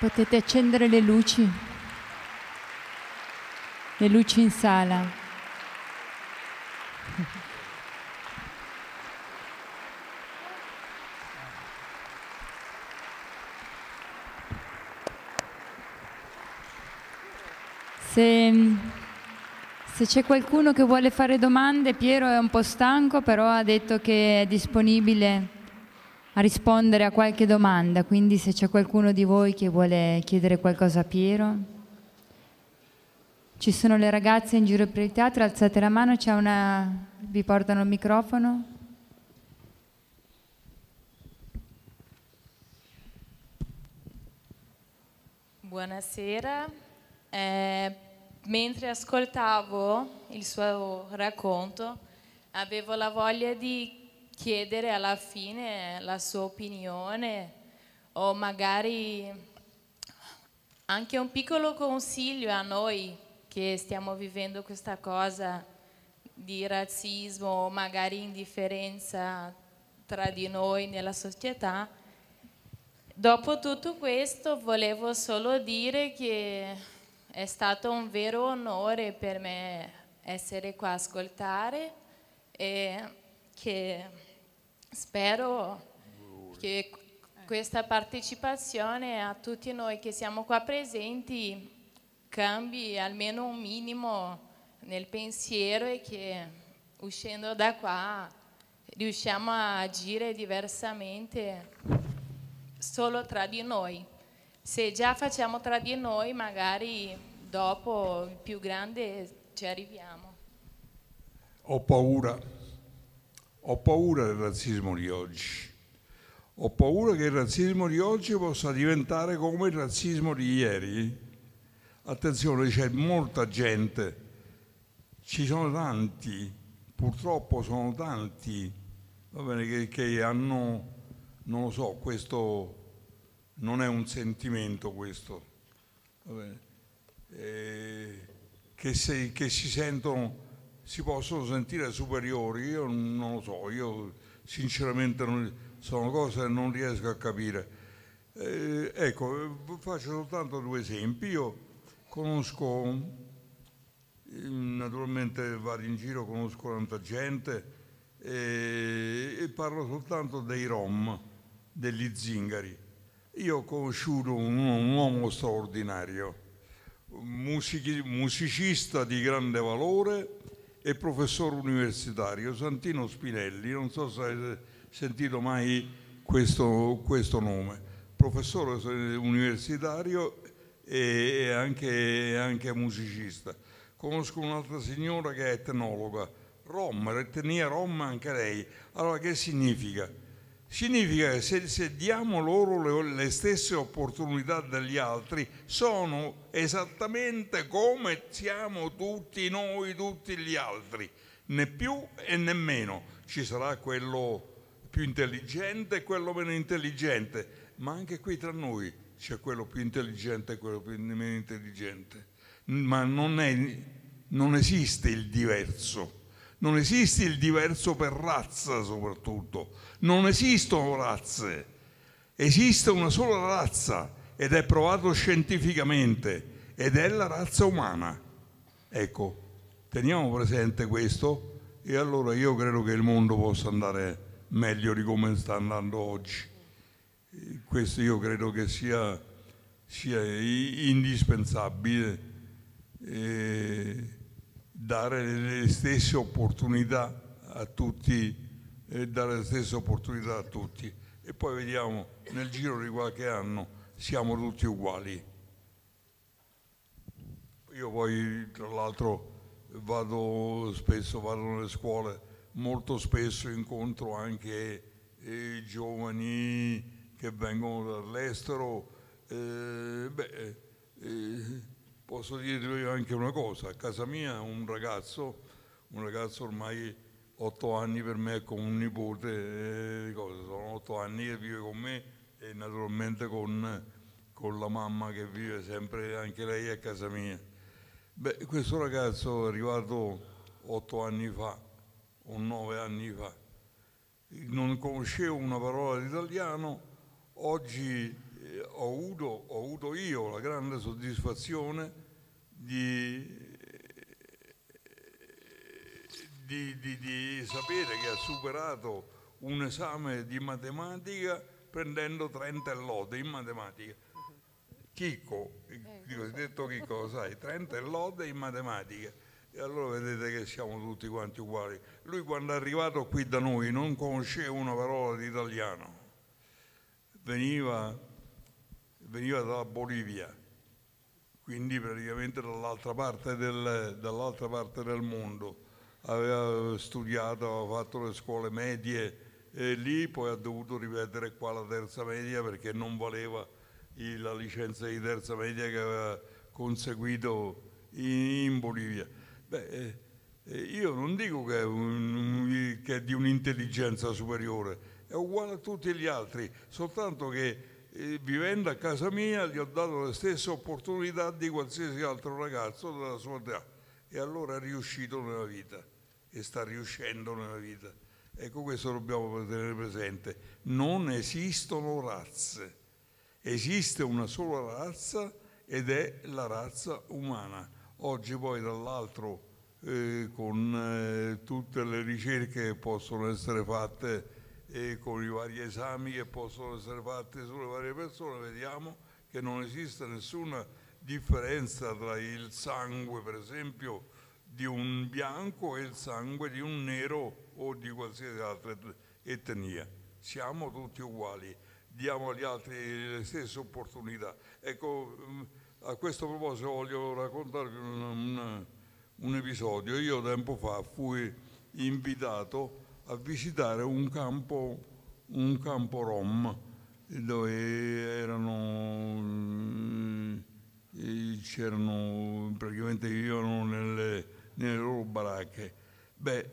Potete accendere le luci, le luci in sala. Se, se c'è qualcuno che vuole fare domande, Piero è un po' stanco, però ha detto che è disponibile rispondere a qualche domanda, quindi se c'è qualcuno di voi che vuole chiedere qualcosa a Piero. Ci sono le ragazze in giro per il teatro, alzate la mano, c'è una... vi portano il microfono. Buonasera, eh, mentre ascoltavo il suo racconto avevo la voglia di chiedere alla fine la sua opinione o magari anche un piccolo consiglio a noi che stiamo vivendo questa cosa di razzismo o magari indifferenza tra di noi nella società. Dopo tutto questo volevo solo dire che è stato un vero onore per me essere qua a ascoltare e che Spero che questa partecipazione a tutti noi che siamo qua presenti cambi almeno un minimo nel pensiero e che uscendo da qua riusciamo a agire diversamente solo tra di noi. Se già facciamo tra di noi, magari dopo il più grande ci arriviamo. Ho paura. Ho paura del razzismo di oggi. Ho paura che il razzismo di oggi possa diventare come il razzismo di ieri. Attenzione, c'è molta gente, ci sono tanti, purtroppo sono tanti, va bene, che, che hanno, non lo so, questo non è un sentimento questo, eh, che, se, che, si sentono si possono sentire superiori, io non lo so, io sinceramente non, sono cose che non riesco a capire. Eh, ecco, faccio soltanto due esempi. Io conosco, mm, naturalmente vado in giro, conosco tanta gente eh, e parlo soltanto dei Rom, degli zingari. Io ho conosciuto un, un uomo straordinario, musici, musicista di grande valore, e professore universitario, Santino Spinelli, non so se avete sentito mai questo, questo nome, professore universitario e anche, anche musicista. Conosco un'altra signora che è etnologa, rom, l'etnia rom anche lei. Allora che significa? Significa che se, se diamo loro le, le, stesse opportunità degli altri, sono esattamente come siamo tutti noi, tutti gli altri, né più e né meno. Ci sarà quello più intelligente e quello meno intelligente, ma anche qui tra noi c'è quello più intelligente e quello più, meno intelligente. Ma non, è, non esiste il diverso non esiste il diverso per razza soprattutto, non esistono razze, esiste una sola razza ed è provato scientificamente ed è la razza umana. Ecco, teniamo presente questo e allora io credo che il mondo possa andare meglio di come sta andando oggi. Questo io credo che sia, sia indispensabile. Eh, dare le stesse opportunità a tutti, eh, dare le stesse opportunità a tutti e poi vediamo nel giro di qualche anno siamo tutti uguali. Io poi tra l'altro vado spesso, vado nelle scuole, molto spesso incontro anche eh, giovani che vengono dall'estero. Eh, beh, eh, Posso dirvi anche una cosa, a casa mia un ragazzo, un ragazzo ormai otto anni per me con un nipote, eh, sono otto anni che vive con me e naturalmente con, con la mamma che vive sempre anche lei a casa mia. Beh, questo ragazzo è arrivato otto anni fa o nove anni fa, non conoscevo una parola di italiano, oggi ho avuto, ho avuto io la grande soddisfazione di di, di, di, sapere che ha superato un esame di matematica prendendo 30 lode in matematica. Chicco, eh. il detto Chicco, lo sai, 30 lode in matematica. E allora vedete che siamo tutti quanti uguali. Lui quando è arrivato qui da noi non conosceva una parola di italiano. Veniva veniva dalla Bolivia, quindi praticamente dall'altra parte, dall parte del, mondo. Aveva studiato, aveva fatto le scuole medie e lì, poi ha dovuto ripetere qua la terza media perché non valeva la licenza di terza media che aveva conseguito in, in Bolivia. Beh, eh, eh, io non dico che, un, che è di un'intelligenza superiore, è uguale a tutti gli altri, soltanto che vivendo a casa mia gli ho dato le stesse opportunità di qualsiasi altro ragazzo della sua età e allora è riuscito nella vita e sta riuscendo nella vita. Ecco questo dobbiamo tenere presente. Non esistono razze, esiste una sola razza ed è la razza umana. Oggi poi dall'altro eh, con eh, tutte le ricerche che possono essere fatte e con i vari esami che possono essere fatti sulle varie persone vediamo che non esiste nessuna differenza tra il sangue per esempio di un bianco e il sangue di un nero o di qualsiasi altra etnia. Siamo tutti uguali, diamo agli altri le stesse opportunità. Ecco, mm, a questo proposito voglio raccontarvi un, un, un episodio. Io tempo fa fui invitato a visitare un campo, un campo rom dove erano, mm, c'erano, praticamente vivevano nelle, nelle loro baracche. Beh,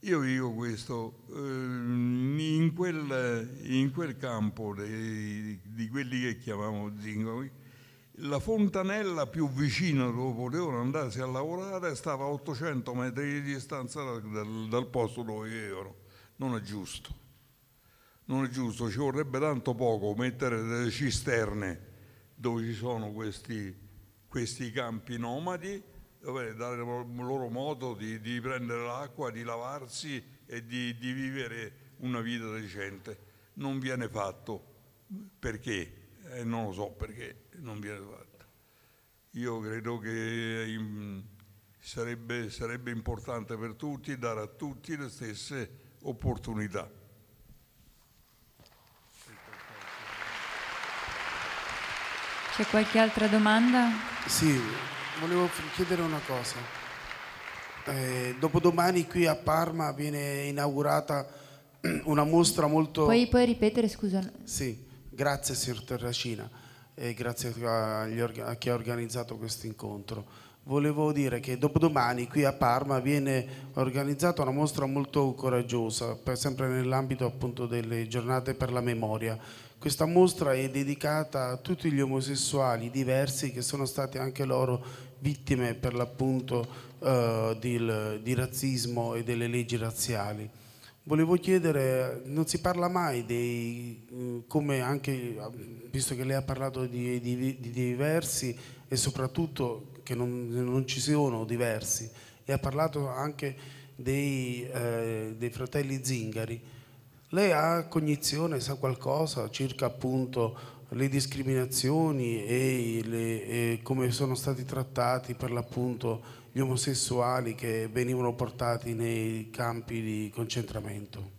io dico questo, eh, in quel, in quel campo dei, di quelli che chiamavamo zingari, la fontanella più vicina dove potevano andarsi a lavorare stava a 800 metri di distanza dal, dal posto dove vivevano. Non è giusto. Non è giusto, ci vorrebbe tanto poco mettere delle cisterne dove ci sono questi, questi campi nomadi, dove dare loro modo di, di prendere l'acqua, di lavarsi e di, di vivere una vita decente. Non viene fatto. Perché? eh, non lo so perché non viene fatta. Io credo che mm, sarebbe, sarebbe importante per tutti dare a tutti le stesse opportunità. C'è qualche altra domanda? Sì, volevo chiedere una cosa. Eh, dopodomani qui a Parma viene inaugurata <clears throat> una mostra molto... Puoi, puoi ripetere, scusa? Sì, Grazie Sir Terracina e grazie a, a chi ha organizzato questo incontro. Volevo dire che dopodomani qui a Parma viene organizzata una mostra molto coraggiosa, sempre nell'ambito appunto delle giornate per la memoria. Questa mostra è dedicata a tutti gli omosessuali diversi che sono stati anche loro vittime per l'appunto eh, di, di razzismo e delle leggi razziali. Volevo chiedere, non si parla mai dei, mm, come anche, mm, visto che lei ha parlato di, di, di diversi e soprattutto che non, non, ci sono diversi, e ha parlato anche dei, eh, dei, fratelli Zingari. Lei ha cognizione, sa qualcosa circa appunto le discriminazioni e, le, e come sono stati trattati per l'appunto gli omosessuali che venivano portati nei campi di concentramento.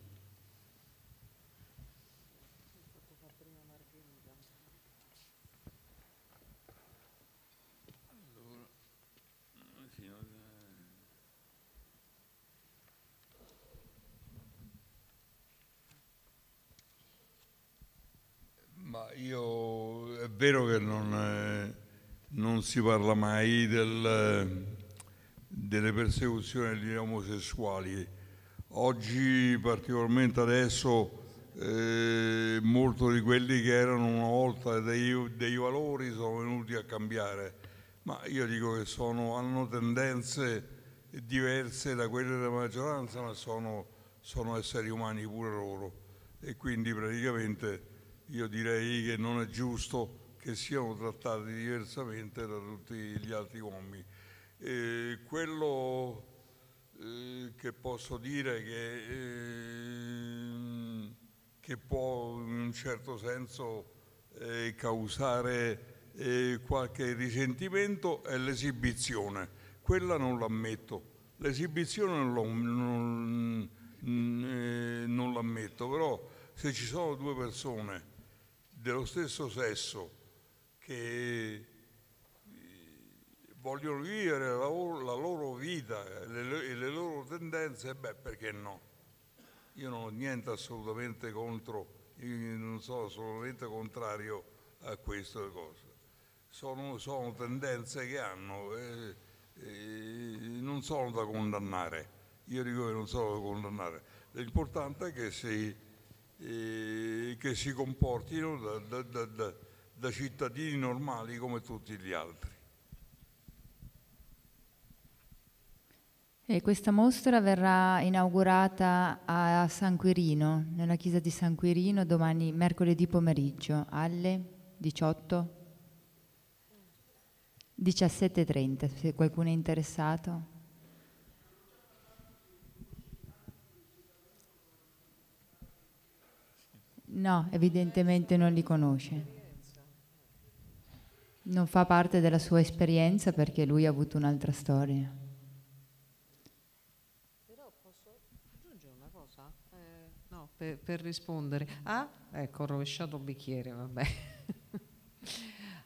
Ma io è vero che non, eh, non si parla mai del delle persecuzioni degli omosessuali. Oggi, particolarmente adesso, eh, molti di quelli che erano una volta dei, dei, valori sono venuti a cambiare, ma io dico che sono, hanno tendenze diverse da quelle della maggioranza, ma sono, sono esseri umani pure loro e quindi praticamente io direi che non è giusto che siano trattati diversamente da tutti gli altri uomini. Eh, quello eh, che posso dire che, ehm, che, può in un certo senso eh, causare eh, qualche risentimento è l'esibizione. Quella non l'ammetto. L'esibizione non, non, mm, non l'ammetto, però se ci sono due persone dello stesso sesso che vogliono vivere la, la loro vita e le, le, loro tendenze, beh perché no? Io non ho niente assolutamente contro, io non sono assolutamente contrario a queste cose. Sono, sono tendenze che hanno, eh, eh, non sono da condannare, io dico che non sono da condannare. L'importante è che si, eh, che si comportino da, da, da, da cittadini normali come tutti gli altri. E questa mostra verrà inaugurata a San Quirino, nella chiesa di San Quirino, domani mercoledì pomeriggio alle 18. 17.30, se qualcuno è interessato. No, evidentemente non li conosce. Non fa parte della sua esperienza perché lui ha avuto un'altra storia. per, per rispondere. Ah, ecco, ho rovesciato il bicchiere, vabbè.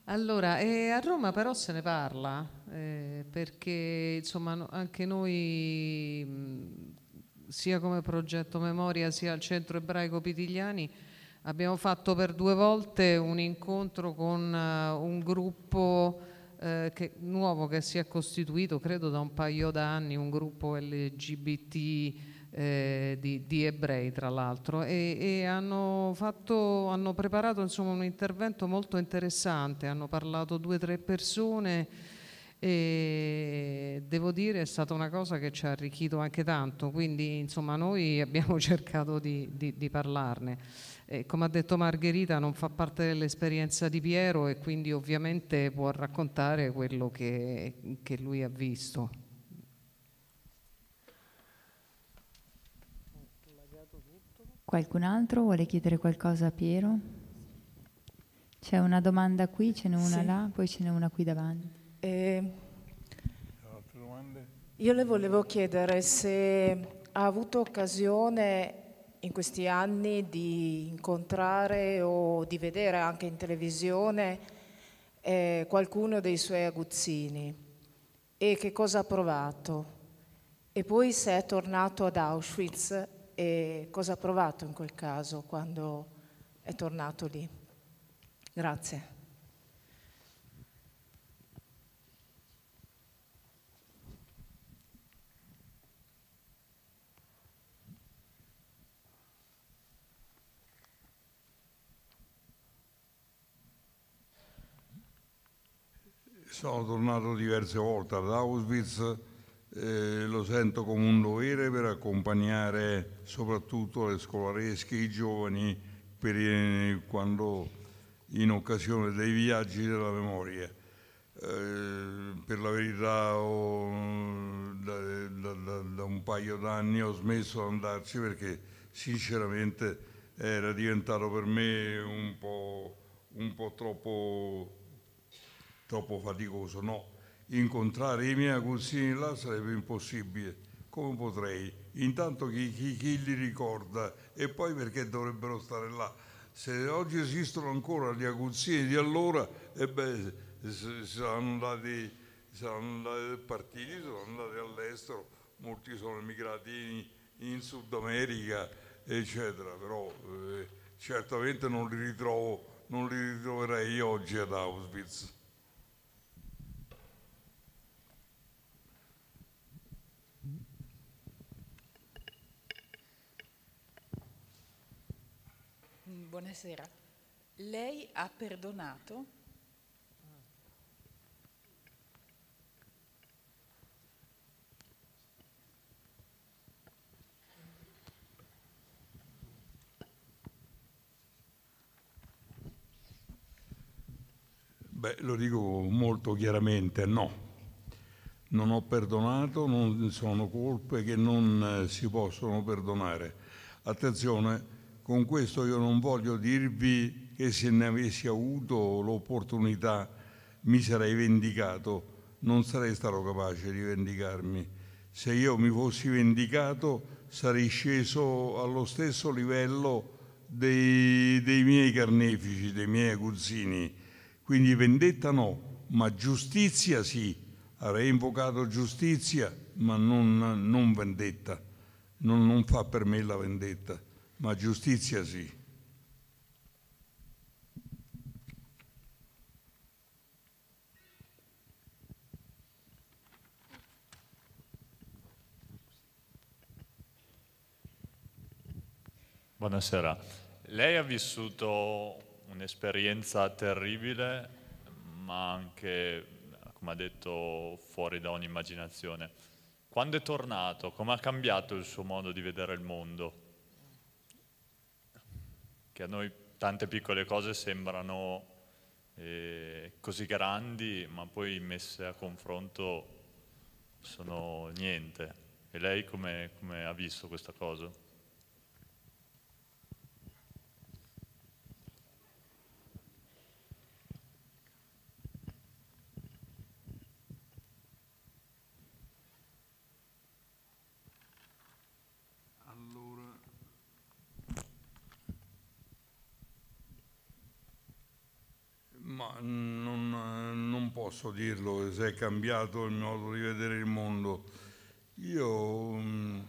Allora, eh, a Roma però se ne parla, eh, perché insomma no, anche noi, mh, sia come progetto Memoria, sia al Centro Ebraico Pitigliani, abbiamo fatto per due volte un incontro con uh, un gruppo eh, che, nuovo che si è costituito, credo da un paio d'anni, un gruppo LGBT eh, di, di, ebrei tra l'altro e, e hanno, fatto, hanno, preparato insomma, un intervento molto interessante, hanno parlato due o tre persone e devo dire è stata una cosa che ci ha arricchito anche tanto, quindi insomma noi <laughs> abbiamo cercato di, di, di parlarne. E, come ha detto Margherita non fa parte dell'esperienza di Piero e quindi ovviamente può raccontare quello che, che lui ha visto. Qualcun altro vuole chiedere qualcosa a Piero? C'è una domanda qui, ce n'è una sì. là, poi ce n'è una qui davanti. Eh, io le volevo chiedere se ha avuto occasione in questi anni di incontrare o di vedere anche in televisione eh, qualcuno dei suoi aguzzini e che cosa ha provato. E poi se è tornato ad Auschwitz e cosa ha provato in quel caso quando è tornato lì. Grazie. Sono tornato diverse volte ad Auschwitz eh, lo sento come un dovere per accompagnare soprattutto le scolaresche, i giovani, per, quando, in occasione dei viaggi della memoria. Eh, per la verità ho, mm, da, da, da, da, un paio d'anni ho smesso di andarci perché sinceramente era diventato per me un po', un po troppo, troppo faticoso. No, incontrare i miei cugini là sarebbe impossibile, come potrei? Intanto chi, chi, chi li ricorda e poi perché dovrebbero stare là? Se oggi esistono ancora gli aguzzini di allora, ebbene, eh beh, saranno andati, saranno andati partiti, sono andati all'estero, molti sono emigrati in, in Sud America, eccetera, però eh, certamente non li ritrovo, non li ritroverei oggi ad Auschwitz. buonasera. Lei ha perdonato? Beh, lo dico molto chiaramente, no. Non ho perdonato, non sono colpe che non eh, si possono perdonare. Attenzione, con questo io non voglio dirvi che se ne avessi avuto l'opportunità mi sarei vendicato, non sarei stato capace di vendicarmi. Se io mi fossi vendicato sarei sceso allo stesso livello dei, dei miei carnefici, dei miei aguzzini. Quindi vendetta no, ma giustizia sì. Avrei invocato giustizia, ma non, non vendetta. Non, non fa per me la vendetta ma giustizia sì. Buonasera. Lei ha vissuto un'esperienza terribile, ma anche, come ha detto, fuori da ogni immaginazione. Quando è tornato, come ha cambiato il suo modo di vedere il mondo? che a noi tante piccole cose sembrano eh, così grandi, ma poi messe a confronto sono niente. E lei come, come ha visto questa cosa? Ma non, non posso dirlo se è cambiato il modo di vedere il mondo. Io mm,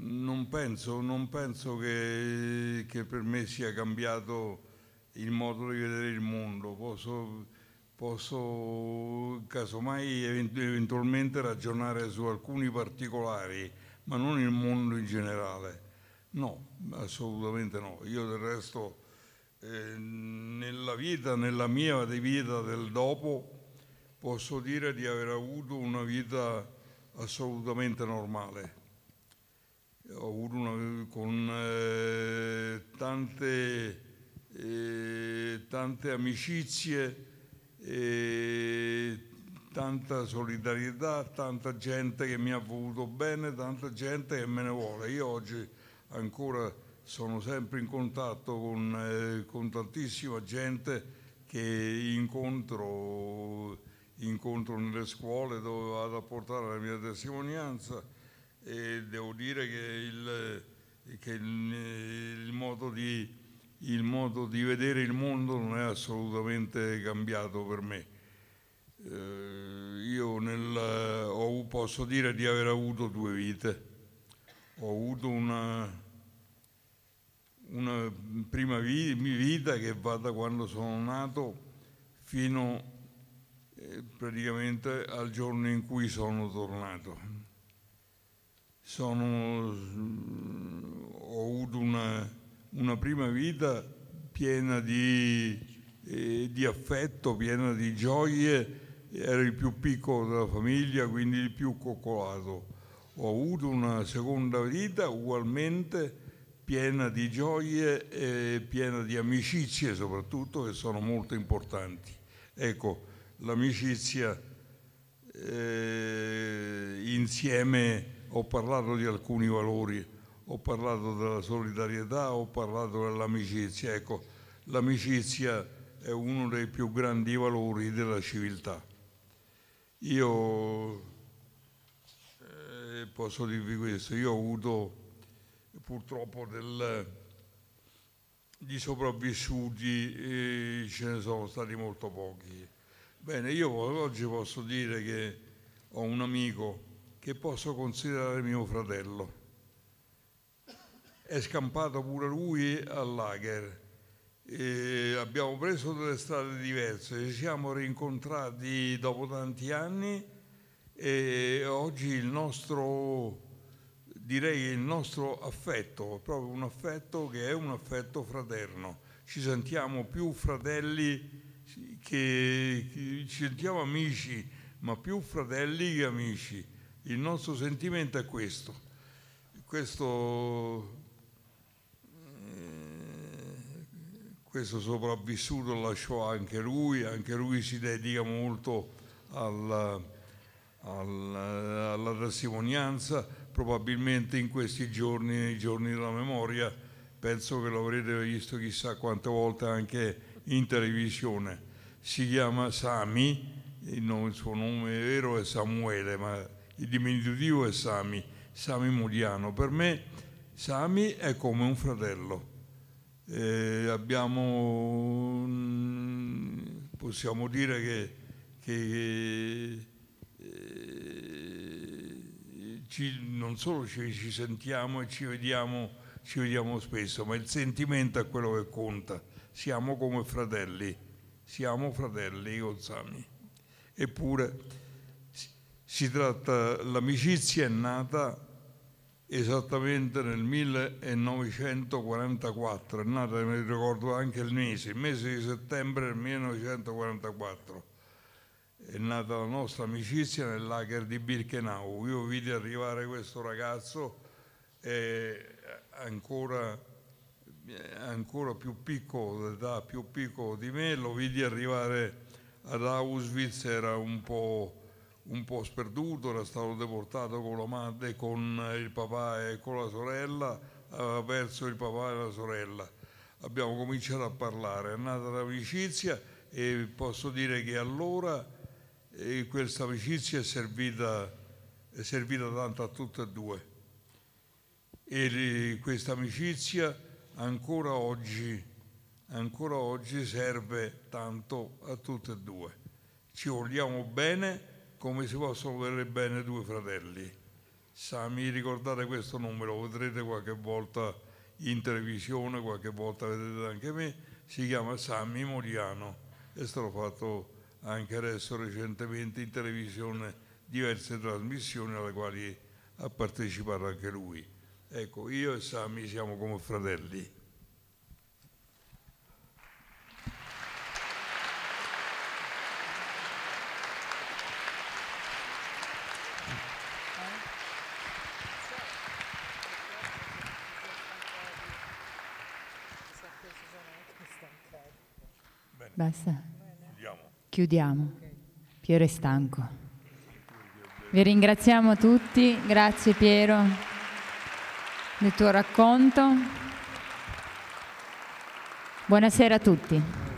non, penso, non penso, che, che per me sia cambiato il modo di vedere il mondo. Posso, posso casomai eventualmente ragionare su alcuni particolari, ma non il mondo in generale. No, assolutamente no. Io del resto eh, nella vita, nella mia vita del dopo, posso dire di aver avuto una vita assolutamente normale. Ho avuto una, con eh, tante, eh, tante, amicizie, eh, tanta solidarietà, tanta gente che mi ha voluto bene, tanta gente che me ne vuole. Io oggi ancora sono sempre in contatto con, eh, con tantissima gente che incontro, incontro, nelle scuole dove vado a portare la mia testimonianza e devo dire che il, che il, il, modo, di, il modo, di, vedere il mondo non è assolutamente cambiato per me. Eh, io nel, ho, posso dire di aver avuto due vite. Ho avuto una, una prima vita che va da quando sono nato fino eh, praticamente al giorno in cui sono tornato. Sono, ho avuto una, una, prima vita piena di, eh, di affetto, piena di gioie, ero il più piccolo della famiglia, quindi il più coccolato. Ho avuto una seconda vita ugualmente piena di gioie e piena di amicizie soprattutto che sono molto importanti. Ecco, l'amicizia eh, insieme ho parlato di alcuni valori, ho parlato della solidarietà, ho parlato dell'amicizia. Ecco, l'amicizia è uno dei più grandi valori della civiltà. Io eh, posso dirvi questo, io ho avuto purtroppo del, di sopravvissuti ce ne sono stati molto pochi. Bene, io oggi posso dire che ho un amico che posso considerare mio fratello. È scampato pure lui al lager. E abbiamo preso delle strade diverse, ci siamo rincontrati dopo tanti anni e oggi il nostro direi il nostro affetto, proprio un affetto che è un affetto fraterno. Ci sentiamo più fratelli che, che ci sentiamo amici, ma più fratelli che amici. Il nostro sentimento è questo. Questo, eh, questo sopravvissuto alla Shoah anche lui, anche lui si dedica molto alla, alla, alla testimonianza probabilmente in questi giorni, nei giorni della memoria, penso che l'avrete visto chissà quante volte anche in televisione. Si chiama Sami, il, suo nome vero è Samuele, ma il diminutivo è Sami, Sami Muriano. Per me Sami è come un fratello. Eh, abbiamo, possiamo dire che, che ci, non solo ci, ci, sentiamo e ci vediamo, ci vediamo spesso, ma il sentimento è quello che conta. Siamo come fratelli, siamo fratelli Golzami. Eppure si tratta, l'amicizia è nata esattamente nel 1944, è nata, mi ricordo anche il mese, il mese di settembre del 1944 è nata la nostra amicizia nell'hacker di Birkenau. Io vidi arrivare questo ragazzo eh, ancora, ancora, più piccolo, d'età più piccolo di me, lo vidi arrivare ad Auschwitz, era un po', un po', sperduto, era stato deportato con la madre, con il papà e con la sorella, aveva perso il papà e la sorella. Abbiamo cominciato a parlare, è nata l'amicizia e posso dire che allora e questa amicizia è servita, è servita tanto a tutte e due. E questa amicizia ancora oggi, ancora oggi serve tanto a tutte e due. Ci vogliamo bene come si possono volere bene due fratelli. Sami, ricordate questo numero, lo vedrete qualche volta in televisione, qualche volta vedrete anche me, si chiama Sami Moriano e è stato fatto anche adesso recentemente in televisione diverse trasmissioni alle quali ha partecipato anche lui. Ecco, io e Sammy siamo come fratelli. Basta. Chiudiamo. Piero è stanco. Vi ringraziamo tutti, grazie Piero del tuo racconto. Buonasera a tutti.